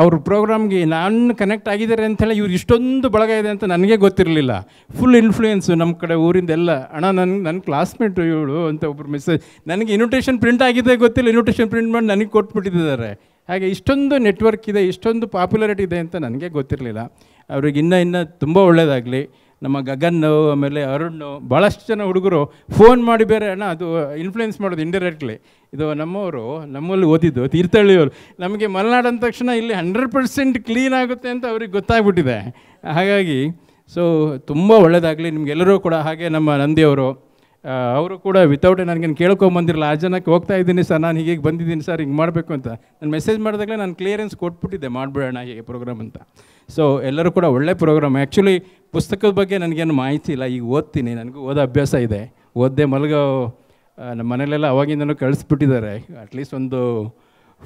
ಅವ್ರ ಪ್ರೋಗ್ರಾಮ್ಗೆ ನಾನು ಕನೆಕ್ಟ್ ಆಗಿದ್ದಾರೆ ಅಂಥೇಳಿ ಇವ್ರು ಇಷ್ಟೊಂದು ಬಳಗ ಇದೆ ಅಂತ ನನಗೆ ಗೊತ್ತಿರಲಿಲ್ಲ ಫುಲ್ ಇನ್ಫ್ಲೂಯೆನ್ಸು ನಮ್ಮ ಕಡೆ ಊರಿಂದೆಲ್ಲ ಅಣ್ಣ ನನ್ನ ನನ್ನ ಕ್ಲಾಸ್ಮೇಟು ಇವಳು ಅಂತ ಒಬ್ಬರು ಮೆಸೇಜ್ ನನಗೆ ಇನ್ವಿಟೇಷನ್ ಪ್ರಿಂಟ್ ಆಗಿದೆ ಗೊತ್ತಿಲ್ಲ ಇನ್ವಿಟೇಷನ್ ಪ್ರಿಂಟ್ ಮಾಡಿ ನನಗೆ ಕೊಟ್ಬಿಟ್ಟಿದ್ದಾರೆ ಹಾಗೆ ಇಷ್ಟೊಂದು ನೆಟ್ವರ್ಕ್ ಇದೆ ಇಷ್ಟೊಂದು ಪಾಪ್ಯುಲರಿಟಿ ಇದೆ ಅಂತ ನನಗೆ ಗೊತ್ತಿರಲಿಲ್ಲ ಅವ್ರಿಗೆ ಇನ್ನೂ ಇನ್ನೂ ತುಂಬ ಒಳ್ಳೆಯದಾಗಲಿ ನಮ್ಮ ಗಗನ್ನು ಆಮೇಲೆ ಅರುಣ್ ಭಾಳಷ್ಟು ಜನ ಹುಡುಗರು ಫೋನ್ ಮಾಡಿ ಬೇರೆ ಅಣ್ಣ ಅದು ಇನ್ಫ್ಲುಯೆನ್ಸ್ ಮಾಡೋದು ಇಂಡೈರೆಕ್ಟ್ಲಿ ಇದು ನಮ್ಮವರು ನಮ್ಮಲ್ಲಿ ಓದಿದ್ದು ತೀರ್ಥಹಳ್ಳಿಯವರು ನಮಗೆ ಮಲೆನಾಡು ಅಂದ ತಕ್ಷಣ ಇಲ್ಲಿ ಹಂಡ್ರೆಡ್ ಪರ್ಸೆಂಟ್ ಕ್ಲೀನ್ ಆಗುತ್ತೆ ಅಂತ ಅವ್ರಿಗೆ ಗೊತ್ತಾಗ್ಬಿಟ್ಟಿದೆ ಹಾಗಾಗಿ ಸೊ ತುಂಬ ಒಳ್ಳೆಯದಾಗಲಿ ನಿಮಗೆಲ್ಲರೂ ಕೂಡ ಹಾಗೆ ನಮ್ಮ ನಂದಿಯವರು ಅವರು ಕೂಡ ವಿತೌಟ್ ನನಗೇನು ಕೇಳ್ಕೊಂಬಂದಿರಲ್ಲ ಆ ಜನಕ್ಕೆ ಹೋಗ್ತಾ ಇದ್ದೀನಿ ಸರ್ ನಾನು ಹೀಗೆ ಬಂದಿದ್ದೀನಿ ಸರ್ ಹಿಂಗೆ ಮಾಡಬೇಕು ಅಂತ ನಾನು ಮೆಸೇಜ್ ಮಾಡಿದಾಗಲೇ ನಾನು ಕ್ಲಿಯರೆನ್ಸ್ ಕೊಟ್ಬಿಟ್ಟಿದ್ದೆ ಮಾಡಿಬಿಡೋಣ ಹೀಗೆ ಪ್ರೋಗ್ರಾಮ್ ಅಂತ ಸೊ ಎಲ್ಲರೂ ಕೂಡ ಒಳ್ಳೆ ಪ್ರೋಗ್ರಾಮ್ ಆ್ಯಕ್ಚುಲಿ ಪುಸ್ತಕದ ಬಗ್ಗೆ ನನಗೇನು ಮಾಹಿತಿ ಇಲ್ಲ ಈಗ ಓದ್ತೀನಿ ನನಗೂ ಓದೋ ಅಭ್ಯಾಸ ಇದೆ ಓದ್ದೆ ಮಲಗೋ ನಮ್ಮ ಮನೇಲೆಲ್ಲ ಅವಾಗಿಂದನೂ ಕಳಿಸ್ಬಿಟ್ಟಿದ್ದಾರೆ ಅಟ್ಲೀಸ್ಟ್ ಒಂದು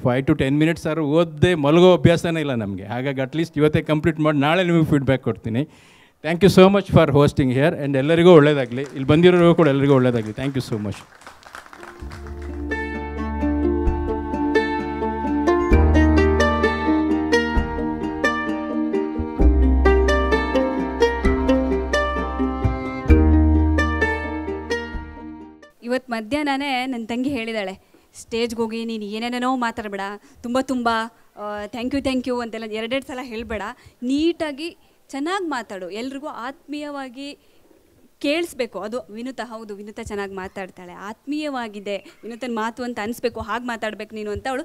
ಫೈವ್ ಟು ಟೆನ್ ಮಿನಿಟ್ಸ್ ಆದರೂ ಓದದೆ ಮಲಗೋ ಅಭ್ಯಾಸನೇ ಇಲ್ಲ ನಮಗೆ ಹಾಗಾಗಿ ಅಟ್ಲೀಸ್ಟ್ ಇವತ್ತೇ ಕಂಪ್ಲೀಟ್ ಮಾಡಿ ನಾಳೆ ನಿಮಗೆ ಫೀಡ್ಬ್ಯಾಕ್ ಕೊಡ್ತೀನಿ thank you so much for hosting here and ಎಲ್ಲರಿಗೂ ಒಳ್ಳೆಯದಾಗಲಿ ಇಲ್ಲಿ ಬಂದಿರೋರು ಕೂಡ ಎಲ್ಲರಿಗೂ ಒಳ್ಳೆಯದಾಗಲಿ ಥ್ಯಾಂಕ್ ಯು ಸೋ ಮಚ್ ಇವತ್ತು ಮಧ್ಯಾಹ್ನನೇ ನನ್ನ ತಂಗಿ ಹೇಳಿದಾಳೆ ಸ್ಟೇಜ್ಗೆ ಹೋಗಿ ನೀನು ಏನೇನೇನೋ ಮಾತಾಡಬೇಡ ತುಂಬ ತುಂಬ ಥ್ಯಾಂಕ್ ಯು ಥ್ಯಾಂಕ್ ಯು ಅಂತೆಲ್ಲ ಎರಡೆರಡು ಸಲ ಹೇಳಬೇಡ ನೀಟಾಗಿ ಚೆನ್ನಾಗಿ ಮಾತಾಡು ಎಲ್ರಿಗೂ ಆತ್ಮೀಯವಾಗಿ ಕೇಳಿಸ್ಬೇಕು ಅದು ವಿನುತ ಹೌದು ವಿನುತ ಚೆನ್ನಾಗಿ ಮಾತಾಡ್ತಾಳೆ ಆತ್ಮೀಯವಾಗಿದೆ ವಿನುತನ ಮಾತು ಅಂತ ಅನಿಸ್ಬೇಕು ಹಾಗೆ ಮಾತಾಡ್ಬೇಕು ನೀನು ಅಂತ ಅವಳು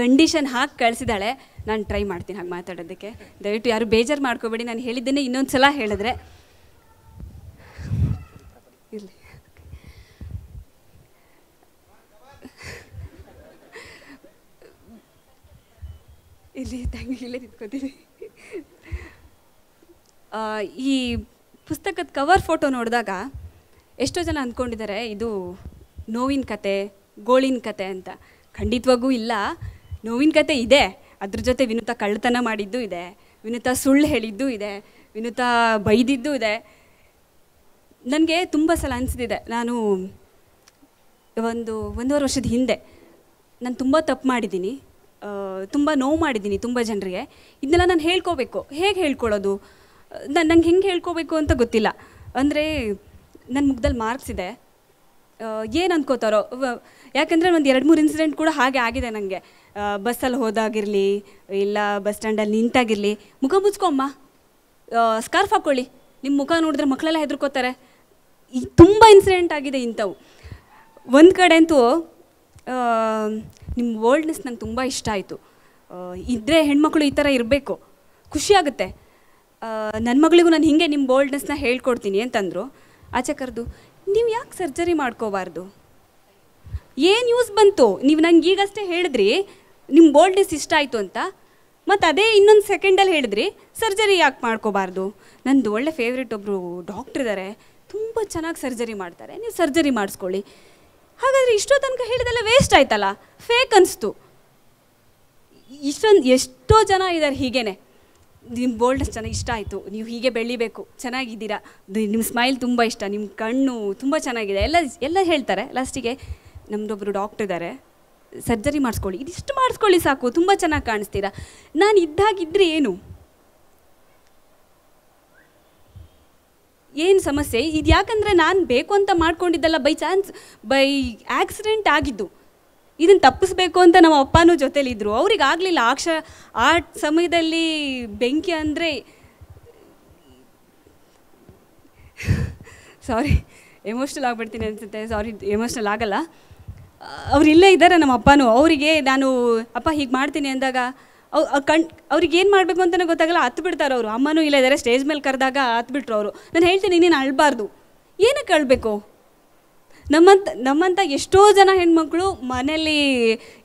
ಕಂಡೀಷನ್ ಹಾಕಿ ಕಳಿಸಿದಾಳೆ ನಾನು ಟ್ರೈ ಮಾಡ್ತೀನಿ ಹಾಗೆ ಮಾತಾಡೋದಕ್ಕೆ ದಯವಿಟ್ಟು ಯಾರು ಬೇಜಾರು ಮಾಡ್ಕೋಬೇಡಿ ನಾನು ಹೇಳಿದ್ದೇನೆ ಇನ್ನೊಂದು ಸಲ ಹೇಳಿದ್ರೆ ಇಲ್ಲಿ ಇಲ್ಲಿ ತಂಗಿ ಇಲ್ಲೇ ನಿಂತ್ಕೋತೀನಿ ಈ ಪುಸ್ತಕದ ಕವರ್ ಫೋಟೋ ನೋಡಿದಾಗ ಎಷ್ಟೋ ಜನ ಅಂದ್ಕೊಂಡಿದ್ದಾರೆ ಇದು ನೋವಿನ ಕತೆ ಗೋಳಿನ ಕತೆ ಅಂತ ಖಂಡಿತವಾಗೂ ಇಲ್ಲ ನೋವಿನ ಕತೆ ಇದೆ ಅದ್ರ ಜೊತೆ ವಿನುತ ಕಳ್ಳತನ ಮಾಡಿದ್ದು ಇದೆ ವಿನುತ ಸುಳ್ಳು ಹೇಳಿದ್ದು ಇದೆ ವಿನುತ ಬೈದಿದ್ದು ಇದೆ ನನಗೆ ತುಂಬ ಸಲ ಅನಿಸಿದೆ ನಾನು ಒಂದು ಒಂದೂವರೆ ವರ್ಷದ ಹಿಂದೆ ನಾನು ತುಂಬ ತಪ್ಪು ಮಾಡಿದ್ದೀನಿ ತುಂಬ ನೋವು ಮಾಡಿದ್ದೀನಿ ತುಂಬ ಜನರಿಗೆ ಇದನ್ನೆಲ್ಲ ನಾನು ಹೇಳ್ಕೋಬೇಕು ಹೇಗೆ ಹೇಳ್ಕೊಳ್ಳೋದು ನಾನು ನಂಗೆ ಹೆಂಗೆ ಹೇಳ್ಕೋಬೇಕು ಅಂತ ಗೊತ್ತಿಲ್ಲ ಅಂದರೆ ನನ್ನ ಮುಖದಲ್ಲಿ ಮಾರ್ಕ್ಸ್ ಇದೆ ಏನು ಅಂದ್ಕೋತಾರೋ ಯಾಕಂದರೆ ಒಂದು ಎರಡು ಮೂರು ಇನ್ಸಿಡೆಂಟ್ ಕೂಡ ಹಾಗೆ ಆಗಿದೆ ನನಗೆ ಬಸ್ಸಲ್ಲಿ ಹೋದಾಗಿರಲಿ ಇಲ್ಲ ಬಸ್ ಸ್ಟ್ಯಾಂಡಲ್ಲಿ ನಿಂತಾಗಿರಲಿ ಮುಖ ಮುಚ್ಕೊಮ್ಮ ಸ್ಕಾರ್ಫ್ ಹಾಕ್ಕೊಳ್ಳಿ ನಿಮ್ಮ ಮುಖ ನೋಡಿದ್ರೆ ಮಕ್ಕಳೆಲ್ಲ ಹೆದರ್ಕೋತಾರೆ ಈ ತುಂಬ ಇನ್ಸಿಡೆಂಟ್ ಆಗಿದೆ ಇಂಥವು ಒಂದು ಕಡೆ ಅಂತೂ ನಿಮ್ಮ ವರ್ಲ್ಡ್ನೆಸ್ ನಂಗೆ ತುಂಬ ಇಷ್ಟ ಆಯಿತು ಇದ್ದರೆ ಹೆಣ್ಮಕ್ಳು ಈ ಥರ ಇರಬೇಕು ಖುಷಿಯಾಗುತ್ತೆ ನನ್ನ ಮಗಳಿಗೂ ನಾನು ಹೀಗೆ ನಿಮ್ಮ ಬೋಲ್ಡ್ನೆಸ್ನ ಹೇಳ್ಕೊಡ್ತೀನಿ ಅಂತಂದರು ಆಚೆ ಕರೆದು ನೀವು ಯಾಕೆ ಸರ್ಜರಿ ಮಾಡ್ಕೋಬಾರ್ದು ಏನು ಯೂಸ್ ಬಂತು ನೀವು ನಂಗೆ ಈಗಷ್ಟೇ ಹೇಳಿದ್ರಿ ನಿಮ್ಮ ಬೋಲ್ಡ್ನೆಸ್ ಇಷ್ಟ ಆಯಿತು ಅಂತ ಮತ್ತು ಅದೇ ಇನ್ನೊಂದು ಸೆಕೆಂಡಲ್ಲಿ ಹೇಳಿದ್ರಿ ಸರ್ಜರಿ ಯಾಕೆ ಮಾಡ್ಕೋಬಾರ್ದು ನಂದು ಒಳ್ಳೆ ಫೇವ್ರೆಟ್ ಒಬ್ಬರು ಡಾಕ್ಟ್ರ್ ಇದ್ದಾರೆ ತುಂಬ ಚೆನ್ನಾಗಿ ಸರ್ಜರಿ ಮಾಡ್ತಾರೆ ನೀವು ಸರ್ಜರಿ ಮಾಡಿಸ್ಕೊಳ್ಳಿ ಹಾಗಾದರೆ ಇಷ್ಟೋ ತನಕ ಹೇಳಿದೆಲ್ಲ ವೇಸ್ಟ್ ಆಯ್ತಲ್ಲ ಫೇಕ್ ಅನಿಸ್ತು ಇಷ್ಟೊಂದು ಎಷ್ಟೋ ಜನ ಇದ್ದಾರೆ ಹೀಗೇನೆ ನಿಮ್ಮ ಬೋಲ್ಡ್ನೆಸ್ ಚೆನ್ನಾಗಿ ಇಷ್ಟ ಆಯಿತು ನೀವು ಹೀಗೆ ಬೆಳಿಬೇಕು ಚೆನ್ನಾಗಿದ್ದೀರಾ ನಿಮ್ಮ ಸ್ಮೈಲ್ ತುಂಬ ಇಷ್ಟ ನಿಮ್ಮ ಕಣ್ಣು ತುಂಬ ಚೆನ್ನಾಗಿದೆ ಎಲ್ಲ ಎಲ್ಲ ಹೇಳ್ತಾರೆ ಲಾಸ್ಟಿಗೆ ನಮ್ಮದೊಬ್ಬರು ಡಾಕ್ಟರ್ ಇದ್ದಾರೆ ಸರ್ಜರಿ ಮಾಡಿಸ್ಕೊಳ್ಳಿ ಇದಿಷ್ಟು ಮಾಡಿಸ್ಕೊಳ್ಳಿ ಸಾಕು ತುಂಬ ಚೆನ್ನಾಗಿ ಕಾಣಿಸ್ತೀರಾ ನಾನು ಇದ್ದಾಗಿದ್ದರೆ ಏನು ಏನು ಸಮಸ್ಯೆ ಇದು ಯಾಕಂದರೆ ನಾನು ಬೇಕು ಅಂತ ಮಾಡ್ಕೊಂಡಿದ್ದಲ್ಲ ಬೈ ಚಾನ್ಸ್ ಬೈ ಆ್ಯಕ್ಸಿಡೆಂಟ್ ಆಗಿದ್ದು ಇದನ್ನು ತಪ್ಪಿಸ್ಬೇಕು ಅಂತ ನಮ್ಮ ಅಪ್ಪನೂ ಜೊತೇಲಿದ್ದರು ಅವ್ರಿಗೆ ಆಗಲಿಲ್ಲ ಆ ಕ್ಷ ಆ ಸಮಯದಲ್ಲಿ ಬೆಂಕಿ ಅಂದರೆ ಸಾರಿ ಎಮೋಷ್ನಲ್ ಆಗಿಬಿಡ್ತೀನಿ ಅನಿಸುತ್ತೆ ಸಾರಿ ಎಮೋಷ್ನಲ್ ಆಗಲ್ಲ ಅವರಿಲ್ಲೇ ಇಲ್ಲೇ ಇದ್ದಾರೆ ನಮ್ಮ ಅಪ್ಪನೂ ಅವರಿಗೆ ನಾನು ಅಪ್ಪ ಹೀಗೆ ಮಾಡ್ತೀನಿ ಅಂದಾಗ ಅವ್ ಕಣ್ ಅವ್ರಿಗೆ ಏನು ಮಾಡಬೇಕು ಅಂತಲೇ ಗೊತ್ತಾಗಲ್ಲ ಹತ್ತು ಬಿಡ್ತಾರೆ ಅವರು ಅಮ್ಮನೂ ಇಲ್ಲ ಇದ್ದಾರೆ ಸ್ಟೇಜ್ ಮೇಲೆ ಕರೆದಾಗ ಹತ್ತು ಬಿಟ್ರು ಅವರು ನಾನು ಹೇಳ್ತೀನಿ ನೀನು ಅಳಬಾರ್ದು ಏನಕ್ಕೆ ಅಳಬೇಕು ನಮ್ಮಂತ ನಮ್ಮಂಥ ಎಷ್ಟೋ ಜನ ಹೆಣ್ಮಕ್ಳು ಮನೆಯಲ್ಲಿ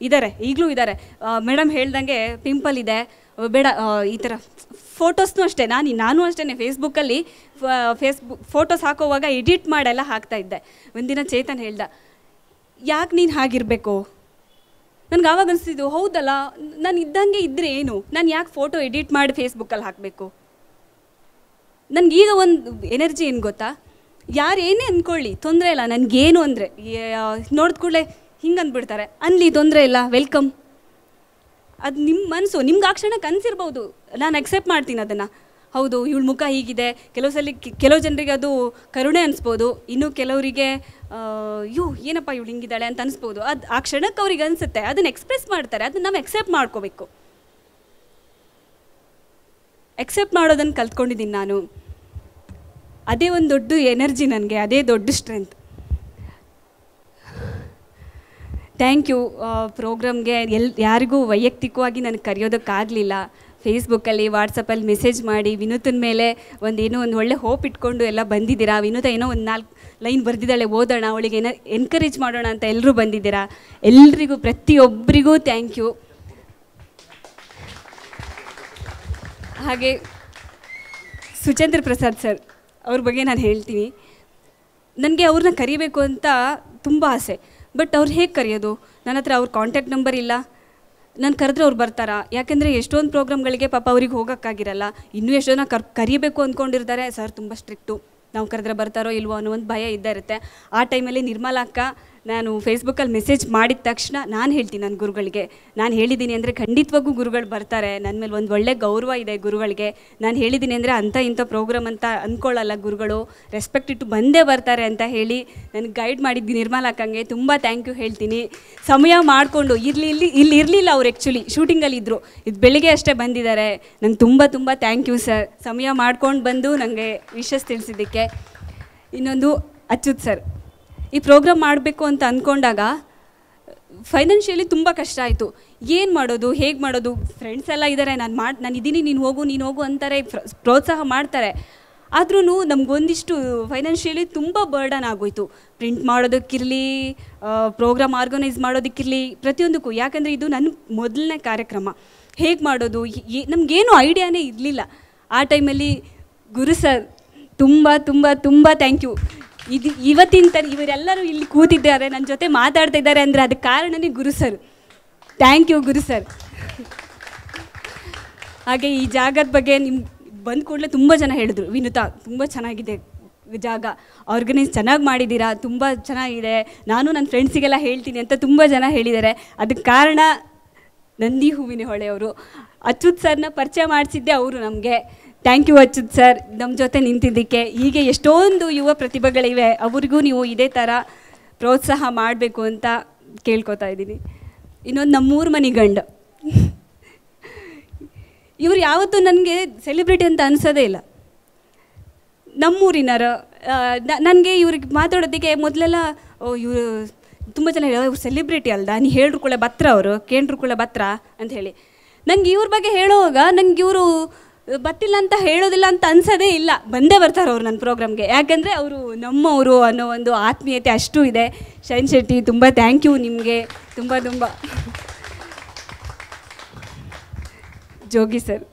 ಇದ್ದಾರೆ ಈಗಲೂ ಇದ್ದಾರೆ ಮೇಡಮ್ ಹೇಳ್ದಂಗೆ ಪಿಂಪಲ್ ಇದೆ ಬೇಡ ಈ ಥರ ಫೋಟೋಸ್ನೂ ಅಷ್ಟೇ ನಾನು ನಾನು ಅಷ್ಟೇ ಫೇಸ್ಬುಕ್ಕಲ್ಲಿ ಫೇಸ್ಬುಕ್ ಫೋಟೋಸ್ ಹಾಕೋವಾಗ ಎಡಿಟ್ ಮಾಡೆಲ್ಲ ಹಾಕ್ತಾ ಇದ್ದೆ ಒಂದಿನ ಚೇತನ್ ಹೇಳ್ದ ಯಾಕೆ ನೀನು ಹಾಗಿರಬೇಕು ನನಗೆ ಆವಾಗ ಅನಿಸ್ತಿದ್ದು ಹೌದಲ್ಲ ನಾನು ಇದ್ದಂಗೆ ಇದ್ದರೆ ಏನು ನಾನು ಯಾಕೆ ಫೋಟೋ ಎಡಿಟ್ ಮಾಡಿ ಫೇಸ್ಬುಕ್ಕಲ್ಲಿ ಹಾಕಬೇಕು ನನಗೀಗ ಒಂದು ಎನರ್ಜಿ ಏನು ಗೊತ್ತಾ ಯಾರೇನೇ ಅಂದ್ಕೊಳ್ಳಿ ತೊಂದರೆ ಇಲ್ಲ ನನಗೇನು ಅಂದರೆ ನೋಡಿದ ಕೂಡಲೇ ಹಿಂಗೆ ಅಂದ್ಬಿಡ್ತಾರೆ ಅನ್ಲಿ ತೊಂದರೆ ಇಲ್ಲ ವೆಲ್ಕಮ್ ಅದು ನಿಮ್ಮ ಮನಸ್ಸು ನಿಮ್ಗೆ ಆ ಕ್ಷಣಕ್ಕೆ ಅನಿಸಿರ್ಬೋದು ನಾನು ಅಕ್ಸೆಪ್ಟ್ ಮಾಡ್ತೀನಿ ಅದನ್ನು ಹೌದು ಇವಳ ಮುಖ ಹೀಗಿದೆ ಕೆಲವು ಸಲ ಕೆಲವು ಜನರಿಗೆ ಅದು ಕರುಣೆ ಅನಿಸ್ಬೋದು ಇನ್ನು ಕೆಲವರಿಗೆ ಅಯ್ಯೋ ಏನಪ್ಪ ಇವಳು ಹಿಂಗಿದ್ದಾಳೆ ಅಂತ ಅನಿಸ್ಬೋದು ಅದು ಆ ಕ್ಷಣಕ್ಕೆ ಅವ್ರಿಗೆ ಅನಿಸುತ್ತೆ ಅದನ್ನು ಎಕ್ಸ್ಪ್ರೆಸ್ ಮಾಡ್ತಾರೆ ಅದನ್ನು ನಾವು ಎಕ್ಸೆಪ್ಟ್ ಮಾಡ್ಕೋಬೇಕು ಎಕ್ಸೆಪ್ಟ್ ಮಾಡೋದನ್ನು ಕಲ್ತ್ಕೊಂಡಿದ್ದೀನಿ ನಾನು ಅದೇ ಒಂದು ದೊಡ್ಡ ಎನರ್ಜಿ ನನಗೆ ಅದೇ ದೊಡ್ಡ ಸ್ಟ್ರೆಂತ್ ಥ್ಯಾಂಕ್ ಯು ಪ್ರೋಗ್ರಾಮ್ಗೆ ಎಲ್ ಯಾರಿಗೂ ವೈಯಕ್ತಿಕವಾಗಿ ನನಗೆ ಕರೆಯೋದಕ್ಕಾಗಲಿಲ್ಲ ಫೇಸ್ಬುಕ್ಕಲ್ಲಿ ವಾಟ್ಸಪ್ಪಲ್ಲಿ ಮೆಸೇಜ್ ಮಾಡಿ ವಿನೂತನ ಮೇಲೆ ಒಂದು ಏನೋ ಒಂದು ಒಳ್ಳೆ ಹೋಪ್ ಇಟ್ಕೊಂಡು ಎಲ್ಲ ಬಂದಿದ್ದೀರಾ ವಿನೂತ ಏನೋ ಒಂದು ನಾಲ್ಕು ಲೈನ್ ಬರೆದಿದ್ದಾಳೆ ಓದೋಣ ಅವಳಿಗೆ ಏನೋ ಎನ್ಕರೇಜ್ ಮಾಡೋಣ ಅಂತ ಎಲ್ಲರೂ ಬಂದಿದ್ದೀರಾ ಎಲ್ರಿಗೂ ಪ್ರತಿಯೊಬ್ಬರಿಗೂ ಥ್ಯಾಂಕ್ ಯು ಹಾಗೆ ಸುಚೇಂದ್ರ ಪ್ರಸಾದ್ ಸರ್ ಅವ್ರ ಬಗ್ಗೆ ನಾನು ಹೇಳ್ತೀನಿ ನನಗೆ ಅವ್ರನ್ನ ಕರಿಬೇಕು ಅಂತ ತುಂಬ ಆಸೆ ಬಟ್ ಅವ್ರು ಹೇಗೆ ಕರೆಯೋದು ನನ್ನ ಹತ್ರ ಅವ್ರ ಕಾಂಟ್ಯಾಕ್ಟ್ ನಂಬರ್ ಇಲ್ಲ ನಾನು ಕರೆದ್ರೆ ಅವ್ರು ಬರ್ತಾರಾ ಯಾಕೆಂದರೆ ಎಷ್ಟೊಂದು ಪ್ರೋಗ್ರಾಮ್ಗಳಿಗೆ ಪಾಪ ಅವ್ರಿಗೆ ಹೋಗೋಕ್ಕಾಗಿರಲ್ಲ ಇನ್ನೂ ಎಷ್ಟೋ ಜನ ಕರ್ ಕರಿಬೇಕು ಅಂದ್ಕೊಂಡಿರ್ತಾರೆ ಸರ್ ತುಂಬ ಸ್ಟ್ರಿಕ್ಟು ನಾವು ಕರೆದ್ರೆ ಬರ್ತಾರೋ ಇಲ್ವೋ ಅನ್ನೋ ಒಂದು ಭಯ ಇದ್ದೇ ಇರುತ್ತೆ ಆ ಟೈಮಲ್ಲಿ ನಿರ್ಮಲಾ ಅಕ್ಕ ನಾನು ಫೇಸ್ಬುಕ್ಕಲ್ಲಿ ಮೆಸೇಜ್ ಮಾಡಿದ ತಕ್ಷಣ ನಾನು ಹೇಳ್ತೀನಿ ನನ್ನ ಗುರುಗಳಿಗೆ ನಾನು ಹೇಳಿದ್ದೀನಿ ಅಂದರೆ ಖಂಡಿತವಾಗೂ ಗುರುಗಳು ಬರ್ತಾರೆ ನನ್ನ ಮೇಲೆ ಒಂದು ಒಳ್ಳೆ ಗೌರವ ಇದೆ ಗುರುಗಳಿಗೆ ನಾನು ಹೇಳಿದ್ದೀನಿ ಅಂದರೆ ಅಂಥ ಇಂಥ ಪ್ರೋಗ್ರಾಮ್ ಅಂತ ಅಂದ್ಕೊಳ್ಳಲ್ಲ ಗುರುಗಳು ರೆಸ್ಪೆಕ್ಟ್ ಇಟ್ಟು ಬಂದೇ ಬರ್ತಾರೆ ಅಂತ ಹೇಳಿ ನನಗೆ ಗೈಡ್ ಮಾಡಿದ್ದು ನಿರ್ಮಲ ಅಕ್ಕಂಗೆ ತುಂಬ ಥ್ಯಾಂಕ್ ಯು ಹೇಳ್ತೀನಿ ಸಮಯ ಮಾಡಿಕೊಂಡು ಇರಲಿ ಇಲ್ಲಿ ಇಲ್ಲಿ ಇರಲಿಲ್ಲ ಅವ್ರು ಆ್ಯಕ್ಚುಲಿ ಶೂಟಿಂಗಲ್ಲಿ ಇದ್ದರು ಇದು ಬೆಳಿಗ್ಗೆ ಅಷ್ಟೇ ಬಂದಿದ್ದಾರೆ ನಂಗೆ ತುಂಬ ತುಂಬ ಥ್ಯಾಂಕ್ ಯು ಸರ್ ಸಮಯ ಮಾಡ್ಕೊಂಡು ಬಂದು ನನಗೆ ವಿಶಸ್ ತಿಳಿಸಿದ್ದಕ್ಕೆ ಇನ್ನೊಂದು ಅಚ್ಯುತ್ ಸರ್ ಈ ಪ್ರೋಗ್ರಾಮ್ ಮಾಡಬೇಕು ಅಂತ ಅಂದ್ಕೊಂಡಾಗ ಫೈನಾನ್ಷಿಯಲಿ ತುಂಬ ಕಷ್ಟ ಆಯಿತು ಏನು ಮಾಡೋದು ಹೇಗೆ ಮಾಡೋದು ಫ್ರೆಂಡ್ಸ್ ಎಲ್ಲ ಇದ್ದಾರೆ ನಾನು ಮಾಡಿ ನಾನು ಇದ್ದೀನಿ ನೀನು ಹೋಗು ನೀನು ಹೋಗು ಅಂತಾರೆ ಪ್ರೋತ್ಸಾಹ ಮಾಡ್ತಾರೆ ಆದ್ರೂ ನಮಗೊಂದಿಷ್ಟು ಫೈನಾನ್ಷಿಯಲಿ ತುಂಬ ಬರ್ಡನ್ ಆಗೋಯಿತು ಪ್ರಿಂಟ್ ಮಾಡೋದಕ್ಕಿರಲಿ ಪ್ರೋಗ್ರಾಮ್ ಆರ್ಗನೈಸ್ ಮಾಡೋದಕ್ಕಿರಲಿ ಪ್ರತಿಯೊಂದಕ್ಕೂ ಯಾಕಂದರೆ ಇದು ನನ್ನ ಮೊದಲನೇ ಕಾರ್ಯಕ್ರಮ ಹೇಗೆ ಮಾಡೋದು ನಮಗೇನು ಐಡಿಯಾನೇ ಇರಲಿಲ್ಲ ಆ ಟೈಮಲ್ಲಿ ಗುರು ಸರ್ ತುಂಬ ತುಂಬ ತುಂಬ ಥ್ಯಾಂಕ್ ಯು ಇದು ಇವತ್ತಿನ ತರ ಇವರೆಲ್ಲರೂ ಇಲ್ಲಿ ಕೂತಿದ್ದಾರೆ ನನ್ನ ಜೊತೆ ಮಾತಾಡ್ತಾ ಇದ್ದಾರೆ ಅಂದರೆ ಅದಕ್ಕೆ ಕಾರಣನೇ Guru sir thank you Guru sir ಹಾಗೆ ಈ ಜಾಗದ ಬಗ್ಗೆ ನಿಮ್ಮ ಬಂದ ಕೂಡಲೇ ತುಂಬ ಜನ ಹೇಳಿದ್ರು ವಿನುತಾ ತುಂಬ ಚೆನ್ನಾಗಿದೆ ಜಾಗ ಆರ್ಗನೈಸ್ ಚೆನ್ನಾಗಿ ಮಾಡಿದ್ದೀರಾ ತುಂಬ ಚೆನ್ನಾಗಿದೆ ನಾನು ನನ್ನ ಫ್ರೆಂಡ್ಸಿಗೆಲ್ಲ ಹೇಳ್ತೀನಿ ಅಂತ ತುಂಬ ಜನ ಹೇಳಿದ್ದಾರೆ ಅದಕ್ಕೆ ಕಾರಣ ನಂದಿ ಹೂವಿನ ಅವರು ಅಚ್ಯುತ್ ಸರ್ನ ಪರಿಚಯ ಮಾಡಿಸಿದ್ದೆ ಅವರು ನಮಗೆ ಥ್ಯಾಂಕ್ ಯು ಅಚ್ಯುತ್ ಸರ್ ನಮ್ಮ ಜೊತೆ ನಿಂತಿದ್ದಕ್ಕೆ ಹೀಗೆ ಎಷ್ಟೊಂದು ಯುವ ಪ್ರತಿಭೆಗಳಿವೆ ಅವ್ರಿಗೂ ನೀವು ಇದೇ ಥರ ಪ್ರೋತ್ಸಾಹ ಮಾಡಬೇಕು ಅಂತ ಕೇಳ್ಕೊತಾ ಇದ್ದೀನಿ ಇನ್ನೊಂದು ನಮ್ಮೂರು ಮನೆ ಗಂಡ ಇವರು ಯಾವತ್ತೂ ನನಗೆ ಸೆಲೆಬ್ರಿಟಿ ಅಂತ ಅನಿಸೋದೇ ಇಲ್ಲ ನಮ್ಮೂರಿನರು ನನಗೆ ಇವ್ರಿಗೆ ಮಾತಾಡೋದಕ್ಕೆ ಮೊದಲೆಲ್ಲ ಇವರು ತುಂಬ ಜನ ಇವ್ರು ಸೆಲೆಬ್ರಿಟಿ ಅಲ್ದ ನೀ ಹೇಳ್ರು ಕೂಡ ಬತ್ರ ಅವರು ಕೇಳ್ರು ಕೂಡ ಬತ್ರ ಅಂತ ಹೇಳಿ ನನಗೆ ಇವ್ರ ಬಗ್ಗೆ ಹೇಳೋವಾಗ ನನಗೆ ಇವರು ಬರ್ತಿಲ್ಲ ಅಂತ ಹೇಳೋದಿಲ್ಲ ಅಂತ ಅನ್ಸೋದೇ ಇಲ್ಲ ಬಂದೇ ಬರ್ತಾರೆ ಅವ್ರು ನನ್ನ ಪ್ರೋಗ್ರಾಮ್ಗೆ ಯಾಕಂದರೆ ಅವರು ನಮ್ಮವರು ಅನ್ನೋ ಒಂದು ಆತ್ಮೀಯತೆ ಅಷ್ಟು ಇದೆ ಶೈನ್ ಶೆಟ್ಟಿ ತುಂಬ ಥ್ಯಾಂಕ್ ಯು ನಿಮಗೆ ತುಂಬ ತುಂಬ ಜೋಗಿ ಸರ್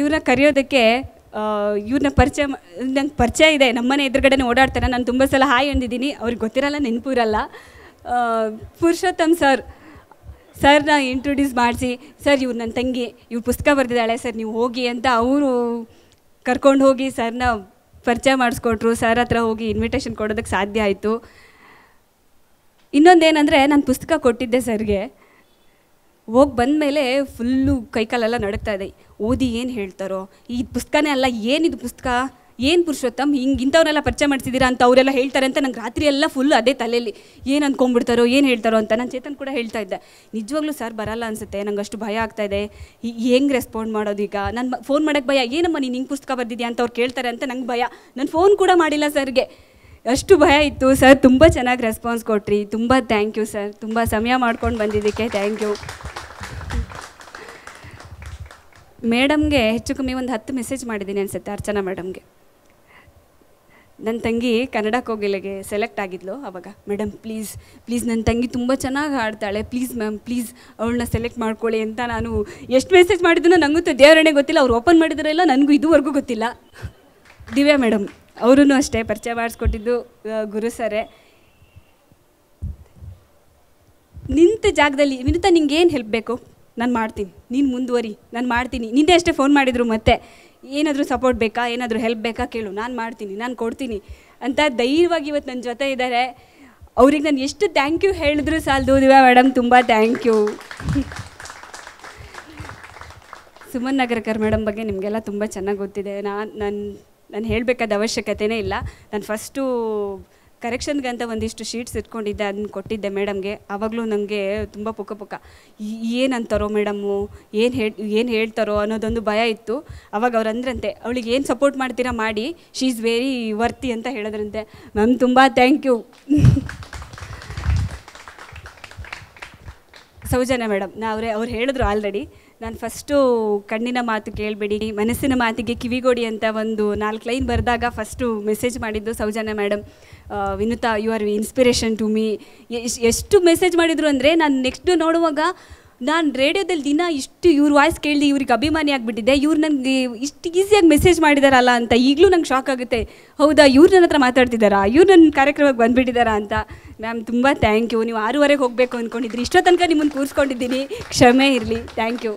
ಇವ್ರನ್ನ ಕರೆಯೋದಕ್ಕೆ ಇವ್ರನ್ನ ಪರಿಚಯ ನಂಗೆ ಪರಿಚಯ ಇದೆ ನಮ್ಮನೆ ಎದುರುಗಡೆ ಓಡಾಡ್ತಾರೆ ನಾನು ತುಂಬ ಸಲ ಹಾಯ್ ಅಂದಿದ್ದೀನಿ ಅವ್ರಿಗೆ ಗೊತ್ತಿರಲ್ಲ ನೆನಪು ಇರಲ್ಲ ಪುರುಷೋತ್ತಮ್ ಸರ್ ಸರ್ನ ಇಂಟ್ರೊಡ್ಯೂಸ್ ಮಾಡಿಸಿ ಸರ್ ಇವ್ರು ನನ್ನ ತಂಗಿ ಇವ್ರು ಪುಸ್ತಕ ಬರೆದಿದ್ದಾಳೆ ಸರ್ ನೀವು ಹೋಗಿ ಅಂತ ಅವರು ಕರ್ಕೊಂಡು ಹೋಗಿ ಸರ್ನ ಪರಿಚಯ ಮಾಡಿಸ್ಕೊಟ್ರು ಸರ್ ಹತ್ರ ಹೋಗಿ ಇನ್ವಿಟೇಷನ್ ಕೊಡೋದಕ್ಕೆ ಸಾಧ್ಯ ಆಯಿತು ಇನ್ನೊಂದೇನಂದರೆ ನಾನು ಪುಸ್ತಕ ಕೊಟ್ಟಿದ್ದೆ ಸರ್ಗೆ ಹೋಗಿ ಬಂದ ಮೇಲೆ ಫುಲ್ಲು ಕೈಕಾಲೆಲ್ಲ ನಡುಕ್ತಾ ಇದೆ ಓದಿ ಏನು ಹೇಳ್ತಾರೋ ಈ ಪುಸ್ತಕನೇ ಅಲ್ಲ ಏನಿದು ಪುಸ್ತಕ ಏನು ಪುರುಷೋತ್ತಮ್ ಹಿಂಗೆ ಇಂಥವ್ರನ್ನೆಲ್ಲ ಪರಿಚಯ ಮಾಡ್ತಿದ್ದೀರಾ ಅಂತ ಅವರೆಲ್ಲ ಹೇಳ್ತಾರೆ ಅಂತ ನಂಗೆ ರಾತ್ರಿ ಎಲ್ಲ ಫುಲ್ ಅದೇ ತಲೆಯಲ್ಲಿ ಏನು ಅಂದ್ಕೊಂಡ್ಬಿಡ್ತಾರೋ ಏನು ಹೇಳ್ತಾರೋ ಅಂತ ನಾನು ಚೇತನ್ ಕೂಡ ಹೇಳ್ತಾ ಇದ್ದೆ ನಿಜವಾಗ್ಲೂ ಸರ್ ಬರಲ್ಲ ಅನಿಸುತ್ತೆ ನಂಗೆ ಅಷ್ಟು ಭಯ ಆಗ್ತಾ ಇದೆ ಹೆಂಗೆ ರೆಸ್ಪಾಂಡ್ ಮಾಡೋದು ಈಗ ನಾನು ಫೋನ್ ಮಾಡೋಕ್ಕೆ ಭಯ ಏನಮ್ಮ ನೀನು ಹಿಂಗೆ ಪುಸ್ತಕ ಬರ್ದಿದ್ಯಾ ಅಂತ ಅವ್ರು ಕೇಳ್ತಾರೆ ಅಂತ ನಂಗೆ ಭಯ ನಾನು ಫೋನ್ ಕೂಡ ಮಾಡಿಲ್ಲ ಸರ್ಗೆ ಅಷ್ಟು ಭಯ ಇತ್ತು ಸರ್ ತುಂಬ ಚೆನ್ನಾಗಿ ರೆಸ್ಪಾನ್ಸ್ ಕೊಟ್ರಿ ತುಂಬ ಥ್ಯಾಂಕ್ ಯು ಸರ್ ತುಂಬ ಸಮಯ ಮಾಡ್ಕೊಂಡು ಬಂದಿದ್ದಕ್ಕೆ ಥ್ಯಾಂಕ್ ಯು ಮೇಡಮ್ಗೆ ಹೆಚ್ಚು ಕಮ್ಮಿ ಒಂದು ಹತ್ತು ಮೆಸೇಜ್ ಮಾಡಿದ್ದೀನಿ ಅನಿಸುತ್ತೆ ಅರ್ಚನಾ ಮೇಡಮ್ಗೆ ನನ್ನ ತಂಗಿ ಕನ್ನಡ ಕೋಗಿಲೆಗೆ ಸೆಲೆಕ್ಟ್ ಆಗಿದ್ಲು ಅವಾಗ ಮೇಡಮ್ ಪ್ಲೀಸ್ ಪ್ಲೀಸ್ ನನ್ನ ತಂಗಿ ತುಂಬ ಚೆನ್ನಾಗಿ ಹಾಡ್ತಾಳೆ ಪ್ಲೀಸ್ ಮ್ಯಾಮ್ ಪ್ಲೀಸ್ ಅವಳನ್ನ ಸೆಲೆಕ್ಟ್ ಮಾಡ್ಕೊಳ್ಳಿ ಅಂತ ನಾನು ಎಷ್ಟು ಮೆಸೇಜ್ ಮಾಡಿದ್ರು ನನಗಂತೂ ದೇವರಣೆ ಗೊತ್ತಿಲ್ಲ ಅವ್ರು ಓಪನ್ ಮಾಡಿದಾರೆ ಇಲ್ಲ ನನಗೂ ಇದುವರೆಗೂ ಗೊತ್ತಿಲ್ಲ ದಿವ್ಯಾ ಮೇಡಮ್ ಅವರೂ ಅಷ್ಟೇ ಪರಿಚಯ ಮಾಡಿಸ್ಕೊಟ್ಟಿದ್ದು ಗುರು ಸರೇ ನಿಂತ ಜಾಗದಲ್ಲಿ ವಿನುತ ಏನು ಹೆಲ್ಪ್ ಬೇಕು ನಾನು ಮಾಡ್ತೀನಿ ನೀನು ಮುಂದುವರಿ ನಾನು ಮಾಡ್ತೀನಿ ನಿನ್ನೆ ಅಷ್ಟೇ ಫೋನ್ ಮಾಡಿದರು ಮತ್ತೆ ಏನಾದರೂ ಸಪೋರ್ಟ್ ಬೇಕಾ ಏನಾದರೂ ಹೆಲ್ಪ್ ಬೇಕಾ ಕೇಳು ನಾನು ಮಾಡ್ತೀನಿ ನಾನು ಕೊಡ್ತೀನಿ ಅಂತ ಧೈರ್ಯವಾಗಿ ಇವತ್ತು ನನ್ನ ಜೊತೆ ಇದ್ದಾರೆ ಅವ್ರಿಗೆ ನಾನು ಎಷ್ಟು ಥ್ಯಾಂಕ್ ಯು ಹೇಳಿದ್ರೂ ಸಾಲದು ದಿವ್ಯಾ ಮೇಡಮ್ ತುಂಬ thank you Suman Nagarkar madam ಬಗ್ಗೆ ನಿಮಗೆಲ್ಲ ತುಂಬ ಚೆನ್ನಾಗಿ ಗೊತ್ತಿದೆ ನಾನು ನಾನು ನಾನು ಹೇಳಬೇಕಾದ ಅವಶ್ಯಕತೆಯೇ ಇಲ್ಲ ನಾನು ಫಸ್ಟು ಅಂತ ಒಂದಿಷ್ಟು ಶೀಟ್ಸ್ ಇಟ್ಕೊಂಡಿದ್ದೆ ಅದನ್ನ ಕೊಟ್ಟಿದ್ದೆ ಮೇಡಮ್ಗೆ ಆವಾಗಲೂ ನನಗೆ ತುಂಬ ಪುಕ್ಕ ಪುಕ್ಕ ಏನಂತಾರೋ ಮೇಡಮ್ಮು ಏನು ಹೇಳಿ ಏನು ಹೇಳ್ತಾರೋ ಅನ್ನೋದೊಂದು ಭಯ ಇತ್ತು ಅವಾಗ ಅವ್ರು ಅಂದ್ರಂತೆ ಅವಳಿಗೆ ಏನು ಸಪೋರ್ಟ್ ಮಾಡ್ತೀರಾ ಮಾಡಿ ಶೀ ಈಸ್ ವೆರಿ ವರ್ತಿ ಅಂತ ಹೇಳಿದ್ರಂತೆ ಮ್ಯಾಮ್ ತುಂಬ ಥ್ಯಾಂಕ್ ಯು ಸೌಜನ್ಯ ಮೇಡಮ್ ನಾ ಅವರೇ ಅವ್ರು ಹೇಳಿದ್ರು ಆಲ್ರೆಡಿ ನಾನು ಫಸ್ಟು ಕಣ್ಣಿನ ಮಾತು ಕೇಳಬೇಡಿ ಮನಸ್ಸಿನ ಮಾತಿಗೆ ಕಿವಿಗೊಡಿ ಅಂತ ಒಂದು ನಾಲ್ಕು ಲೈನ್ ಬರೆದಾಗ ಫಸ್ಟು ಮೆಸೇಜ್ ಮಾಡಿದ್ದು Soujanya madam Vinutha you are inspiration to me ಎಷ್ಟು ಮೆಸೇಜ್ ಮಾಡಿದರು ಅಂದರೆ ನಾನು ನೆಕ್ಸ್ಟು ನೋಡುವಾಗ ನಾನು ರೇಡಿಯೋದಲ್ಲಿ ದಿನ ಇಷ್ಟು ಇವ್ರ ವಾಯ್ಸ್ ಕೇಳಿ ಇವ್ರಿಗೆ ಅಭಿಮಾನಿ ಆಗಿಬಿಟ್ಟಿದೆ ಇವ್ರು ನನಗೆ ಇಷ್ಟು ಈಸಿಯಾಗಿ ಮೆಸೇಜ್ ಮಾಡಿದಾರಲ್ಲ ಅಂತ ಈಗಲೂ ನಂಗೆ ಶಾಕ್ ಆಗುತ್ತೆ ಹೌದಾ ಇವ್ರು ನನ್ನ ಹತ್ರ ಮಾತಾಡ್ತಿದ್ದಾರಾ ಇವ್ರು ನನ್ನ ಕಾರ್ಯಕ್ರಮಕ್ಕೆ ಬಂದುಬಿಟ್ಟಿದ್ದಾರಾ ಅಂತ ಮ್ಯಾಮ್ ತುಂಬ ಥ್ಯಾಂಕ್ ಯು ನೀವು ಆರೂವರೆಗೆ ಹೋಗಬೇಕು ಅಂದ್ಕೊಂಡಿದ್ರಿ ಇಷ್ಟೋ ತನಕ ನಿಮ್ಮನ್ನು ಕೂರಿಸ್ಕೊಂಡಿದ್ದೀನಿ ಕ್ಷಮೆ ಇರಲಿ ಥ್ಯಾಂಕ್ ಯು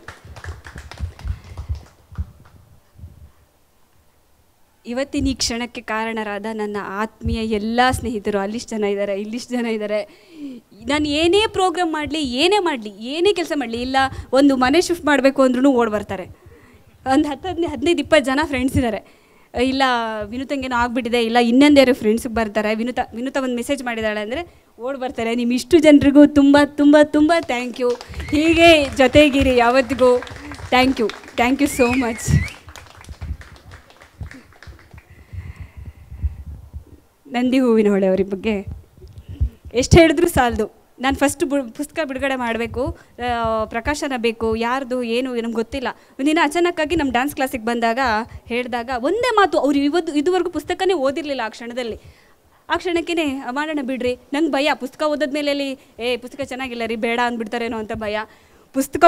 ಇವತ್ತಿನ ಈ ಕ್ಷಣಕ್ಕೆ ಕಾರಣರಾದ ನನ್ನ ಆತ್ಮೀಯ ಎಲ್ಲ ಸ್ನೇಹಿತರು ಅಲ್ಲಿಷ್ಟು ಜನ ಇದ್ದಾರೆ ಇಲ್ಲಿಷ್ಟು ಜನ ಇದ್ದಾರೆ ನಾನು ಏನೇ ಪ್ರೋಗ್ರಾಮ್ ಮಾಡಲಿ ಏನೇ ಮಾಡಲಿ ಏನೇ ಕೆಲಸ ಮಾಡಲಿ ಇಲ್ಲ ಒಂದು ಮನೆ ಶಿಫ್ಟ್ ಮಾಡಬೇಕು ಅಂದ್ರೂ ಓಡ್ ಬರ್ತಾರೆ ಒಂದು ಹತ್ತು ಹದಿನೈದು ಹದಿನೈದು ಇಪ್ಪತ್ತು ಜನ ಫ್ರೆಂಡ್ಸ್ ಇದ್ದಾರೆ ಇಲ್ಲ ವಿನೂತಂಗೇನೋ ಆಗಿಬಿಟ್ಟಿದೆ ಇಲ್ಲ ಇನ್ನೊಂದ್ಯಾರು ಫ್ರೆಂಡ್ಸ್ಗೆ ಬರ್ತಾರೆ ವಿನೂತ ವಿನೂತ ಒಂದು ಮೆಸೇಜ್ ಮಾಡಿದಾಳೆ ಅಂದರೆ ಓಡ್ ಬರ್ತಾರೆ ನಿಮ್ಮ ಇಷ್ಟು ಜನರಿಗೂ ತುಂಬ ತುಂಬ ತುಂಬ ಥ್ಯಾಂಕ್ ಯು ಹೀಗೆ ಜೊತೆಗಿರಿ ಯಾವತ್ತಿಗೂ thank you thank you so much ನಂದಿ ಹೂವಿನ ಹೊಳೆ ಅವ್ರ ಬಗ್ಗೆ ಎಷ್ಟು ಹೇಳಿದ್ರು ಸಾಲದು ನಾನು ಫಸ್ಟ್ ಬು ಪುಸ್ತಕ ಬಿಡುಗಡೆ ಮಾಡಬೇಕು ಪ್ರಕಾಶನ ಬೇಕು ಯಾರ್ದು ಏನು ನಮ್ಗೆ ಗೊತ್ತಿಲ್ಲ ಒಂದಿನ ಅಚಾನಕ್ಕಾಗಿ ನಮ್ಮ ಡ್ಯಾನ್ಸ್ ಕ್ಲಾಸಿಗೆ ಬಂದಾಗ ಹೇಳಿದಾಗ ಒಂದೇ ಮಾತು ಅವ್ರು ಇವತ್ತು ಇದುವರೆಗೂ ಪುಸ್ತಕನೇ ಓದಿರಲಿಲ್ಲ ಆ ಕ್ಷಣದಲ್ಲಿ ಆ ಕ್ಷಣಕ್ಕೇ ಮಾಡೋಣ ಬಿಡ್ರಿ ನಂಗೆ ಭಯ ಪುಸ್ತಕ ಓದೋದ್ಮೇಲೆ ಏ ಪುಸ್ತಕ ಚೆನ್ನಾಗಿಲ್ಲ ರೀ ಬೇಡ ಅಂದ್ಬಿಡ್ತಾರೇನೋ ಅಂತ ಭಯ ಪುಸ್ತಕ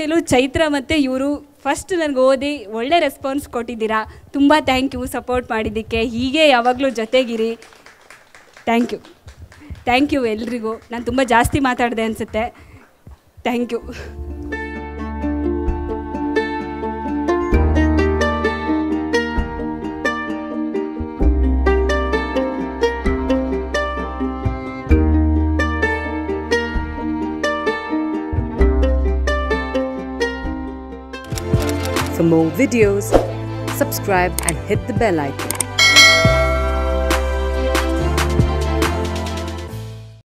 ಮೇಲೂ ಚೈತ್ರ ಮತ್ತು ಇವರು ಫಸ್ಟ್ ನನಗೆ ಓದಿ ಒಳ್ಳೆ ರೆಸ್ಪಾನ್ಸ್ ಕೊಟ್ಟಿದ್ದೀರಾ ತುಂಬ ಥ್ಯಾಂಕ್ ಯು ಸಪೋರ್ಟ್ ಮಾಡಿದ್ದಕ್ಕೆ ಹೀಗೆ ಯಾವಾಗಲೂ ಜೊತೆಗಿರಿ ಥ್ಯಾಂಕ್ ಯು ಥ್ಯಾಂಕ್ ಯು ಎಲ್ರಿಗೂ ನಾನು ತುಂಬ ಜಾಸ್ತಿ ಮಾತಾಡಿದೆ ಅನಿಸುತ್ತೆ thank you For more videos, subscribe and hit the bell icon.